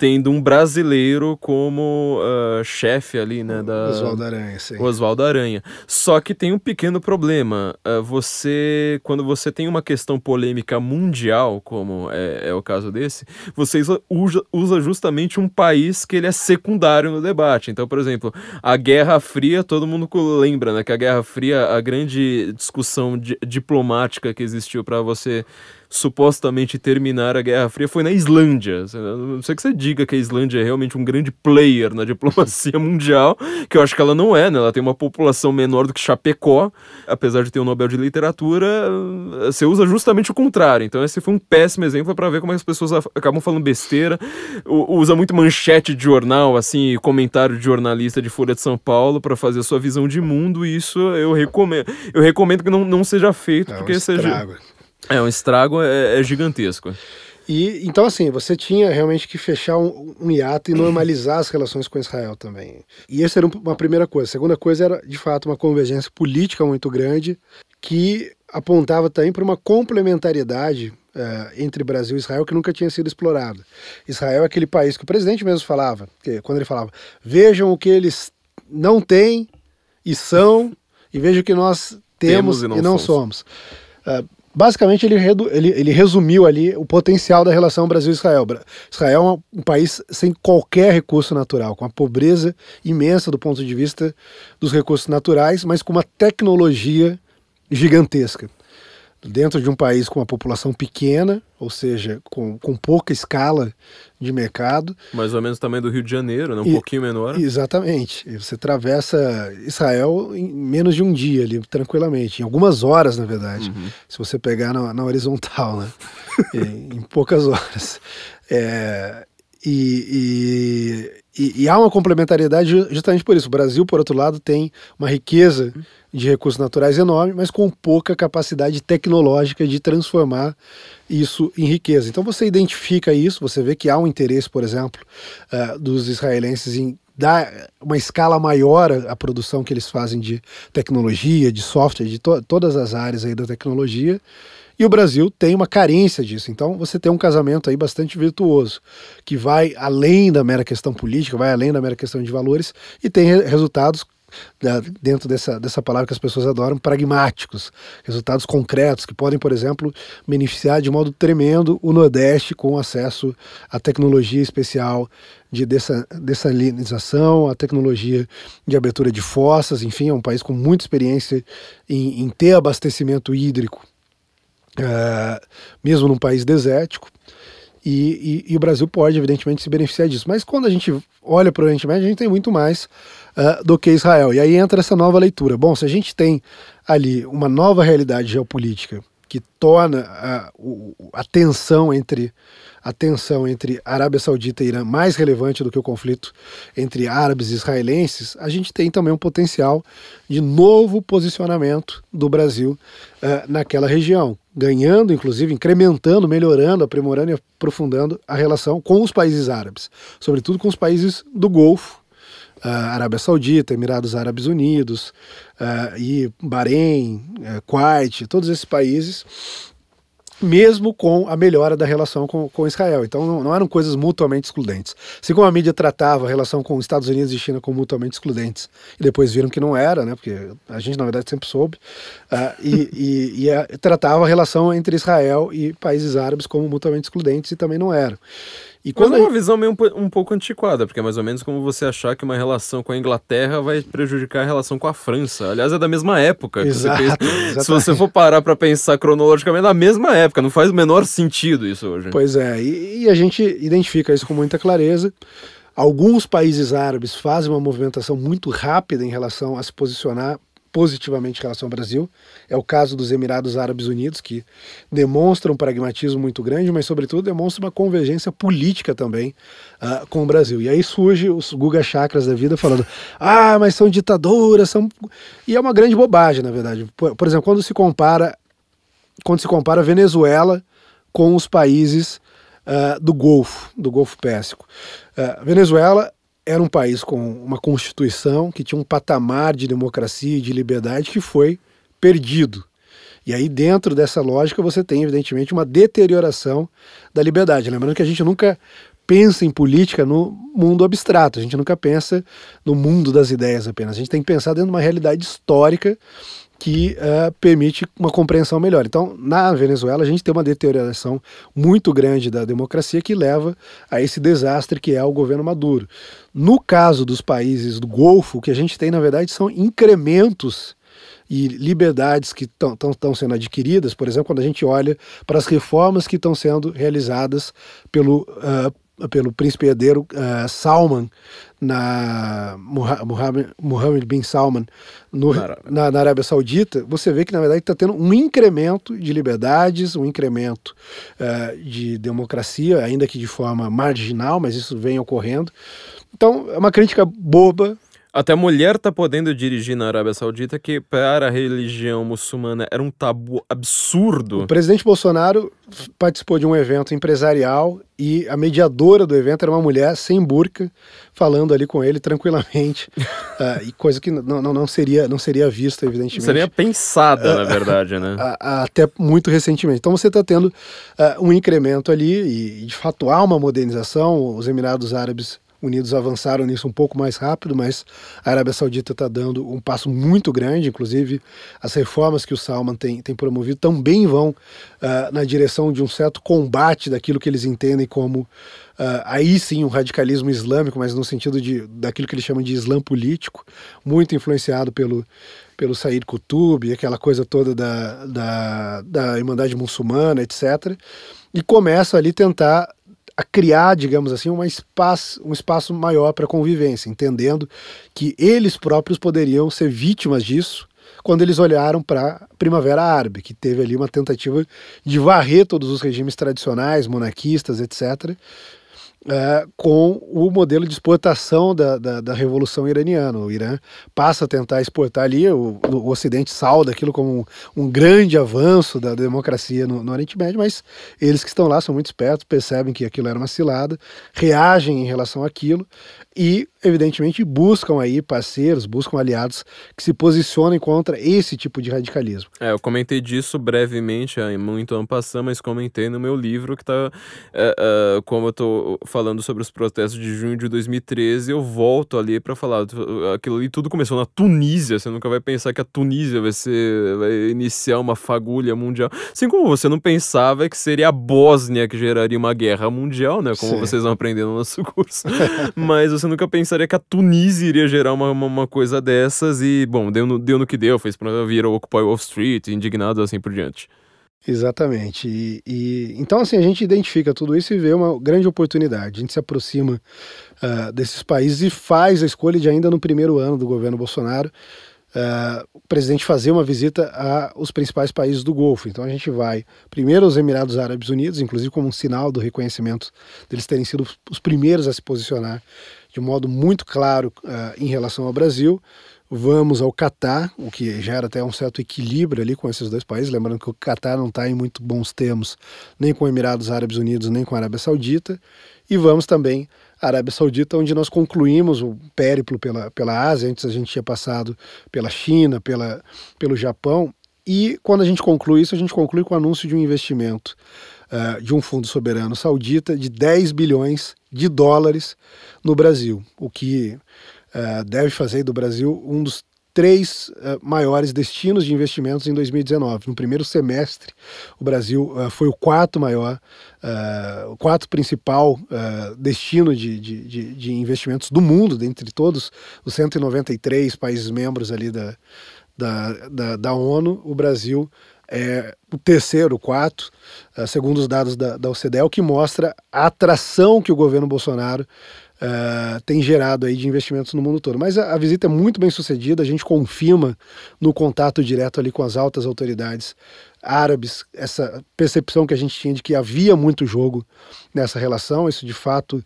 tendo um brasileiro como uh, chefe ali, né? Da... Oswaldo Aranha, sim. Oswaldo Aranha. Só que tem um pequeno problema. Uh, você, quando você tem uma questão polêmica mundial, como é, é o caso desse, você usa, usa, justamente um país que ele é secundário no debate. Então, por exemplo, a Guerra Fria, todo mundo lembra, né? Que a Guerra Fria, a grande discussão di diplomática que existiu para você supostamente terminar a Guerra Fria foi na Islândia. não sei que você diga que a Islândia é realmente um grande player na diplomacia mundial, que eu acho que ela não é, né? Ela tem uma população menor do que Chapecó, apesar de ter o um Nobel de Literatura, você usa justamente o contrário. Então esse foi um péssimo exemplo para ver como é as pessoas acabam falando besteira, usa muito manchete de jornal, assim, comentário de jornalista de Folha de São Paulo para fazer a sua visão de mundo, e isso eu recomendo. Eu recomendo que não, não seja feito, é porque um seja é, um estrago é, é gigantesco. E, então, assim, você tinha realmente que fechar um, um hiato e normalizar as relações com Israel também. E essa era uma primeira coisa. A segunda coisa era, de fato, uma convergência política muito grande que apontava também para uma complementariedade Uh, eh, entre Brasil e Israel que nunca tinha sido explorado. Israel é aquele país que o presidente mesmo falava, que, quando ele falava, vejam o que eles não têm e são, e vejam o que nós temos, temos e não, e não somos. somos. Uh, basicamente ele, ele, ele, resumiu ali o potencial da relação Brasil-Israel. Israel é um país sem qualquer recurso natural, com uma pobreza imensa do ponto de vista dos recursos naturais, mas com uma tecnologia gigantesca dentro de um país com uma população pequena, ou seja, com, com pouca escala de mercado. Mais ou menos também do Rio de Janeiro, né? um e, pouquinho menor. Exatamente. você atravessa Israel em menos de um dia ali, tranquilamente, em algumas horas, na verdade, uhum. se você pegar na, na horizontal, né? em, em poucas horas. É, e, e, e, há uma complementariedade justamente por isso. O Brasil, por outro lado, tem uma riqueza de recursos naturais enorme, mas com pouca capacidade tecnológica de transformar isso em riqueza. Então você identifica isso, você vê que há um interesse, por exemplo, uh, dos israelenses em dar uma escala maior à produção que eles fazem de tecnologia, de software, de to todas as áreas aí da tecnologia. E o Brasil tem uma carência disso. Então você tem um casamento aí bastante virtuoso, que vai além da mera questão política, vai além da mera questão de valores e tem resultados né, dentro dessa, dessa palavra que as pessoas adoram, pragmáticos, resultados concretos que podem, por exemplo, beneficiar de modo tremendo o Nordeste com acesso à tecnologia especial de dessalinização, à tecnologia de abertura de fossas, enfim, é um país com muita experiência em, em ter abastecimento hídrico é, mesmo num país desértico. E, e, e, o Brasil pode, evidentemente, se beneficiar disso. Mas quando a gente olha para o Oriente Médio, a gente tem muito mais uh, do que Israel. E aí entra essa nova leitura. Bom, se a gente tem ali uma nova realidade geopolítica que torna a, a tensão entre a tensão entre Arábia Saudita e Irã mais relevante do que o conflito entre árabes e israelenses, a gente tem também um potencial de novo posicionamento do Brasil uh, naquela região, ganhando, inclusive, incrementando, melhorando, aprimorando e aprofundando a relação com os países árabes, sobretudo com os países do Golfo. Uh, Arábia Saudita, Emirados Árabes Unidos uh, e Bahrein, uh, Kuwait, todos esses países mesmo com a melhora da relação com, com Israel. Então não, não, eram coisas mutuamente excludentes. Assim como a mídia tratava a relação com Estados Unidos e China como mutuamente excludentes, e depois viram que não era, né, porque a gente na verdade sempre soube, uh, e, e, e a, eh, tratava a relação entre Israel e países árabes como mutuamente excludentes e também não eram. E quando Mas é uma visão meio um, um, pouco antiquada, porque é mais ou menos como você achar que uma relação com a Inglaterra vai prejudicar a relação com a França. Aliás, é da mesma época. Exato, você pensa, se você for parar para pensar cronologicamente, é da mesma época. Não faz o menor sentido isso hoje. Pois é, e, e a gente identifica isso com muita clareza. Alguns países árabes fazem uma movimentação muito rápida em relação a se posicionar positivamente em relação ao Brasil. É o caso dos Emirados Árabes Unidos, que demonstram um pragmatismo muito grande, mas, sobretudo, demonstra uma convergência política também uh, com o Brasil. E aí surge os Guga Chakras da vida falando: ah, mas são ditaduras, são. E é uma grande bobagem, na verdade. Por, por exemplo, quando se compara. Quando se compara a Venezuela com os países uh, do Golfo, do Golfo Pérsico. Uh, Venezuela era um país com uma constituição que tinha um patamar de democracia e de liberdade que foi perdido. E aí, dentro dessa lógica, você tem, evidentemente, uma deterioração da liberdade. Lembrando que a gente nunca pensa em política no mundo abstrato, a gente nunca pensa no mundo das ideias apenas. A gente tem que pensar dentro de uma realidade histórica que uh, permite uma compreensão melhor. Então, na Venezuela, a gente tem uma deterioração muito grande da democracia que leva a esse desastre que é o governo Maduro. No caso dos países do Golfo, o que a gente tem, na verdade, são incrementos e liberdades que estão sendo adquiridas, por exemplo, quando a gente olha para as reformas que estão sendo realizadas pelo uh, pelo príncipe herdeiro uh, Salman, na Mohammed bin Salman, no, na, Arábia. Na, na, Arábia Saudita, você vê que, na verdade, está tendo um incremento de liberdades, um incremento uh, de democracia, ainda que de forma marginal, mas isso vem ocorrendo. Então, é uma crítica boba até mulher tá podendo dirigir na Arábia Saudita, que para a religião muçulmana era um tabu absurdo. O presidente Bolsonaro participou de um evento empresarial e a mediadora do evento era uma mulher sem burca, falando ali com ele tranquilamente, uh, e coisa que não, não, não, seria, não seria vista, evidentemente. seria pensada, uh, na verdade, né? Ah, até muito recentemente. Então você está tendo um incremento ali, e de fato há uma modernização, os Emirados Árabes Unidos avançaram nisso um pouco mais rápido, mas a Arábia Saudita está dando um passo muito grande, inclusive as reformas que o Salman tem, tem promovido também vão uh, na direção de um certo combate daquilo que eles entendem como Uh, aí sim um radicalismo islâmico, mas no sentido de, daquilo que eles chamam de islã político, muito influenciado pelo, pelo Said Qutb, aquela coisa toda da, da, da Irmandade Muçulmana, etc. E começa ali tentar a criar, digamos assim, uma espaço, um espaço maior para convivência, entendendo que eles próprios poderiam ser vítimas disso quando eles olharam para a Primavera Árabe, que teve ali uma tentativa de varrer todos os regimes tradicionais, monarquistas, etc., é, com o modelo de exportação da, da, da, Revolução Iraniana. O Irã passa a tentar exportar ali, o, o Ocidente salda aquilo como um, um grande avanço da democracia no, no, Oriente Médio, mas eles que estão lá são muito espertos, percebem que aquilo era uma cilada, reagem em relação àquilo e, evidentemente, buscam aí parceiros, buscam aliados que se posicionem contra esse tipo de radicalismo. É, eu comentei disso brevemente, é, muito ano passado, mas comentei no meu livro que tá. É, é, como eu tô falando sobre os protestos de junho de 2013, eu volto ali para falar. Aquilo ali tudo começou na Tunísia. Você nunca vai pensar que a Tunísia vai ser. vai iniciar uma fagulha mundial. Assim como você não pensava que seria a Bósnia que geraria uma guerra mundial, né? Como Sim. vocês vão aprender no nosso curso. mas você nunca pensaria que a Tunísia iria gerar uma, uma, uma coisa dessas e, bom, deu no, deu no que deu, fez para vir o Occupy Wall Street, indignado assim por diante. Exatamente. E, e, então, assim, a gente identifica tudo isso e vê uma grande oportunidade. A gente se aproxima uh, desses países e faz a escolha de, ainda no primeiro ano do governo Bolsonaro, uh, o presidente fazer uma visita aos principais países do Golfo. Então, a gente vai primeiro aos Emirados Árabes Unidos, inclusive como um sinal do reconhecimento deles terem sido os primeiros a se posicionar de modo muito claro uh, em relação ao Brasil. Vamos ao Catar, o que gera até um certo equilíbrio ali com esses dois países. Lembrando que o Catar não está em muito bons termos nem com Emirados Árabes Unidos, nem com a Arábia Saudita. E vamos também à Arábia Saudita, onde nós concluímos o périplo pela, pela Ásia. Antes a gente tinha passado pela China, pela, pelo Japão. E quando a gente conclui isso, a gente conclui com o anúncio de um investimento uh, de um fundo soberano saudita de 10 bilhões de dólares no Brasil, o que uh, deve fazer do Brasil um dos três uh, maiores destinos de investimentos em 2019. No primeiro semestre, o Brasil uh, foi o quarto maior, uh, o quarto principal destino de, de, de, investimentos do mundo, dentre todos os 193 países membros ali da, da, da, da ONU, o Brasil é o terceiro, o quarto, eh, segundo os dados da, da OCDE, é que mostra a atração que o governo Bolsonaro Uh, tem gerado aí de investimentos no mundo todo. Mas a, a, visita é muito bem sucedida, a gente confirma no contato direto ali com as altas autoridades árabes, essa percepção que a gente tinha de que havia muito jogo nessa relação, isso de fato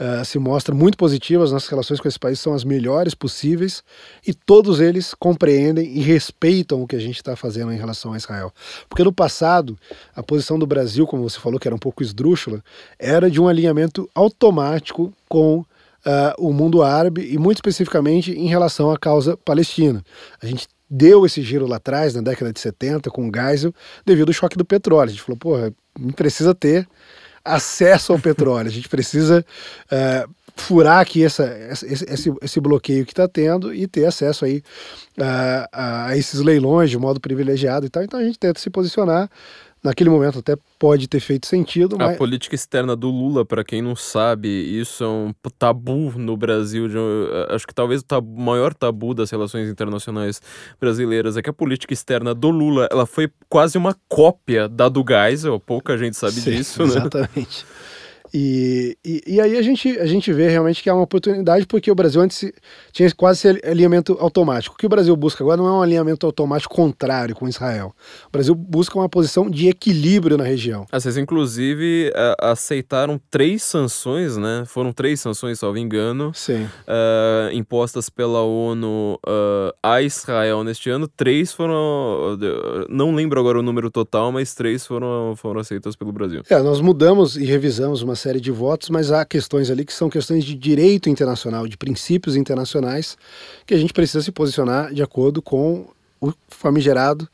uh, se mostra muito positivo. As nossas relações com esse país são as melhores possíveis e todos eles compreendem e respeitam o que a gente está fazendo em relação a Israel. Porque no passado, a posição do Brasil, como você falou, que era um pouco esdrúxula, era de um alinhamento automático com Uh, o mundo árabe e muito especificamente em relação à causa palestina. A gente deu esse giro lá atrás, na década de 70, com o Geisel, devido ao choque do petróleo. A gente falou, porra, precisa ter acesso ao petróleo, a gente precisa uh, furar aqui essa, esse, esse, esse bloqueio que está tendo e ter acesso aí uh, a esses leilões de modo privilegiado e tal. Então a gente tenta se posicionar Naquele momento até pode ter feito sentido, mas... A política externa do Lula, para quem não sabe, isso é um tabu no Brasil. De, eh, acho que talvez o tabu, maior tabu das relações internacionais brasileiras é que a política externa do Lula ela foi quase uma cópia da do Geisel. Pouca gente sabe Sim, disso, né? Exatamente. E, e, e, aí a gente, a gente vê realmente que é uma oportunidade, porque o Brasil antes tinha quase esse alinhamento automático. O que o Brasil busca agora não é um alinhamento automático contrário com Israel. O Brasil busca uma posição de equilíbrio na região. vocês, inclusive, é, aceitaram três sanções, né? Foram três sanções, salvo engano, uh, impostas pela ONU uh, a Israel neste ano. Três foram. Não lembro agora o número total, mas três foram, foram aceitas pelo Brasil. É, nós mudamos e revisamos uma série de votos, mas há questões ali que são questões de direito internacional, de princípios internacionais, que a gente precisa se posicionar de acordo com o famigerado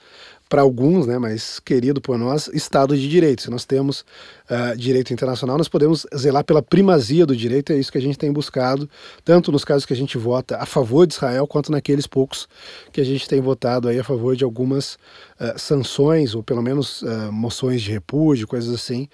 para alguns, né, mas querido por nós, Estado de Direito. Se nós temos uh, direito internacional, nós podemos zelar pela primazia do direito, é isso que a gente tem buscado, tanto nos casos que a gente vota a favor de Israel, quanto naqueles poucos que a gente tem votado aí a favor de algumas uh, sanções, ou pelo menos uh, moções de repúdio, coisas assim,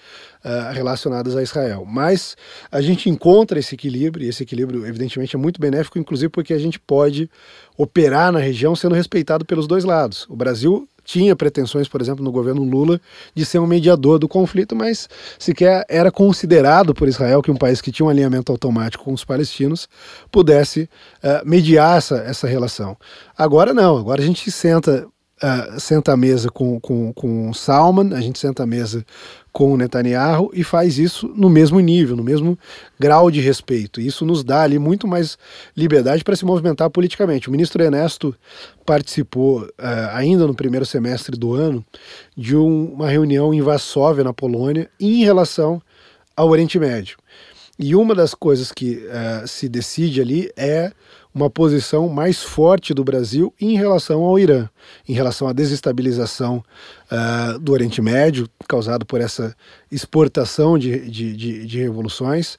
relacionadas a Israel. Mas a gente encontra esse equilíbrio, e esse equilíbrio, evidentemente, é muito benéfico, inclusive porque a gente pode operar na região sendo respeitado pelos dois lados. O Brasil tinha pretensões, por exemplo, no governo Lula, de ser um mediador do conflito, mas sequer era considerado por Israel que um país que tinha um alinhamento automático com os palestinos pudesse uh, mediar essa, essa relação. Agora não, agora a gente senta Uh, senta à mesa com, com, com Salman, a gente senta à mesa com o Netanyahu e faz isso no mesmo nível, no mesmo grau de respeito. Isso nos dá ali muito mais liberdade para se movimentar politicamente. O ministro Ernesto participou, uh, ainda no primeiro semestre do ano, de um, uma reunião em Varsóvia, na Polônia, em relação ao Oriente Médio. E uma das coisas que uh, se decide ali é uma posição mais forte do Brasil em relação ao Irã, em relação à desestabilização uh, do Oriente Médio, causado por essa exportação de, de, de, de revoluções.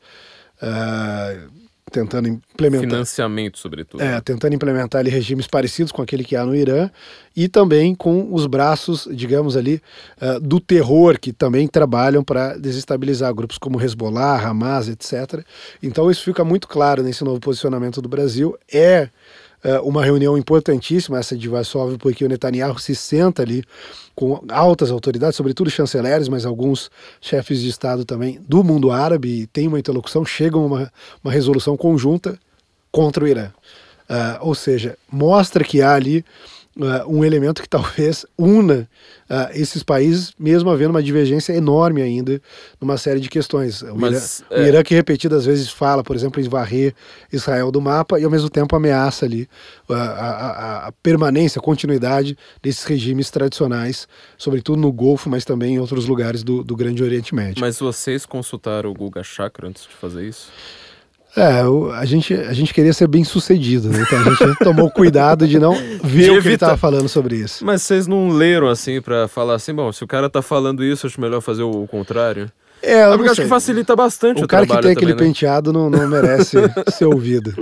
Uh, tentando implementar. Financiamento, sobretudo. É, tentando implementar ali regimes parecidos com aquele que há no Irã e também com os braços, digamos ali, uh, do terror, que também trabalham para desestabilizar grupos como Hezbollah, Hamas, etc. Então isso fica muito claro nesse novo posicionamento do Brasil. É é, uma reunião importantíssima, essa de Varsóvia, porque o Netanyahu se senta ali com altas autoridades, sobretudo chanceleres, mas alguns chefes de Estado também do mundo árabe, tem uma interlocução, chegam a uma, uma resolução conjunta contra o Irã. Uh, ou seja, mostra que há ali uh, um elemento que talvez una uh, esses países, mesmo havendo uma divergência enorme ainda numa série de questões. O, Mas, Irã, é... o Irã, que repetidas vezes fala, por exemplo, em varrer Israel do mapa e ao mesmo tempo ameaça ali uh, a, a, a, permanência, a continuidade desses regimes tradicionais, sobretudo no Golfo, mas também em outros lugares do, do Grande Oriente Médio. Mas vocês consultaram o Guga Chakra antes de fazer isso? É, a gente, a gente queria ser bem sucedido, né? Então a gente tomou cuidado de não ver de o que ele tava falando sobre isso. Mas vocês não leram assim para falar assim, bom, se o cara tá falando isso, acho melhor fazer o, o contrário? É, eu acho que facilita bastante o, o cara que tem aquele também, né? penteado não, não merece ser ouvido.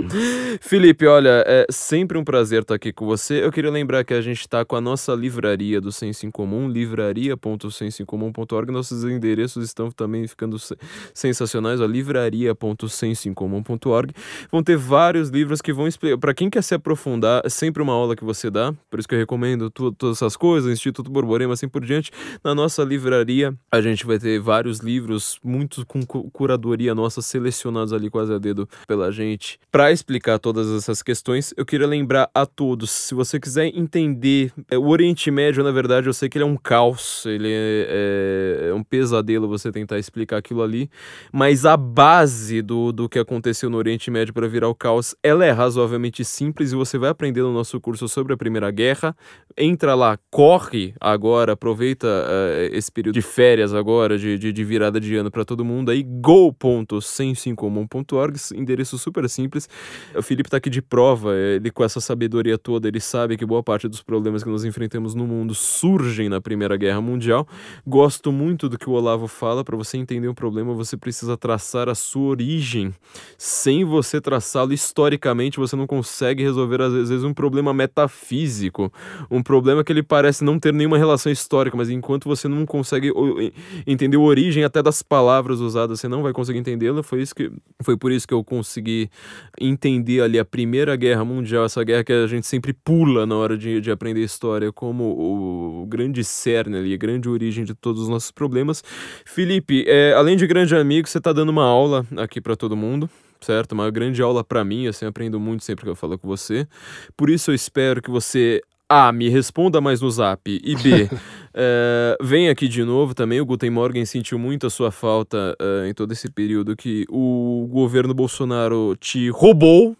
Felipe, olha, é sempre um prazer estar aqui com você. Eu queria lembrar que a gente está com a nossa livraria do Senso em Comum, livraria.sensoincomum.org. Nossos endereços estão também ficando sensacionais, livraria.sensoincomum.org. Vão ter vários livros que vão explicar. Para quem quer se aprofundar, é sempre uma aula que você dá, por isso que eu recomendo tu, todas essas coisas, Instituto Borborema, assim por diante. Na nossa livraria, a gente vai ter vários livros livros, muito com curadoria nossa, selecionados ali quase a dedo pela gente. Para explicar todas essas questões, eu queria lembrar a todos, se você quiser entender, é, o Oriente Médio, na verdade, eu sei que ele é um caos, ele é, é, é um pesadelo você tentar explicar aquilo ali, mas a base do, do que aconteceu no Oriente Médio para virar o caos, ela é razoavelmente simples e você vai aprender no nosso curso sobre a Primeira Guerra. Entra lá, corre agora, aproveita uh, esse período de férias agora, de, de, de virada virada de ano para todo mundo aí, go.sensoincomum.org, endereço super simples. O Felipe está aqui de prova, ele com essa sabedoria toda, ele sabe que boa parte dos problemas que nós enfrentamos no mundo surgem na Primeira Guerra Mundial. Gosto muito do que o Olavo fala, para você entender um problema, você precisa traçar a sua origem. Sem você traçá-lo historicamente, você não consegue resolver às vezes um problema metafísico, um problema que ele parece não ter nenhuma relação histórica, mas enquanto você não consegue entender a origem até da das palavras usadas você não vai conseguir entendê-la. Foi isso que foi por isso que eu consegui entender ali a Primeira Guerra Mundial, essa guerra que a gente sempre pula na hora de, de aprender história, como o, o grande cerne ali, a grande origem de todos os nossos problemas. Felipe, é, além de grande amigo, você está dando uma aula aqui para todo mundo certo? Uma grande aula para mim, assim, aprendo muito sempre que eu falo com você. Por isso eu espero que você a, me responda mais no zap. E B, é, vem aqui de novo também. O Guten Morgen sentiu muito a sua falta eh, em todo esse período que o governo Bolsonaro te roubou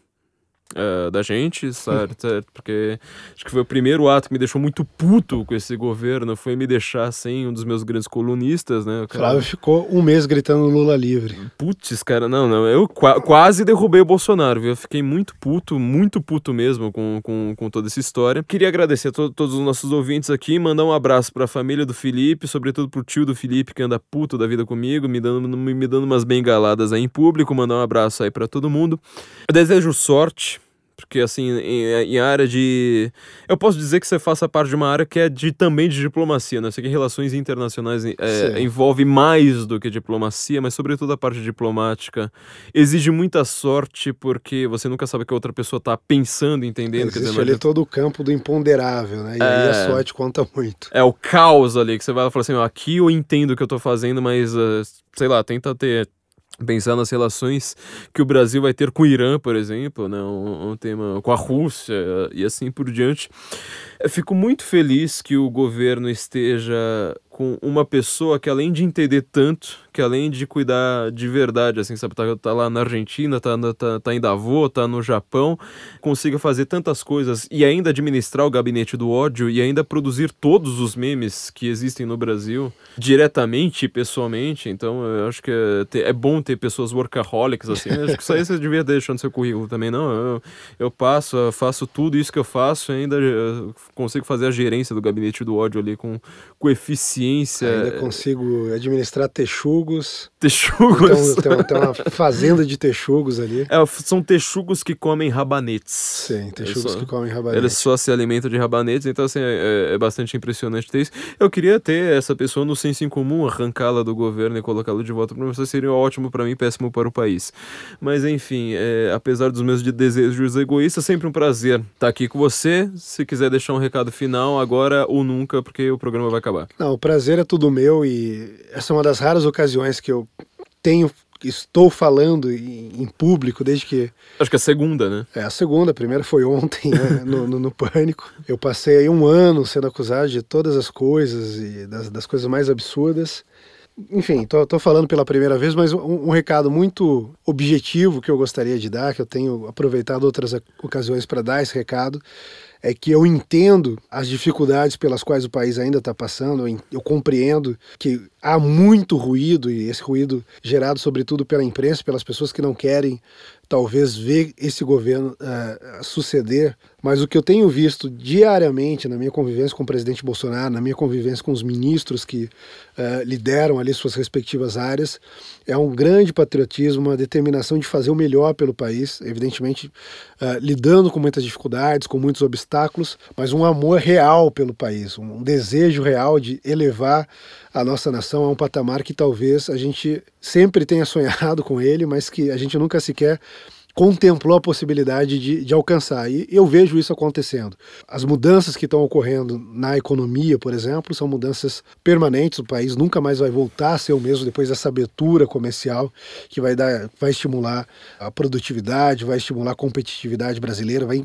Uh, da gente, certo? Porque acho que foi o primeiro ato que me deixou muito puto com esse governo, foi me deixar sem um dos meus grandes colunistas, né? Cara... Flávio ficou um mês gritando Lula livre. Putz, cara, não, não, eu qua quase derrubei o Bolsonaro, viu? Eu fiquei muito puto, muito puto mesmo com, com, com toda essa história. Queria agradecer a to todos os nossos ouvintes aqui, mandar um abraço pra família do Felipe, sobretudo pro tio do Felipe que anda puto da vida comigo, me dando, me, me dando umas bengaladas aí em público, mandar um abraço aí para todo mundo. Eu desejo sorte porque, assim, em, em área de. Eu posso dizer que você faça parte de uma área que é de, também de diplomacia, né? sei que relações internacionais é, envolve mais do que diplomacia, mas, sobretudo, a parte diplomática exige muita sorte, porque você nunca sabe o que a outra pessoa está pensando, entendendo. Existe dizer, ali mas... todo o campo do imponderável, né? E é... aí a é. sorte conta muito. É o caos ali, que você vai falar assim: ó, aqui eu entendo o que eu estou fazendo, mas, uh, sei lá, tenta ter pensar nas relações que o Brasil vai ter com o Irã, por exemplo, né? um, um tema com a Rússia e assim por diante. Eu fico muito feliz que o governo esteja com uma pessoa que além de entender tanto, que além de cuidar de verdade, assim, sabe, tá, tá lá na Argentina, tá, tá, tá em Davo, tá no Japão, consiga fazer tantas coisas e ainda administrar o gabinete do ódio e ainda produzir todos os memes que existem no Brasil, diretamente e pessoalmente, então eu acho que é, é bom ter pessoas workaholics, assim, acho que isso aí você devia deixar no seu currículo também, não, eu, eu passo, eu faço tudo isso que eu faço e ainda eh, consigo fazer a gerência do gabinete do ódio ali com, com eficiência. Ainda consigo administrar texugos texugos. Tem, uma fazenda de texugos ali. É, são texugos que comem rabanetes. Sim, é texugos só, que comem rabanetes. Eles só se alimentam de rabanetes, então assim, é, é, é, bastante impressionante ter isso. Eu queria ter essa pessoa no senso em comum, arrancá-la do governo e colocá-la de volta para você seria ótimo para mim, péssimo para o país. Mas enfim, é, apesar dos meus desejos egoístas, é sempre um prazer estar tá aqui com você. Se quiser deixar um recado final, agora ou nunca, porque o programa vai acabar. Não, o prazer é tudo meu e essa é uma das raras ocasiões que eu tenho estou falando em, público desde que. Acho que é a segunda, né? É, a segunda, a primeira foi ontem, né? no, no, no, Pânico. Eu passei aí um ano sendo acusado de todas as coisas e das, das coisas mais absurdas. Enfim, tô, tô falando pela primeira vez, mas um, um, recado muito objetivo que eu gostaria de dar, que eu tenho aproveitado outras ocasiões para dar esse recado, é que eu entendo as dificuldades pelas quais o país ainda está passando, eu, compreendo que há muito ruído, e esse ruído gerado sobretudo pela imprensa, pelas pessoas que não querem talvez ver esse governo uh, suceder mas o que eu tenho visto diariamente na minha convivência com o presidente Bolsonaro, na minha convivência com os ministros que uh, lideram ali suas respectivas áreas, é um grande patriotismo, uma determinação de fazer o melhor pelo país, evidentemente uh, lidando com muitas dificuldades, com muitos obstáculos, mas um amor real pelo país, um desejo real de elevar a nossa nação a um patamar que talvez a gente sempre tenha sonhado com ele, mas que a gente nunca sequer contemplou a possibilidade de, de alcançar. E eu vejo isso acontecendo. As mudanças que estão ocorrendo na economia, por exemplo, são mudanças permanentes. O país nunca mais vai voltar a ser o mesmo depois dessa abertura comercial que vai dar, vai estimular a produtividade, vai estimular a competitividade brasileira, vai uh,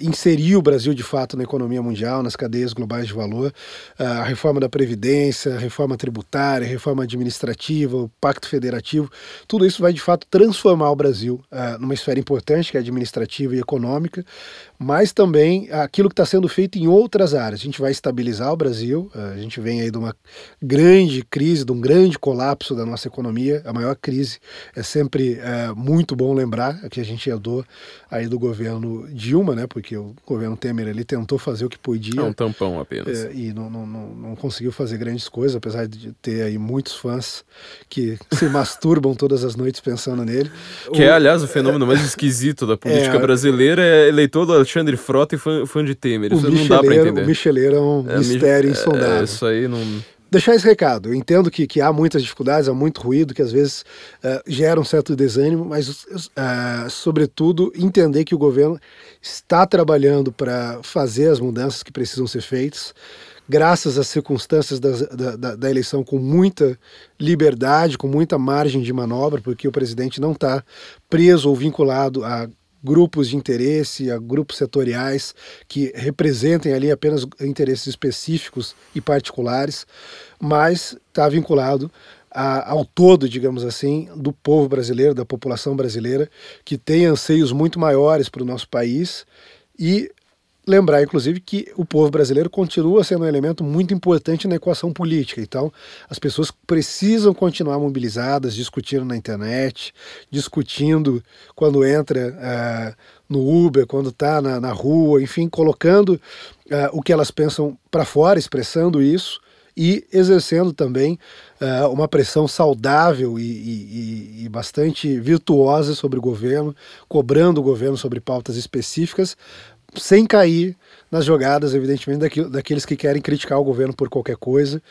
inserir o Brasil de fato na economia mundial, nas cadeias globais de valor. Uh, a reforma da previdência, a reforma tributária, a reforma administrativa, o pacto federativo, tudo isso vai de fato transformar o Brasil uh, numa esfera importante, que é administrativa e econômica, mas também aquilo que está sendo feito em outras áreas. A gente vai estabilizar o Brasil, eh, a gente vem aí de uma grande crise, de um grande colapso da nossa economia, a maior crise. É sempre é, muito bom lembrar que a gente herdou aí do governo Dilma, né? Porque o governo Temer ele tentou fazer o que podia. É um tampão apenas. É, e não, não, não, não, conseguiu fazer grandes coisas, apesar de ter aí muitos fãs que se masturbam todas as noites pensando nele. Que é, o, é, aliás, o fenômeno é, mais esquisito da é, política brasileira, é eleitor da Alexandre Frota e fã, fã de Temer. O isso não dá pra entender. O Micheleiro é um é, mistério é, insondável. É, isso aí não deixar esse recado. Eu entendo que, que há muitas dificuldades, há muito ruído, que às vezes uh, gera um certo desânimo, mas, uh, sobretudo, entender que o governo está trabalhando para fazer as mudanças que precisam ser feitas, graças às circunstâncias da, da, da, da eleição, com muita liberdade, com muita margem de manobra, porque o presidente não está preso ou vinculado a grupos de interesse, a grupos setoriais que representem ali apenas interesses específicos e particulares, mas está vinculado a, ao todo, digamos assim, do povo brasileiro, da população brasileira, que tem anseios muito maiores para o nosso país e lembrar, inclusive, que o povo brasileiro continua sendo um elemento muito importante na equação política. Então, as pessoas precisam continuar mobilizadas, discutindo na internet, discutindo quando entra uh, no Uber, quando está na, na, rua, enfim, colocando uh, o que elas pensam para fora, expressando isso e exercendo também uh, uma pressão saudável e, e, e, bastante virtuosa sobre o governo, cobrando o governo sobre pautas específicas, sem cair nas jogadas, evidentemente, daqueles que querem criticar o governo por qualquer coisa,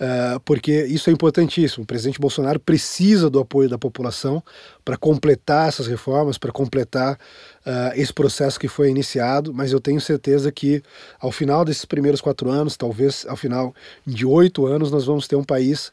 uh, porque isso é importantíssimo. O presidente Bolsonaro precisa do apoio da população para completar essas reformas, para completar uh, esse processo que foi iniciado, mas eu tenho certeza que ao final desses primeiros quatro anos, talvez ao final de oito anos, nós vamos ter um país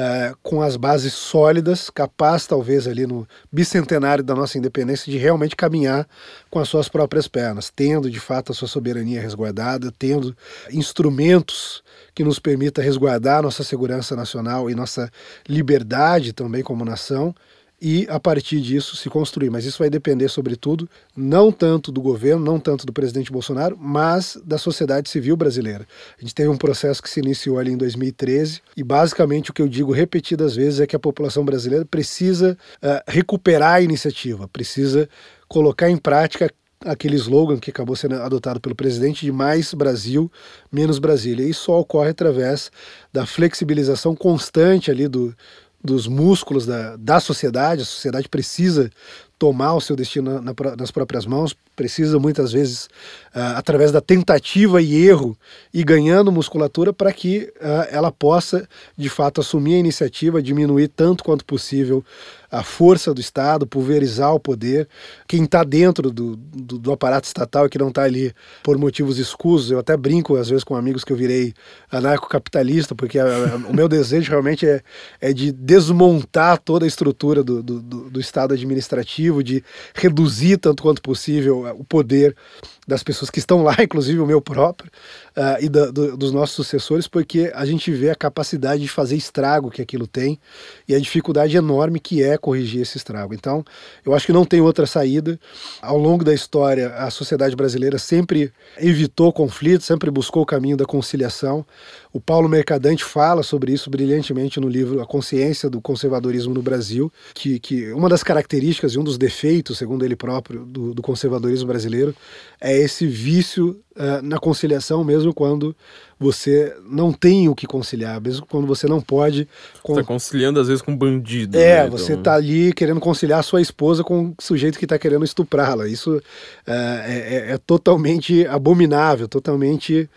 eh, com as bases sólidas, capaz talvez ali no bicentenário da nossa independência de realmente caminhar com as suas próprias pernas, tendo de fato a sua soberania resguardada, tendo instrumentos que nos permita resguardar nossa segurança nacional e nossa liberdade também como nação e a partir disso se construir. Mas isso vai depender, sobretudo, não tanto do governo, não tanto do presidente Bolsonaro, mas da sociedade civil brasileira. A gente teve um processo que se iniciou ali em 2013 e basicamente o que eu digo repetidas vezes é que a população brasileira precisa uh, recuperar a iniciativa, precisa colocar em prática aquele slogan que acabou sendo adotado pelo presidente de mais Brasil, menos Brasília. E isso só ocorre através da flexibilização constante ali do, dos músculos da, da sociedade. A sociedade precisa tomar o seu destino na, nas próprias mãos, precisa muitas vezes, uh, através da tentativa e erro, e ganhando musculatura para que uh, ela possa, de fato, assumir a iniciativa, diminuir tanto quanto possível a força do Estado, pulverizar o poder. Quem está dentro do, do, do, aparato estatal e que não está ali por motivos escusos, eu até brinco às vezes com amigos que eu virei anarcocapitalista, porque a, é, a, é, o meu desejo realmente é, é de desmontar toda a estrutura do, do, do Estado administrativo, de reduzir tanto quanto possível é, o poder das pessoas que estão lá, inclusive o meu próprio, uh, e da, do, dos nossos sucessores, porque a gente vê a capacidade de fazer estrago que aquilo tem e a dificuldade enorme que é corrigir esse estrago. Então, eu acho que não tem outra saída. Ao longo da história, a sociedade brasileira sempre evitou conflitos, sempre buscou o caminho da conciliação. O Paulo Mercadante fala sobre isso brilhantemente no livro A Consciência do Conservadorismo no Brasil, que, que uma das características e um dos defeitos, segundo ele próprio, do, do conservadorismo brasileiro é esse vício eh, na conciliação, mesmo quando você não tem o que conciliar, mesmo quando você não pode. Con... Você tá conciliando às vezes com um bandido. É, né, você está então. tá ali querendo conciliar sua esposa com o sujeito que tá querendo estuprá-la. Isso uh, é, é, totalmente abominável, totalmente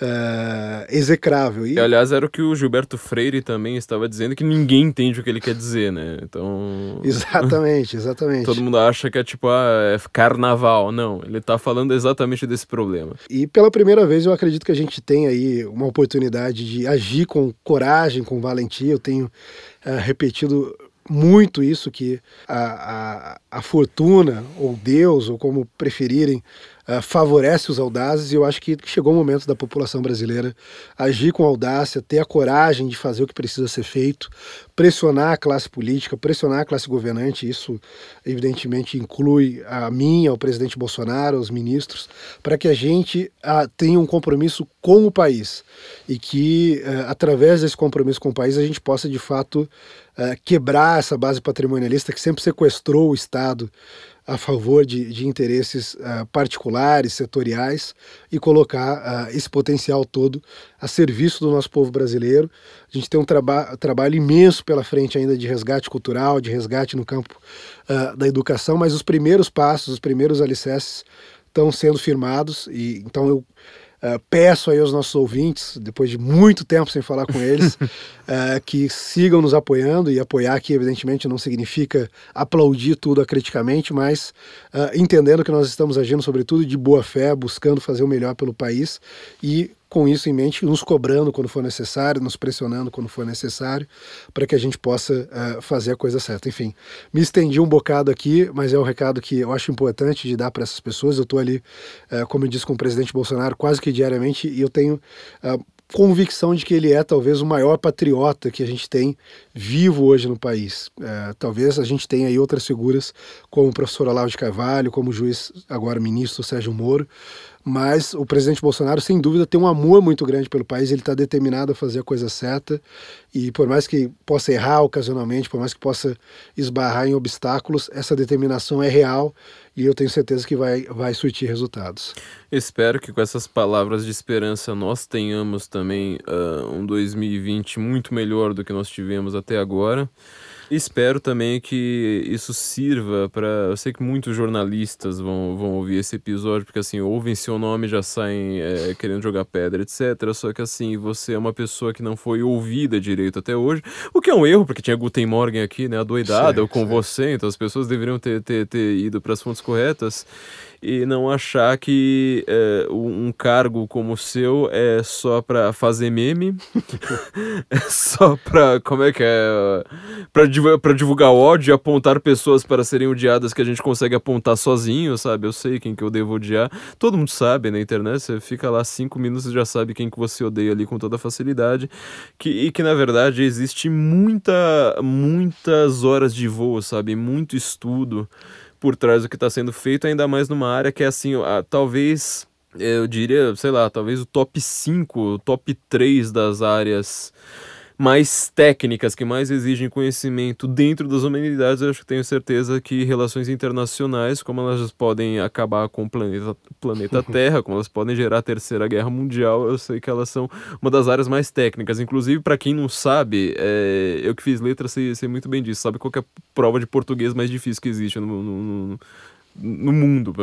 uh, execrável. E... aliás, era o que o Gilberto Freire também estava dizendo, que ninguém entende o que ele quer dizer, né? Então. Exatamente, exatamente. Todo mundo acha que é tipo, ah, é carnaval. Não, ele está falando exatamente desse problema. E pela primeira vez eu acredito que a gente tem aí uma oportunidade de agir com coragem, com valentia. Eu tenho uh, repetido muito isso que a, a, a fortuna, ou Deus, ou como preferirem, eh, favorece os audazes e eu acho que chegou o momento da população brasileira agir com audácia, ter a coragem de fazer o que precisa ser feito, pressionar a classe política, pressionar a classe governante. Isso, evidentemente, inclui a mim, ao presidente Bolsonaro, aos ministros, para que a gente ah, tenha um compromisso com o país e que, eh, através desse compromisso com o país, a gente possa, de fato, eh, quebrar essa base patrimonialista que sempre sequestrou o Estado a favor de, de interesses uh, particulares, setoriais, e colocar uh, esse potencial todo a serviço do nosso povo brasileiro. A gente tem um traba trabalho imenso pela frente ainda de resgate cultural, de resgate no campo uh, da educação, mas os primeiros passos, os primeiros alicerces estão sendo firmados, e então eu é, peço aí aos nossos ouvintes, depois de muito tempo sem falar com eles, uh, que sigam nos apoiando e apoiar aqui, evidentemente, não significa aplaudir tudo acriticamente, mas uh, entendendo que nós estamos agindo, sobretudo, de boa fé, buscando fazer o melhor pelo país e com isso em mente, nos cobrando quando for necessário, nos pressionando quando for necessário, para que a gente possa uh, fazer a coisa certa. Enfim, me estendi um bocado aqui, mas é um recado que eu acho importante de dar para essas pessoas. Eu estou ali, uh, como eu disse, com o presidente Bolsonaro quase que diariamente e eu tenho uh, convicção de que ele é talvez o maior patriota que a gente tem vivo hoje no país. É, talvez a gente tenha aí outras figuras, como o professor Olavo de Carvalho, como o juiz, agora ministro Sérgio Moro, mas o presidente Bolsonaro, sem dúvida, tem um amor muito grande pelo país, ele está determinado a fazer a coisa certa. E por mais que possa errar ocasionalmente, por mais que possa esbarrar em obstáculos, essa determinação é real e eu tenho certeza que vai, vai surtir resultados. Espero que com essas palavras de esperança nós tenhamos também uh, um 2020 muito melhor do que nós tivemos até agora. Espero também que isso sirva para. Eu sei que muitos jornalistas vão, vão ouvir esse episódio, porque assim, ouvem seu nome já saem é, querendo jogar pedra, etc. Só que assim, você é uma pessoa que não foi ouvida direito até hoje, o que é um erro, porque tinha Guten Morgen aqui, né? A doidada, eu com você, então as pessoas deveriam ter, ter, ter ido para as fontes corretas e não achar que é, um cargo como o seu é só para fazer meme, é só para como é que é, para divulgar, divulgar ódio apontar pessoas para serem odiadas que a gente consegue apontar sozinho, sabe? Eu sei quem que eu devo odiar. Todo mundo sabe na internet, você fica lá cinco minutos e já sabe quem que você odeia ali com toda facilidade. Que, e que na verdade existe muita, muitas horas de voo, sabe? Muito estudo por trás do que está sendo feito, ainda mais numa área que é assim, a, talvez eu diria, sei lá, talvez o top 5, o top 3 das áreas mais técnicas, que mais exigem conhecimento dentro das humanidades, eu acho que tenho certeza que relações internacionais, como elas podem acabar com o planeta, planeta Terra, como elas podem gerar a Terceira Guerra Mundial, eu sei que elas são uma das áreas mais técnicas. Inclusive, para quem não sabe, é, eu que fiz letras sei, sei, muito bem disso. Sabe qual é a prova de português mais difícil que existe no, no, no, no mundo?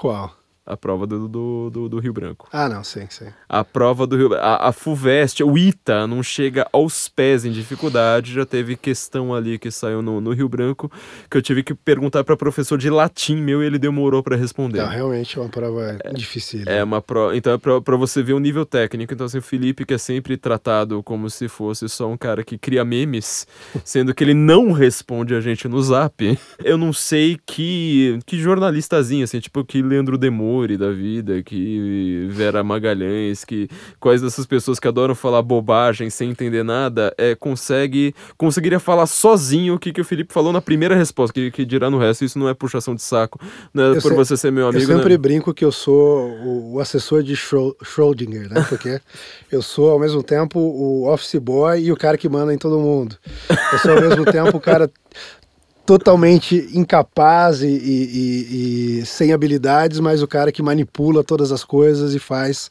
Qual? A prova do, do, do, do, Rio Branco. Ah, não, sim, sim. A prova do Rio Branco. A, a FUVEST, o ITA, não chega aos pés em dificuldade. Já teve questão ali que saiu no, no Rio Branco que eu tive que perguntar para professor de latim meu e ele demorou para responder. Não, realmente é uma prova é, difícil. É uma prova. Então é para você ver o nível técnico. Então, assim, o Felipe, que é sempre tratado como se fosse só um cara que cria memes, sendo que ele não responde a gente no zap. Eu não sei que, que jornalistazinho, assim, tipo que Leandro Demônio Moura da vida, que Vera Magalhães, que quais dessas pessoas que adoram falar bobagem sem entender nada, é, consegue conseguiria falar sozinho o que, que o Felipe falou na primeira resposta, que, que dirá no resto, isso não é puxação de saco, né? por se... você ser meu amigo. Eu sempre né? brinco que eu sou o, o assessor de Schrödinger, né? Porque eu sou ao mesmo tempo o office boy e o cara que manda em todo mundo. Eu sou ao mesmo tempo o cara totalmente incapaz e, e, e, sem habilidades, mas o cara que manipula todas as coisas e faz.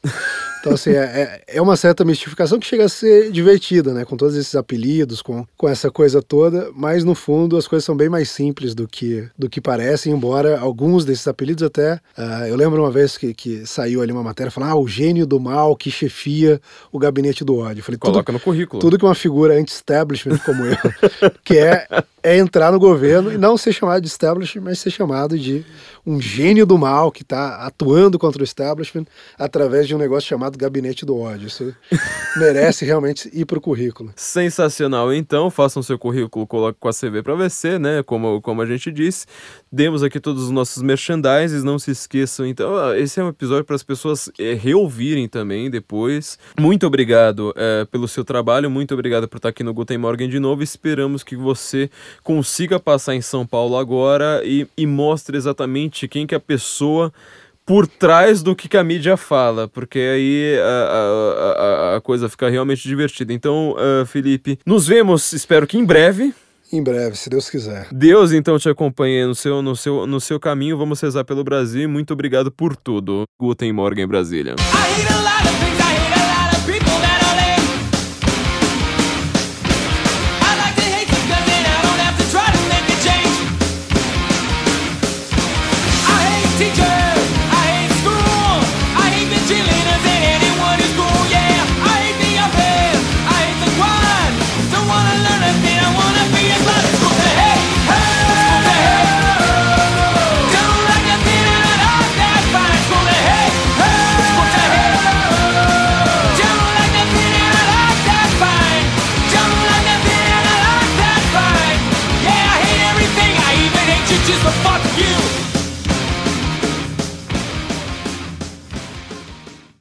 Então, assim, é, é, é uma certa mistificação que chega a ser divertida, né? Com todos esses apelidos, com, com essa coisa toda, mas no fundo as coisas são bem mais simples do que, do que parecem, embora alguns desses apelidos até. Uh, eu lembro uma vez que, que saiu ali uma matéria falando, ah, o gênio do mal que chefia o gabinete do ódio. Eu falei, Coloca tudo, no currículo. Tudo que uma figura anti-establishment como eu quer é, é entrar no governo governo e não ser chamado de establishment, mas ser chamado de um gênio do mal que está atuando contra o establishment através de um negócio chamado gabinete do ódio. Isso merece realmente ir para o currículo. Sensacional. Então, façam seu currículo com a CV para VC, né? Como, como a gente disse. Demos aqui todos os nossos merchandises, não se esqueçam. Então, esse é um episódio para as pessoas é, reouvirem também depois. Muito obrigado é, pelo seu trabalho, muito obrigado por estar aqui no Guten Morgen de novo. Esperamos que você consiga passar em São Paulo agora e, e mostre exatamente quem que é a pessoa por trás do que, a mídia fala, porque aí a, a, a, a coisa fica realmente divertida. Então, uh, Felipe, nos vemos, espero que em breve. Em breve, se Deus quiser. Deus então te acompanhe no seu, no seu, no seu caminho. Vamos rezar pelo Brasil. Muito obrigado por tudo. Guten Morgen, Brasília.